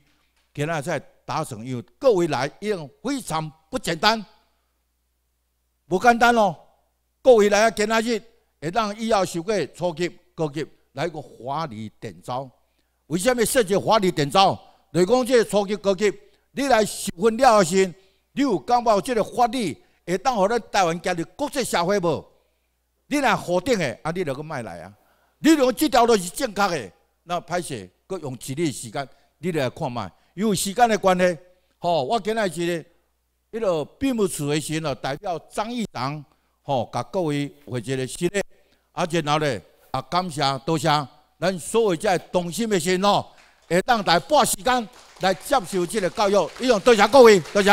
今仔日达成，因为各位来已经非常不简单，无简单咯。各位来今仔日会当以后受过初级高级来个华丽点招，为什么设计华丽点招？你讲即初级高级，你来受训了后身，你有感觉即个法律会当让咱台湾加入国际社会无？你来否定的，啊，你著个卖来啊！你果这条路是正确的，那歹势佫用一日时间？你来看卖，因为时间的关系，吼，我今日是迄个并不式的时候，代表张义堂吼，甲各位会一个新诶阿然后咧，啊，感谢多谢咱所有遮同心的心哦，会当来半时间来接受即个教育，伊用多谢各位，多谢。